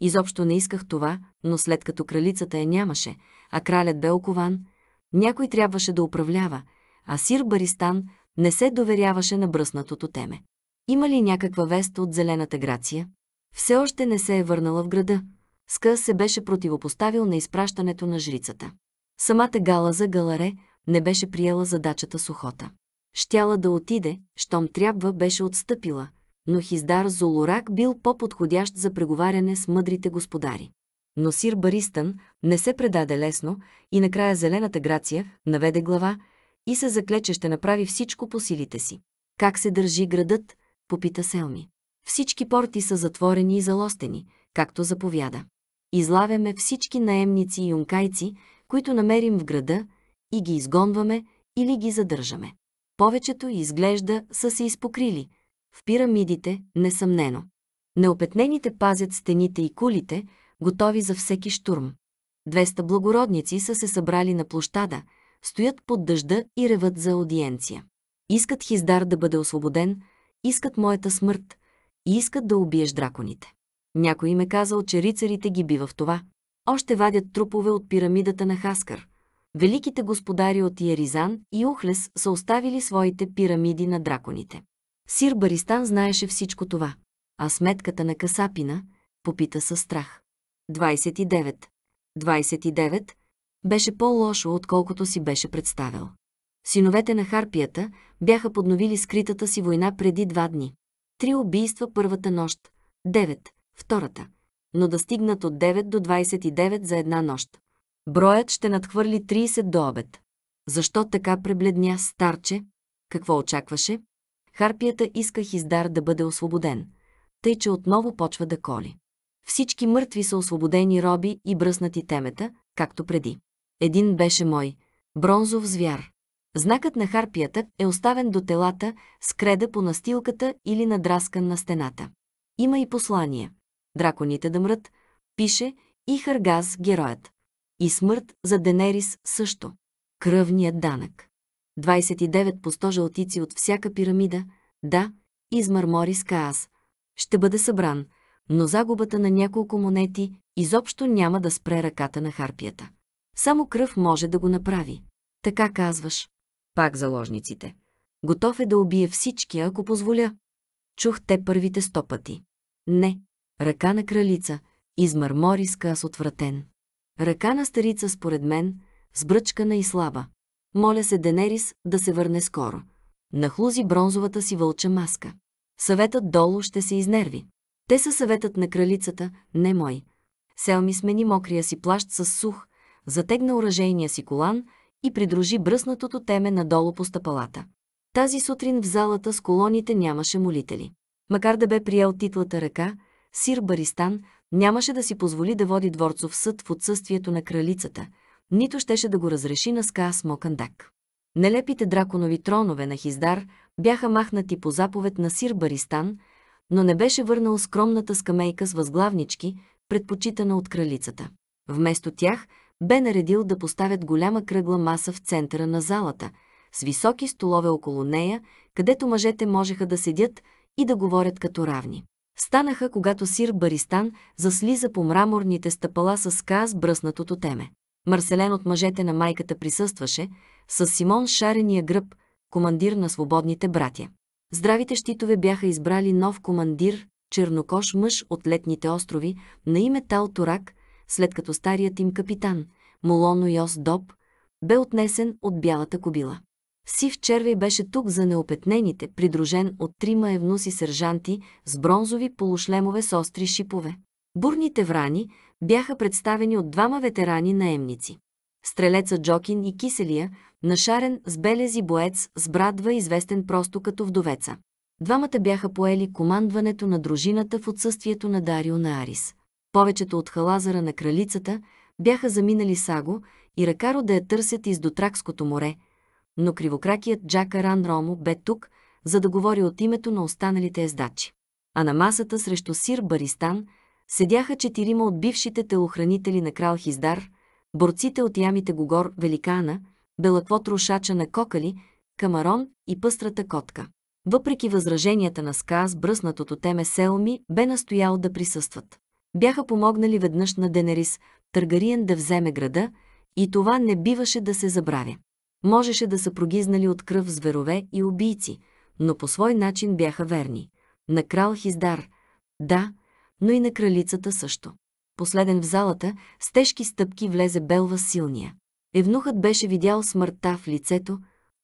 Изобщо не исках това, но след като кралицата я нямаше, а кралят бе окован, някой трябваше да управлява, а Сир Баристан не се доверяваше на бръснатото теме. Има ли някаква вест от зелената Грация? Все още не се е върнала в града. Ска се беше противопоставил на изпращането на жрицата. Самата Гала за Галаре не беше приела задачата с охота. Щяла да отиде, щом трябва, беше отстъпила, но Хиздар Золорак бил по-подходящ за преговаряне с мъдрите господари. Но сир Баристън не се предаде лесно и накрая зелената Грация наведе глава и се закле, че ще направи всичко по силите си. Как се държи градът? попита Селми. Всички порти са затворени и залостени, както заповяда. Излавяме всички наемници и юнкайци, които намерим в града, и ги изгонваме или ги задържаме. Повечето изглежда са се изпокрили. В пирамидите, несъмнено. Неопетнените пазят стените и кулите, готови за всеки штурм. 200 благородници са се събрали на площада, стоят под дъжда и реват за аудиенция. Искат Хиздар да бъде освободен, искат моята смърт и искат да убиеш драконите. Някой ме казал, че рицарите ги бива в това. Още вадят трупове от пирамидата на Хаскар. Великите господари от Иеризан и Ухлес са оставили своите пирамиди на драконите. Сир Баристан знаеше всичко това. А сметката на Касапина попита със страх. 29. 29 беше по-лошо, отколкото си беше представил. Синовете на Харпията бяха подновили скритата си война преди два дни. Три убийства първата нощ, девет, втората, но да стигнат от 9 до 29 за една нощ. Броят ще надхвърли 30 до обед. Защо така пребледня старче? Какво очакваше? Харпията иска Хиздар да бъде освободен, тъй че отново почва да коли. Всички мъртви са освободени роби и бръснати темета, както преди. Един беше мой. Бронзов звяр. Знакът на харпията е оставен до телата с креда по настилката или надраскан на стената. Има и послание. Драконите да мрат, пише и Харгаз героят. И смърт за Денерис също. Кръвният данък. 29 по 100 жълтици от всяка пирамида, да, измърмори с Ще бъде събран, но загубата на няколко монети изобщо няма да спре ръката на харпията. Само кръв може да го направи. Така казваш. Пак заложниците. Готов е да убие всички, ако позволя. Чух те първите сто пъти. Не. Ръка на кралица, измърмори с къс отвратен. Ръка на старица, според мен, сбръчкана и слаба. Моля се Денерис да се върне скоро. Нахлузи бронзовата си вълча маска. Съветът долу ще се изнерви. Те са съветът на кралицата, не мой. Селми смени мокрия си плащ с сух, затегна оръжейния си колан и придружи бръснатото теме надолу по стъпалата. Тази сутрин в залата с колоните нямаше молители. Макар да бе приел титлата ръка, Сир Баристан нямаше да си позволи да води дворцов съд в отсъствието на кралицата, нито щеше да го разреши на с Мокандак. Нелепите драконови тронове на Хиздар бяха махнати по заповед на Сир Баристан, но не беше върнал скромната скамейка с възглавнички, предпочитана от кралицата. Вместо тях – бе наредил да поставят голяма кръгла маса в центъра на залата, с високи столове около нея, където мъжете можеха да седят и да говорят като равни. Станаха, когато сир Баристан заслиза по мраморните стъпала с каз с бръснатото теме. Марселен от мъжете на майката присъстваше, с Симон Шарения гръб, командир на свободните братя. Здравите щитове бяха избрали нов командир, чернокош мъж от летните острови, на име Тал Торак, след като старият им капитан, Молоно Йос Доб, бе отнесен от бялата кобила. Сив червей беше тук за неопетнените, придружен от трима евнуси сержанти с бронзови полушлемове с остри шипове. Бурните врани бяха представени от двама ветерани наемници. Стрелеца Джокин и Киселия, нашарен с белези боец с брадва, известен просто като вдовеца. Двамата бяха поели командването на дружината в отсъствието на Дарио на Арис. Повечето от халазара на кралицата бяха заминали Саго и Ракаро да я търсят из Дотракското море, но кривокракият Джака Ран Ромо бе тук, за да говори от името на останалите ездачи. А на масата срещу Сир Баристан седяха четирима от бившите телохранители на крал Хиздар, борците от ямите Гогор Великана, белаквот рушача на Кокали, Камарон и пъстрата котка. Въпреки възраженията на Сказ, бръснатото теме Селми бе настоял да присъстват бяха помогнали веднъж на Денерис, Търгариен да вземе града, и това не биваше да се забравя. Можеше да са прогизнали от кръв зверове и убийци, но по свой начин бяха верни. На крал Хиздар, да, но и на кралицата също. Последен в залата, с тежки стъпки влезе Белва силния. Евнухът беше видял смъртта в лицето,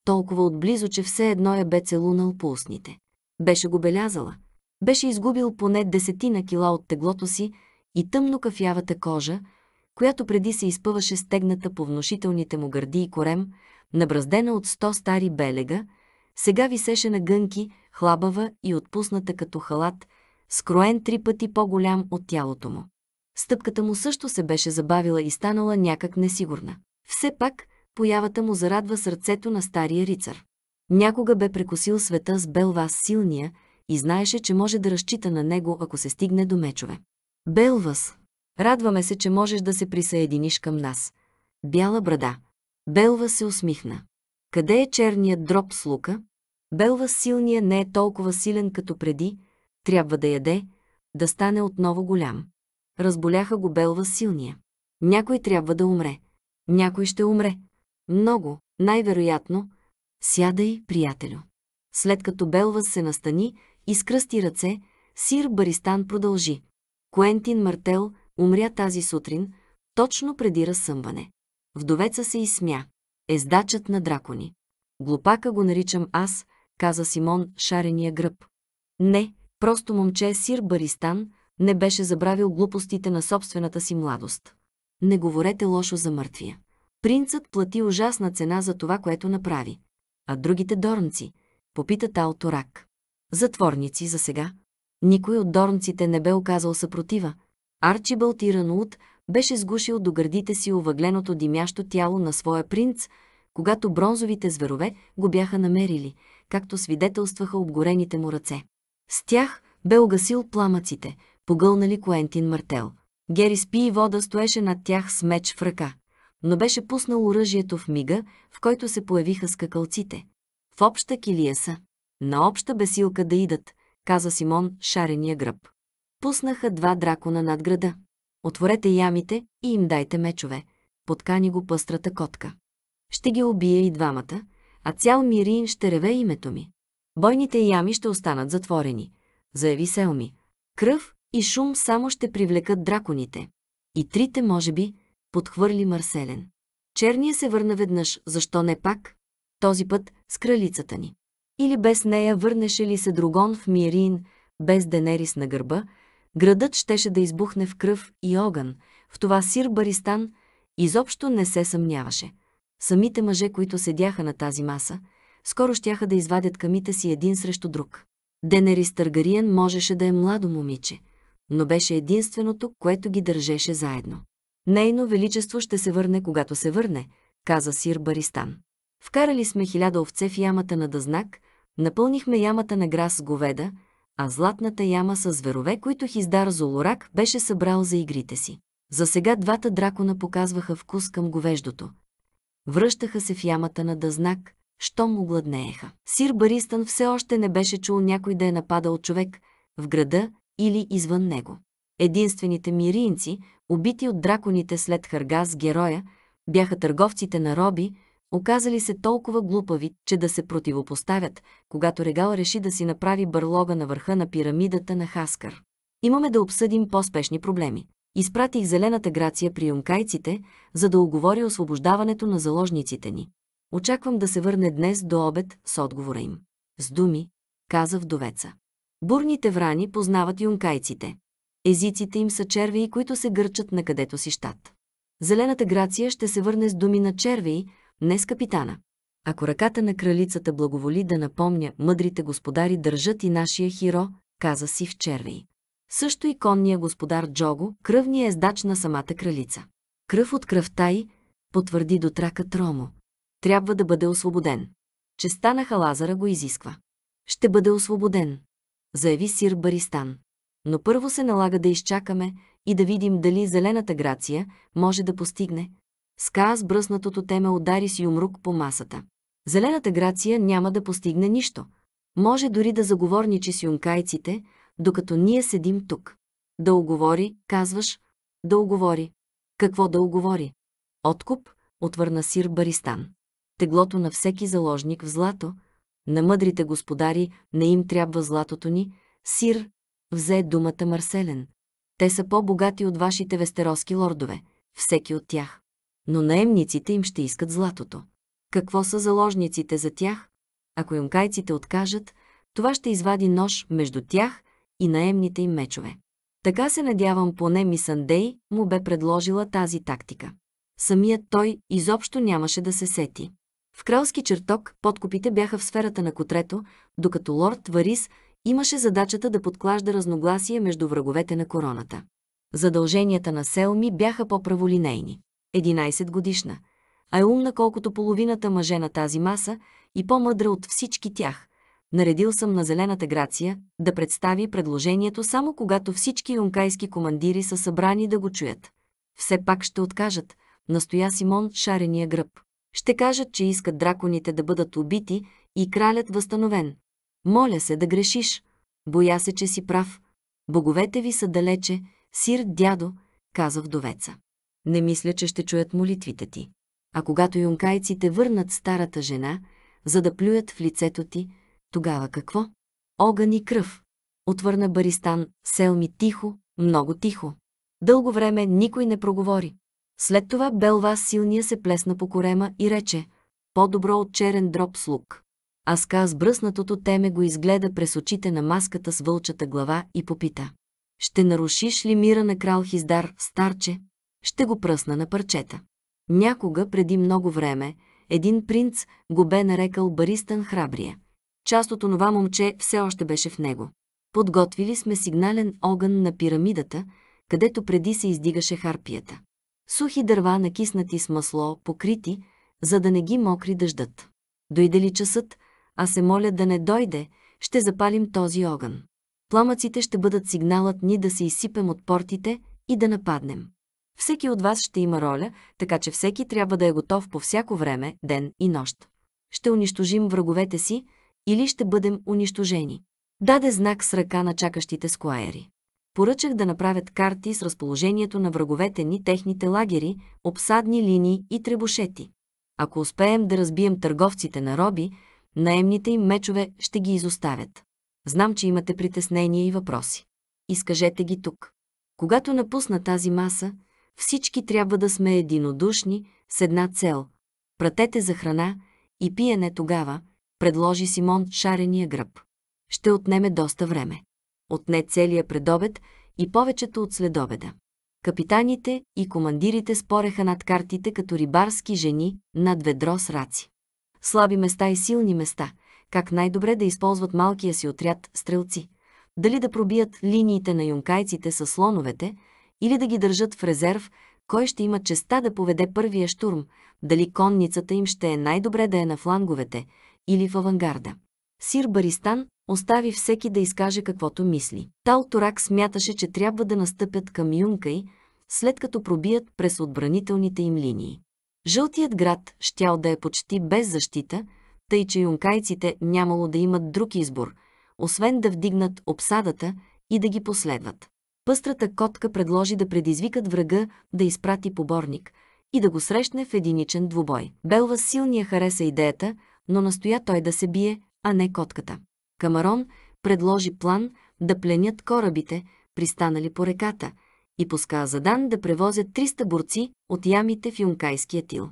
толкова отблизо, че все едно я бе целунал по устните. Беше го белязала – беше изгубил поне десетина кила от теглото си и тъмно кафявата кожа, която преди се изпъваше стегната по внушителните му гърди и корем, набраздена от сто стари белега, сега висеше на гънки, хлабава и отпусната като халат, скроен три пъти по-голям от тялото му. Стъпката му също се беше забавила и станала някак несигурна. Все пак, появата му зарадва сърцето на стария рицар. Някога бе прекусил света с Белвас силния, и знаеше, че може да разчита на него, ако се стигне до мечове. Белвас, радваме се, че можеш да се присъединиш към нас. Бяла брада. Белва се усмихна. Къде е черният дроб с лука? Белва силния не е толкова силен като преди, трябва да яде, да стане отново голям. Разболяха го Белва силния. Някой трябва да умре. Някой ще умре. Много, най-вероятно. Сядай, приятелю. След като Белва се настани, кръсти ръце, Сир Баристан продължи. Куентин Мартел умря тази сутрин, точно преди разсъмване. Вдовеца се изсмя. Ездачът на дракони. Глупака го наричам аз, каза Симон шарения гръб. Не, просто момче Сир Баристан не беше забравил глупостите на собствената си младост. Не говорете лошо за мъртвия. Принцът плати ужасна цена за това, което направи. А другите дорнци? Попита Талторак затворници за сега. Никой от дорнците не бе оказал съпротива. Арчи Балтиран Ут беше сгушил до гърдите си овъгленото димящо тяло на своя принц, когато бронзовите зверове го бяха намерили, както свидетелстваха обгорените му ръце. С тях бе огасил пламъците, погълнали Куентин Мартел. Гери спи и вода стоеше над тях с меч в ръка, но беше пуснал оръжието в мига, в който се появиха скакалците. В обща килия са. На обща бесилка да идат, каза Симон шарения гръб. Пуснаха два дракона над града. Отворете ямите и им дайте мечове. Подкани го пъстрата котка. Ще ги убие и двамата, а цял Мирин ще реве името ми. Бойните ями ще останат затворени, заяви Селми. Кръв и шум само ще привлекат драконите. И трите, може би, подхвърли Марселен. Черния се върна веднъж, защо не пак? Този път с кралицата ни или без нея върнеше ли се Другон в Мирин, без Денерис на гърба, градът щеше да избухне в кръв и огън, в това Сир Баристан изобщо не се съмняваше. Самите мъже, които седяха на тази маса, скоро щяха да извадят камите си един срещу друг. Денерис Търгариен можеше да е младо момиче, но беше единственото, което ги държеше заедно. Нейно величество ще се върне, когато се върне, каза Сир Баристан. Вкарали сме хиляда овце в ямата на Дъзнак, Напълнихме ямата на грас с говеда, а златната яма с зверове, които Хиздар Золорак беше събрал за игрите си. За сега двата дракона показваха вкус към говеждото. Връщаха се в ямата на дъзнак, щом огладнееха. Сир Баристън все още не беше чул някой да е нападал човек в града или извън него. Единствените миринци, убити от драконите след Харгас героя, бяха търговците на роби, Оказали се толкова глупави, че да се противопоставят, когато Регал реши да си направи бърлога на върха на пирамидата на Хаскар. Имаме да обсъдим по-спешни проблеми. Изпратих зелената грация при юнкайците, за да оговори освобождаването на заложниците ни. Очаквам да се върне днес до обед с отговора им. С думи, каза вдовеца. Бурните врани познават юнкайците. Езиците им са червеи, които се гърчат на където си щат. Зелената грация ще се върне с думи на червеи, не с капитана. Ако ръката на кралицата благоволи да напомня, мъдрите господари държат и нашия хиро, каза си в червей. Също и конния господар Джого, кръвния ездач на самата кралица. Кръв от кръвта й, потвърди до трака Тромо. Трябва да бъде освободен. Честа на Халазара го изисква. Ще бъде освободен, заяви Сир Баристан. Но първо се налага да изчакаме и да видим дали зелената грация може да постигне, Ска с бръснатото теме удари с юмрук по масата. Зелената Грация няма да постигне нищо. Може дори да заговорничи с юнкайците, докато ние седим тук. Да оговори, казваш, да оговори. Какво да оговори? Откуп, отвърна сир Баристан. Теглото на всеки заложник в злато, на мъдрите господари не им трябва златото ни, сир, взе думата Марселен. Те са по-богати от вашите вестероски лордове, всеки от тях но наемниците им ще искат златото. Какво са заложниците за тях? Ако юмкайците откажат, това ще извади нож между тях и наемните им мечове. Така се надявам поне Мисандей му бе предложила тази тактика. Самият той изобщо нямаше да се сети. В кралски чертог подкупите бяха в сферата на котрето, докато лорд Варис имаше задачата да подклажда разногласие между враговете на короната. Задълженията на Селми бяха по-праволинейни. 11 годишна, а е умна колкото половината мъже на тази маса и по-мъдра от всички тях. Наредил съм на Зелената Грация да представи предложението само когато всички юнкайски командири са събрани да го чуят. Все пак ще откажат, настоя Симон шарения гръб. Ще кажат, че искат драконите да бъдат убити и кралят възстановен. Моля се да грешиш. Боя се, че си прав. Боговете ви са далече, сир дядо, каза вдовеца. Не мисля, че ще чуят молитвите ти. А когато юнкайците върнат старата жена, за да плюят в лицето ти, тогава какво? Огън и кръв. Отвърна Баристан, Селми тихо, много тихо. Дълго време никой не проговори. След това Белва силния се плесна по корема и рече «По-добро от черен дроб с лук». Аска с бръснатото теме го изгледа през очите на маската с вълчата глава и попита. «Ще нарушиш ли мира на крал Хиздар, старче?» ще го пръсна на парчета. Някога, преди много време, един принц го бе нарекал баристан Храбрия. Част от онова момче все още беше в него. Подготвили сме сигнален огън на пирамидата, където преди се издигаше харпията. Сухи дърва, накиснати с масло, покрити, за да не ги мокри дъждът. Дойде ли часът, а се моля да не дойде, ще запалим този огън. Пламъците ще бъдат сигналът ни да се изсипем от портите и да нападнем. Всеки от вас ще има роля, така че всеки трябва да е готов по всяко време, ден и нощ. Ще унищожим враговете си или ще бъдем унищожени. Даде знак с ръка на чакащите скуайери. Поръчах да направят карти с разположението на враговете ни, техните лагери, обсадни линии и требушети. Ако успеем да разбием търговците на роби, наемните им мечове ще ги изоставят. Знам, че имате притеснения и въпроси. Изкажете ги тук. Когато напусна тази маса, всички трябва да сме единодушни с една цел. Пратете за храна и пиене тогава, предложи Симон шарения гръб. Ще отнеме доста време. Отне целия предобед и повечето от следобеда. Капитаните и командирите спореха над картите като рибарски жени над ведро с раци. Слаби места и силни места, как най-добре да използват малкия си отряд стрелци. Дали да пробият линиите на юнкайците с слоновете – или да ги държат в резерв, кой ще има честа да поведе първия штурм, дали конницата им ще е най-добре да е на фланговете или в авангарда. Сир Баристан остави всеки да изкаже каквото мисли. Тал Торак смяташе, че трябва да настъпят към Юнкай, след като пробият през отбранителните им линии. Жълтият град щял да е почти без защита, тъй че юнкайците нямало да имат друг избор, освен да вдигнат обсадата и да ги последват пъстрата котка предложи да предизвикат врага да изпрати поборник и да го срещне в единичен двубой. Белва силния хареса идеята, но настоя той да се бие, а не котката. Камарон предложи план да пленят корабите, пристанали по реката, и пуска задан да превозят 300 борци от ямите в юнкайския тил.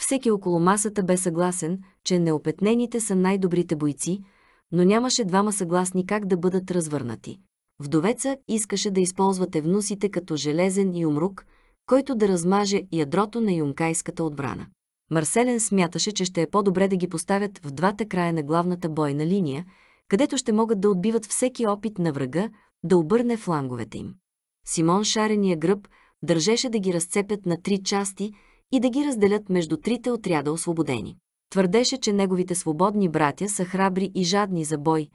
Всеки около масата бе съгласен, че неопетнените са най-добрите бойци, но нямаше двама съгласни как да бъдат развърнати. Вдовеца искаше да използвате внусите като железен умрук, който да размаже ядрото на юнкайската отбрана. Марселен смяташе, че ще е по-добре да ги поставят в двата края на главната бойна линия, където ще могат да отбиват всеки опит на врага да обърне фланговете им. Симон Шарения гръб държеше да ги разцепят на три части и да ги разделят между трите отряда освободени. Твърдеше, че неговите свободни братя са храбри и жадни за бой,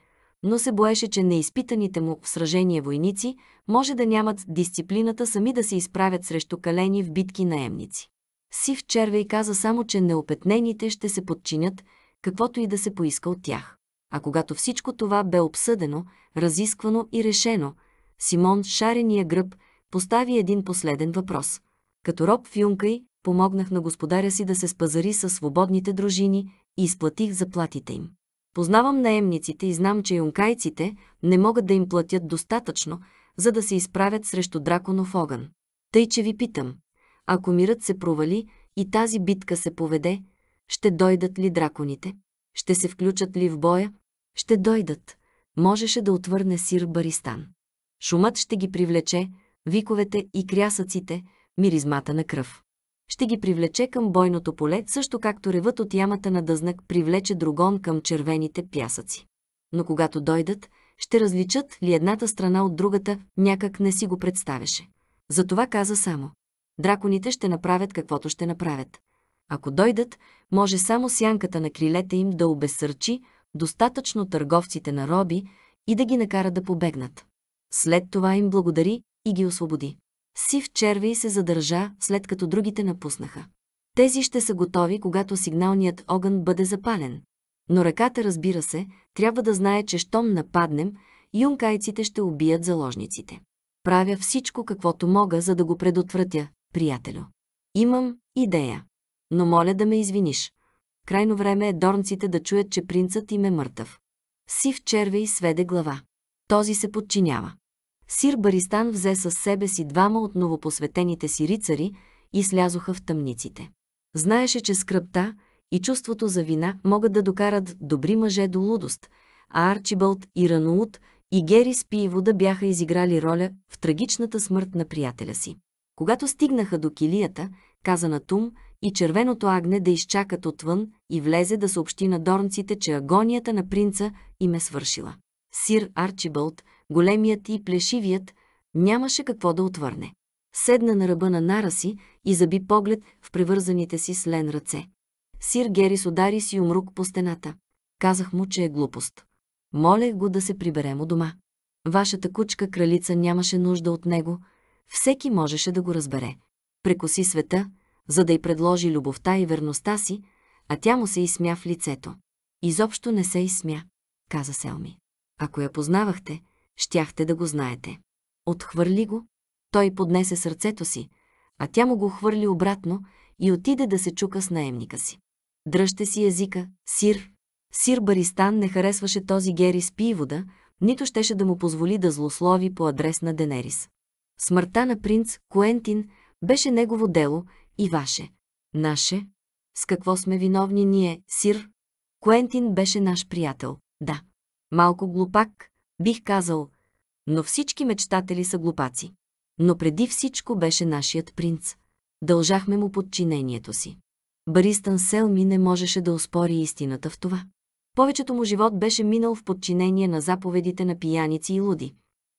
но се боеше, че неизпитаните му в сражение войници може да нямат дисциплината сами да се изправят срещу калени в битки наемници. Сив червей каза само, че неопетнените ще се подчинят, каквото и да се поиска от тях. А когато всичко това бе обсъдено, разисквано и решено, Симон с шарения гръб постави един последен въпрос. Като роб в Юнкай, помогнах на господаря си да се спазари със свободните дружини и изплатих заплатите им. Познавам наемниците и знам, че юнкайците не могат да им платят достатъчно, за да се изправят срещу драконов огън. Тъй, че ви питам, ако мирът се провали и тази битка се поведе, ще дойдат ли драконите? Ще се включат ли в боя? Ще дойдат. Можеше да отвърне Сир Баристан. Шумът ще ги привлече, виковете и крясъците, миризмата на кръв ще ги привлече към бойното поле, също както ревът от ямата на дъзнак привлече другон към червените пясъци. Но когато дойдат, ще различат ли едната страна от другата, някак не си го представяше. Затова каза само. Драконите ще направят каквото ще направят. Ако дойдат, може само сянката на крилете им да обесърчи достатъчно търговците на роби и да ги накара да побегнат. След това им благодари и ги освободи. Сив червей се задържа, след като другите напуснаха. Тези ще са готови, когато сигналният огън бъде запален. Но ръката, разбира се, трябва да знае, че щом нападнем, юнкайците ще убият заложниците. Правя всичко, каквото мога, за да го предотвратя, приятелю. Имам идея. Но моля да ме извиниш. Крайно време е дорнците да чуят, че принцът им е мъртъв. Сив червей сведе глава. Този се подчинява. Сир Баристан взе със себе си двама от новопосветените си рицари и слязоха в тъмниците. Знаеше, че скръпта и чувството за вина могат да докарат добри мъже до лудост, а Арчибалт и Рануут и Гери с пиевода бяха изиграли роля в трагичната смърт на приятеля си. Когато стигнаха до килията, каза на Тум и червеното агне да изчакат отвън и влезе да съобщи на дорнците, че агонията на принца им е свършила. Сир Арчибалт – големият и плешивият, нямаше какво да отвърне. Седна на ръба на нара си и заби поглед в превързаните си с лен ръце. Сир Герис удари си умрук по стената. Казах му, че е глупост. Молех го да се приберем у дома. Вашата кучка кралица нямаше нужда от него. Всеки можеше да го разбере. Прекоси света, за да й предложи любовта и верността си, а тя му се изсмя в лицето. Изобщо не се изсмя, каза Селми. Ако я познавахте, щяхте да го знаете. Отхвърли го, той поднесе сърцето си, а тя му го хвърли обратно и отиде да се чука с наемника си. Дръжте си езика, сир. Сир Баристан не харесваше този Гери с пивода, нито щеше да му позволи да злослови по адрес на Денерис. Смъртта на принц Куентин беше негово дело и ваше. Наше? С какво сме виновни ние, сир? Куентин беше наш приятел, да. Малко глупак, Бих казал, но всички мечтатели са глупаци. Но преди всичко беше нашият принц. Дължахме му подчинението си. Баристан Селми не можеше да успори истината в това. Повечето му живот беше минал в подчинение на заповедите на пияници и луди.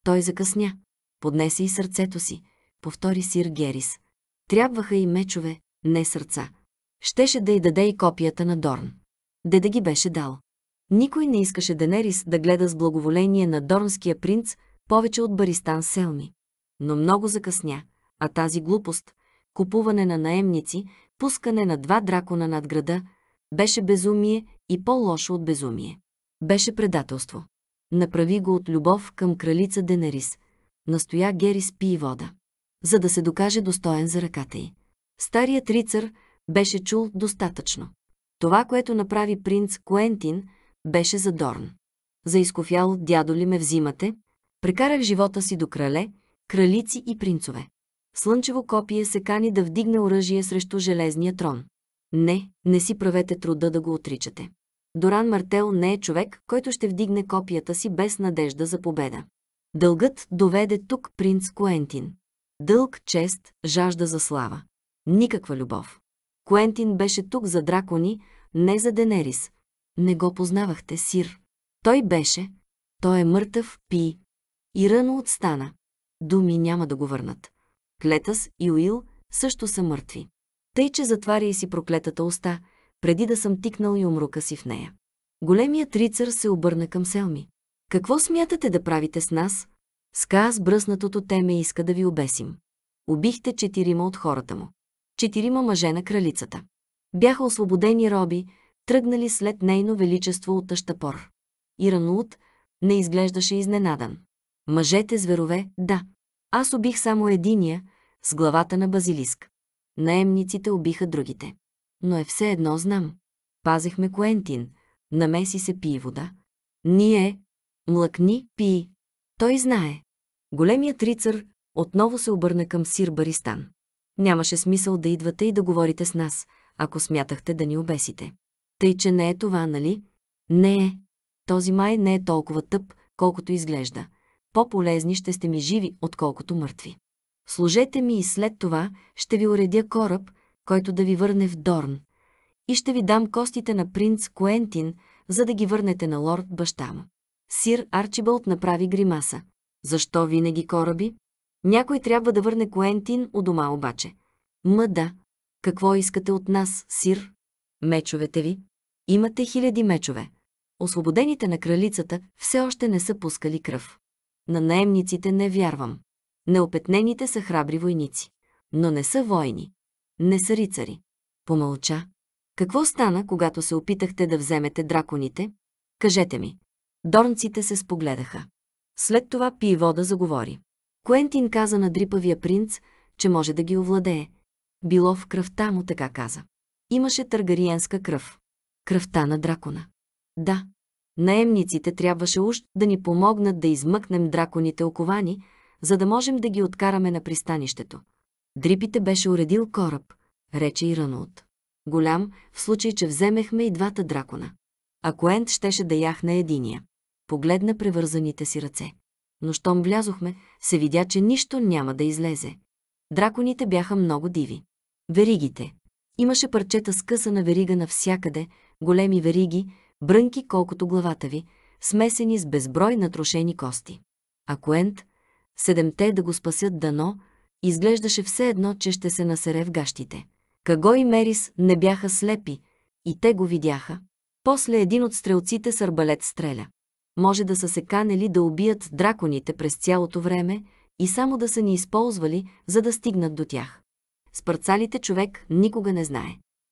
Той закъсня. Поднесе и сърцето си, повтори сир Герис. Трябваха и мечове, не сърца. Щеше да й даде и копията на Дорн. Деда ги беше дал. Никой не искаше Денерис да гледа с благоволение на Дорнския принц повече от Баристан Селми. Но много закъсня, а тази глупост, купуване на наемници, пускане на два дракона над града, беше безумие и по-лошо от безумие. Беше предателство. Направи го от любов към кралица Денерис, настоя Герис пи и вода, за да се докаже достоен за ръката й. Старият рицар беше чул достатъчно. Това, което направи принц Куентин – беше за Дорн. За изкофял дядо ли ме взимате, прекарах живота си до крале, кралици и принцове. Слънчево копие се кани да вдигне оръжие срещу железния трон. Не, не си правете труда да го отричате. Доран Мартел не е човек, който ще вдигне копията си без надежда за победа. Дългът доведе тук принц Куентин. Дълг, чест, жажда за слава. Никаква любов. Куентин беше тук за дракони, не за Денерис, не го познавахте, сир. Той беше. Той е мъртъв, пи. И рано отстана. Думи няма да го върнат. Клетас и Уил също са мъртви. Тъй, че затваря и си проклетата уста, преди да съм тикнал и умрука си в нея. Големият рицар се обърна към Селми. Какво смятате да правите с нас? Ска с бръснатото теме иска да ви обесим. Убихте четирима от хората му. Четирима мъже на кралицата. Бяха освободени роби, тръгнали след нейно величество от Аштапор. Иранлут не изглеждаше изненадан. Мъжете зверове, да. Аз убих само единия, с главата на базилиск. Наемниците убиха другите. Но е все едно знам. Пазехме Куентин, намеси се пи вода. Ние, млъкни, пи. Той знае. Големият рицар отново се обърна към Сир Баристан. Нямаше смисъл да идвате и да говорите с нас, ако смятахте да ни обесите. Тъй, че не е това, нали? Не е. Този май не е толкова тъп, колкото изглежда. По-полезни ще сте ми живи, отколкото мъртви. Служете ми и след това ще ви уредя кораб, който да ви върне в Дорн. И ще ви дам костите на принц Куентин, за да ги върнете на лорд баща му. Сир Арчибълт направи гримаса. Защо винаги кораби? Някой трябва да върне Куентин у дома обаче. Мъда, да. Какво искате от нас, сир? Мечовете ви? Имате хиляди мечове. Освободените на кралицата все още не са пускали кръв. На наемниците не вярвам. Неопетнените са храбри войници, но не са войни. Не са рицари. Помълча. Какво стана, когато се опитахте да вземете драконите? Кажете ми. Дорнците се спогледаха. След това пи вода заговори. Куентин каза на дрипавия принц, че може да ги овладее. Било в кръвта му, така каза. Имаше търгариенска кръв кръвта на дракона. Да, наемниците трябваше уж да ни помогнат да измъкнем драконите оковани, за да можем да ги откараме на пристанището. Дрипите беше уредил кораб, рече и Ранулт. Голям, в случай, че вземехме и двата дракона. Ако коент щеше да яхне единия. Погледна превързаните си ръце. Но щом влязохме, се видя, че нищо няма да излезе. Драконите бяха много диви. Веригите. Имаше парчета скъса на верига навсякъде, големи вериги, брънки колкото главата ви, смесени с безброй натрошени кости. А Куент, седемте да го спасят дано, изглеждаше все едно, че ще се насере в гащите. Каго и Мерис не бяха слепи, и те го видяха. После един от стрелците с арбалет стреля. Може да са се канели да убият драконите през цялото време и само да са ни използвали, за да стигнат до тях. С човек никога не знае.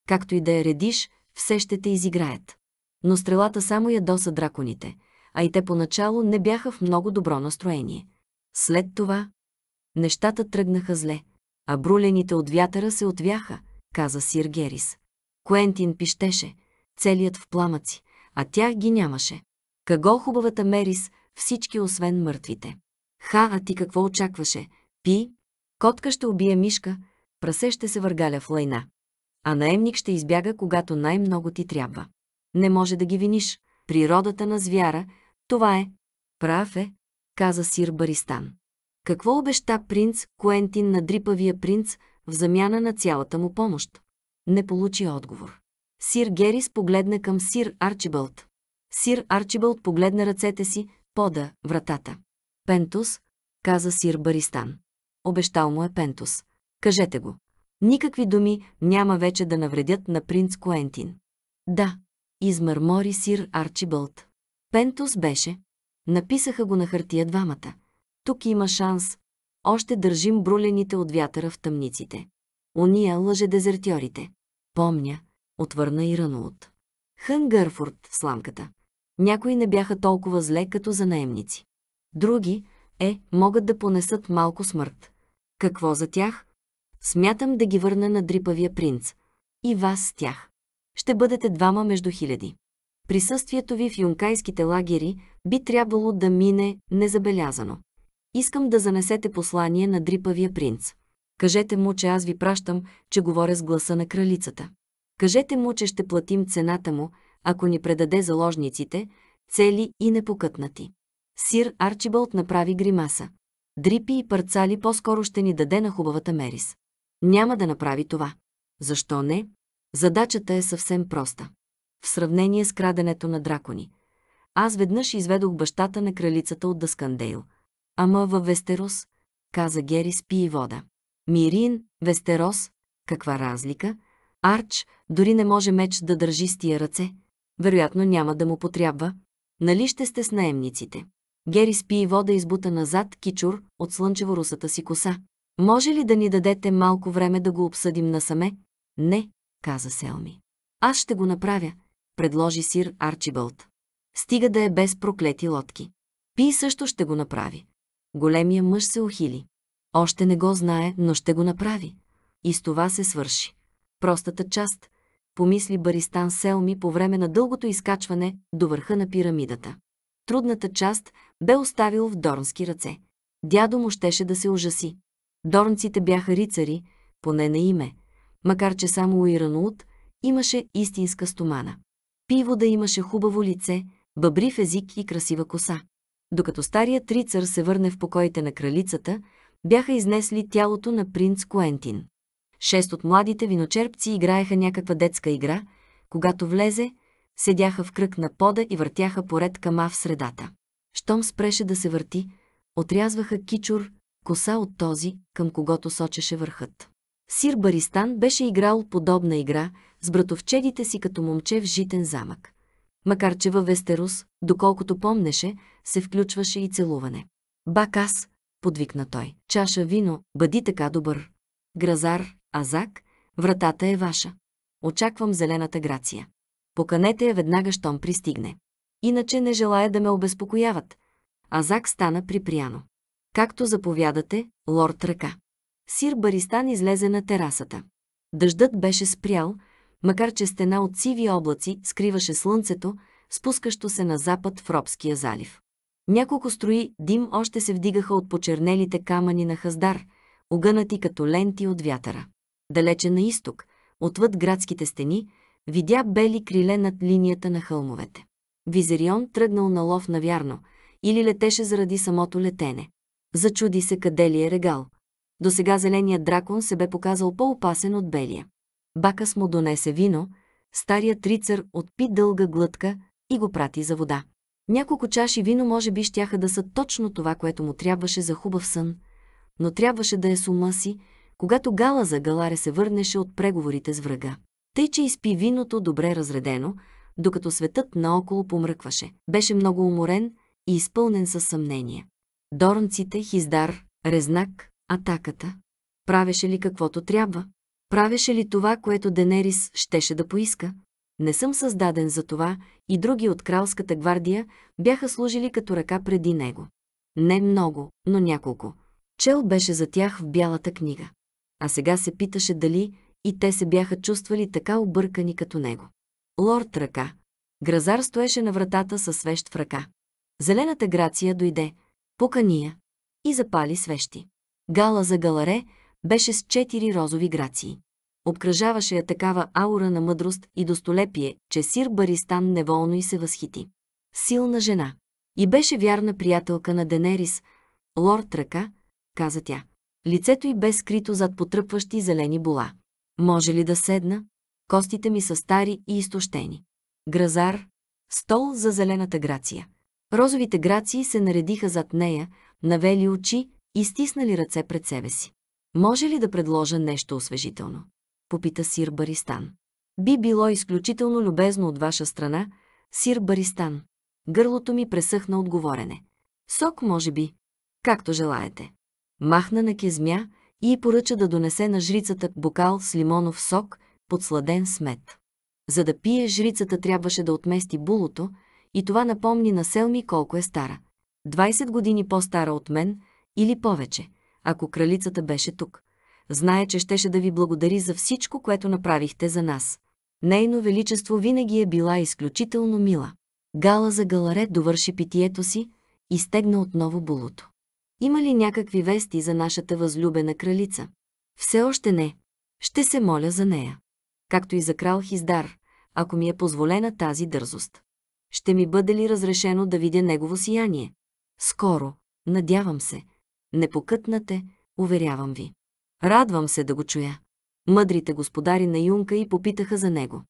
Както и да я редиш, все ще те изиграят. Но стрелата само ядоса драконите, а и те поначало не бяха в много добро настроение. След това нещата тръгнаха зле, а брулените от вятъра се отвяха, каза Сир Герис. Куентин пищеше, целият в пламъци, а тях ги нямаше. Каго хубавата Мерис, всички освен мъртвите. Ха, а ти какво очакваше? Пи, котка ще убие мишка, прасе ще се въргаля в лайна а наемник ще избяга, когато най-много ти трябва. Не може да ги виниш. Природата на звяра, това е. Прав е, каза сир Баристан. Какво обеща принц Куентин на дрипавия принц в замяна на цялата му помощ? Не получи отговор. Сир Герис погледна към сир Арчибалт. Сир Арчибалт погледна ръцете си, пода, вратата. Пентус, каза сир Баристан. Обещал му е Пентус. Кажете го. Никакви думи няма вече да навредят на принц Куентин. Да, измърмори сир Арчибълт. Пентус беше. Написаха го на хартия двамата. Тук има шанс. Още държим брулените от вятъра в тъмниците. Уния лъже дезертьорите. Помня, отвърна и Ранулт. Хън в сламката. Някои не бяха толкова зле, като за наемници. Други, е, могат да понесат малко смърт. Какво за тях? Смятам да ги върна на дрипавия принц. И вас с тях. Ще бъдете двама между хиляди. Присъствието ви в юнкайските лагери би трябвало да мине незабелязано. Искам да занесете послание на дрипавия принц. Кажете му, че аз ви пращам, че говоря с гласа на кралицата. Кажете му, че ще платим цената му, ако ни предаде заложниците, цели и непокътнати. Сир Арчибалт направи гримаса. Дрипи и парцали по-скоро ще ни даде на хубавата Мерис няма да направи това. Защо не? Задачата е съвсем проста. В сравнение с краденето на дракони. Аз веднъж изведох бащата на кралицата от Дъскандейл. Ама във Вестерос, каза Гери с пи и вода. Мирин, Вестерос, каква разлика? Арч дори не може меч да държи с тия ръце. Вероятно няма да му потрябва. Нали ще сте с наемниците? Гери спи и вода избута назад кичур от слънчеворусата си коса. Може ли да ни дадете малко време да го обсъдим насаме? Не, каза Селми. Аз ще го направя, предложи сир Арчибълт. Стига да е без проклети лодки. Пи също ще го направи. Големия мъж се ухили. Още не го знае, но ще го направи. И с това се свърши. Простата част, помисли Баристан Селми по време на дългото изкачване до върха на пирамидата. Трудната част бе оставил в Дорнски ръце. Дядо му щеше да се ужаси. Дорнците бяха рицари, поне на име, макар че само Уиранаут имаше истинска стомана. Пиво да имаше хубаво лице, бъбрив език и красива коса. Докато старият рицар се върне в покоите на кралицата, бяха изнесли тялото на принц Куентин. Шест от младите виночерпци играеха някаква детска игра, когато влезе, седяха в кръг на пода и въртяха поред кама в средата. Щом спреше да се върти, отрязваха кичур, коса от този, към когото сочеше върхът. Сир Баристан беше играл подобна игра с братовчедите си като момче в житен замък. Макар че във Вестерус, доколкото помнеше, се включваше и целуване. «Бак аз!» – подвикна той. «Чаша вино, бъди така добър!» «Гразар, Азак, вратата е ваша. Очаквам зелената грация. Поканете я веднага, щом пристигне. Иначе не желая да ме обезпокояват». Азак стана припряно. Както заповядате, лорд ръка. Сир Баристан излезе на терасата. Дъждът беше спрял, макар че стена от сиви облаци скриваше слънцето, спускащо се на запад в Робския залив. Няколко строи дим още се вдигаха от почернелите камъни на Хаздар, огънати като ленти от вятъра. Далече на изток, отвъд градските стени, видя бели криле над линията на хълмовете. Визерион тръгнал на лов навярно или летеше заради самото летене. Зачуди се къде ли е регал. До сега зеленият дракон се бе показал по-опасен от белия. Бакас му донесе вино, старият рицар отпи дълга глътка и го прати за вода. Няколко чаши вино може би щяха да са точно това, което му трябваше за хубав сън, но трябваше да е с ума си, когато Гала за Галаре се върнеше от преговорите с врага. Тъй, че изпи виното добре разредено, докато светът наоколо помръкваше. Беше много уморен и изпълнен със съмнение. Дорнците, Хиздар, Резнак, атаката. Правеше ли каквото трябва? Правеше ли това, което Денерис щеше да поиска? Не съм създаден за това и други от кралската гвардия бяха служили като ръка преди него. Не много, но няколко. Чел беше за тях в бялата книга. А сега се питаше дали и те се бяха чувствали така объркани като него. Лорд ръка. Гразар стоеше на вратата със свещ в ръка. Зелената грация дойде, покания и запали свещи. Гала за галаре беше с четири розови грации. Обкръжаваше я такава аура на мъдрост и достолепие, че сир Баристан неволно и се възхити. Силна жена. И беше вярна приятелка на Денерис, лорд ръка, каза тя. Лицето й бе скрито зад потръпващи зелени бола. Може ли да седна? Костите ми са стари и изтощени. Гразар, стол за зелената грация. Розовите грации се наредиха зад нея, навели очи и стиснали ръце пред себе си. Може ли да предложа нещо освежително? Попита сир Баристан. Би било изключително любезно от ваша страна, сир Баристан. Гърлото ми пресъхна от говорене. Сок, може би. Както желаете. Махна на кезмя и поръча да донесе на жрицата бокал с лимонов сок, подсладен с мед. За да пие, жрицата трябваше да отмести булото, и това напомни на Селми колко е стара. 20 години по-стара от мен или повече, ако кралицата беше тук. Знае, че щеше да ви благодари за всичко, което направихте за нас. Нейно величество винаги е била изключително мила. Гала за галаре довърши питието си и стегна отново булото. Има ли някакви вести за нашата възлюбена кралица? Все още не. Ще се моля за нея. Както и за крал Хиздар, ако ми е позволена тази дързост ще ми бъде ли разрешено да видя негово сияние? Скоро, надявам се. Не покътнате, уверявам ви. Радвам се да го чуя. Мъдрите господари на Юнка и попитаха за него.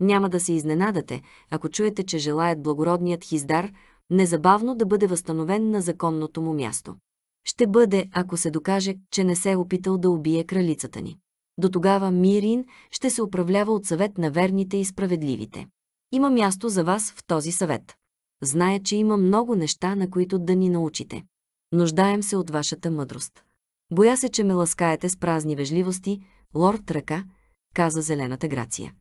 Няма да се изненадате, ако чуете, че желаят благородният хиздар незабавно да бъде възстановен на законното му място. Ще бъде, ако се докаже, че не се е опитал да убие кралицата ни. До тогава Мирин ще се управлява от съвет на верните и справедливите. Има място за вас в този съвет. Зная, че има много неща, на които да ни научите. Нуждаем се от вашата мъдрост. Боя се, че ме ласкаете с празни вежливости, лорд ръка, каза зелената Грация.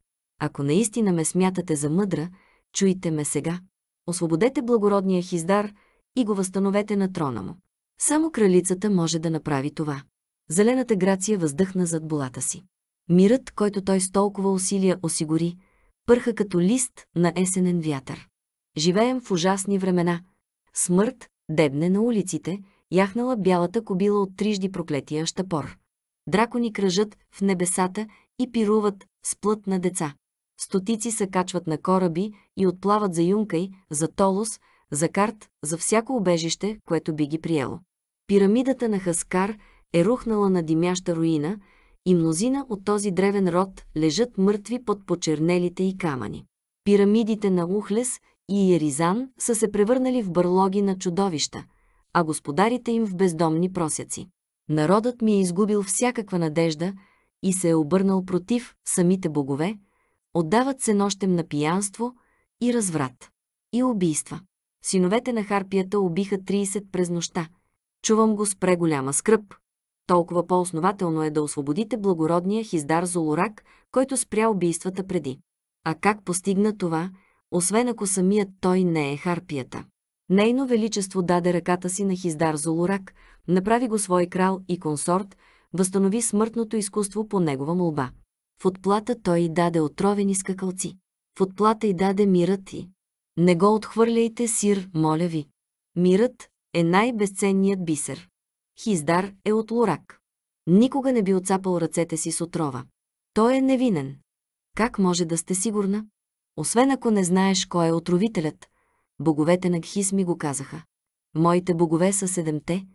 Ако наистина ме смятате за мъдра, чуйте ме сега. Освободете благородния хиздар и го възстановете на трона му. Само кралицата може да направи това. Зелената Грация въздъхна зад болата си. Мирът, който той с толкова усилия осигури, пърха като лист на есенен вятър. Живеем в ужасни времена. Смърт дебне на улиците, яхнала бялата кобила от трижди проклетия щапор. Дракони кръжат в небесата и пируват с плът на деца. Стотици се качват на кораби и отплават за Юнкай, за Толос, за Карт, за всяко обежище, което би ги приело. Пирамидата на Хаскар е рухнала на димяща руина – и мнозина от този древен род лежат мъртви под почернелите и камъни. Пирамидите на Ухлес и Еризан са се превърнали в бърлоги на чудовища, а господарите им в бездомни просяци. Народът ми е изгубил всякаква надежда и се е обърнал против самите богове, отдават се нощем на пиянство и разврат. И убийства. Синовете на Харпията убиха 30 през нощта. Чувам го с преголяма скръп, толкова по-основателно е да освободите благородния хиздар Золорак, който спря убийствата преди. А как постигна това, освен ако самият той не е харпията? Нейно Величество даде ръката си на Хиздар Золорак, направи го свой крал и консорт, възстанови смъртното изкуство по негова молба. В отплата той й даде отровени скакалци. В отплата й даде мирът и. Не го отхвърляйте, сир, моля ви. Мирът е най-безценният бисер. Хиздар е от Лорак. Никога не би отцапал ръцете си с отрова. Той е невинен. Как може да сте сигурна? Освен ако не знаеш кой е отровителят. Боговете на Гхис ми го казаха. Моите богове са седемте,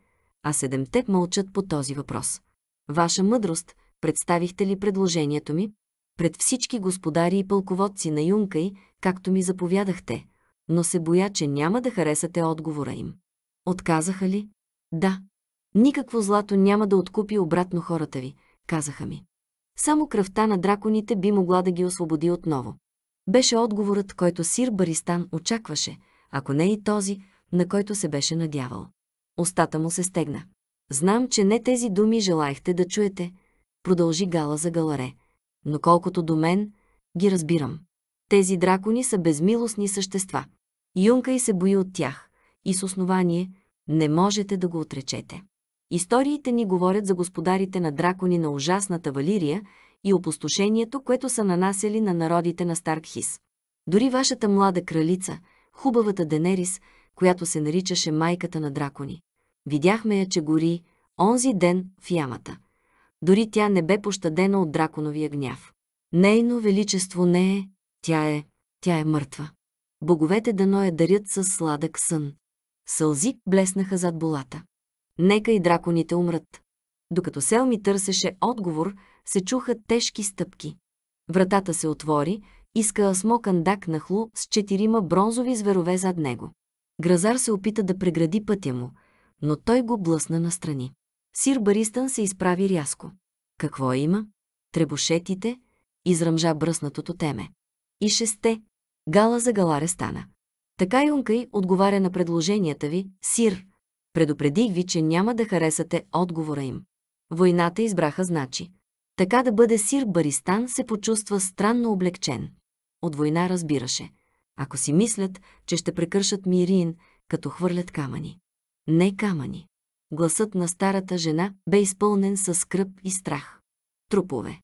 а седемте мълчат по този въпрос. Ваша мъдрост, представихте ли предложението ми? Пред всички господари и пълководци на Юнкай, както ми заповядахте, но се боя, че няма да харесате отговора им. Отказаха ли? Да. Никакво злато няма да откупи обратно хората ви, казаха ми. Само кръвта на драконите би могла да ги освободи отново. Беше отговорът, който Сир Баристан очакваше, ако не и този, на който се беше надявал. Остата му се стегна. Знам, че не тези думи желаяхте да чуете, продължи Гала за Галаре. Но колкото до мен, ги разбирам. Тези дракони са безмилостни същества. Юнка и се бои от тях. И с основание не можете да го отречете. Историите ни говорят за господарите на дракони на ужасната Валирия и опустошението, което са нанасяли на народите на Старкхис. Дори вашата млада кралица, хубавата Денерис, която се наричаше майката на дракони. Видяхме я, че гори онзи ден в ямата. Дори тя не бе пощадена от драконовия гняв. Нейно величество не е, тя е, тя е мъртва. Боговете дано я дарят със сладък сън. Сълзи блеснаха зад болата. Нека и драконите умрат. Докато Селми търсеше отговор, се чуха тежки стъпки. Вратата се отвори и на нахлу с четирима бронзови зверове зад него. Гразар се опита да прегради пътя му, но той го блъсна настрани. Сир Баристън се изправи рязко. Какво има? Требушетите, изръмжа бръснатото теме. И шесте. Гала за галаре стана. Така Юнкай отговаря на предложенията ви, Сир, Предупредих ви, че няма да харесате отговора им. Войната избраха значи. Така да бъде Сир Баристан се почувства странно облегчен. От война разбираше. Ако си мислят, че ще прекършат Мирин, като хвърлят камъни. Не камъни. Гласът на старата жена бе изпълнен със скръп и страх. Трупове.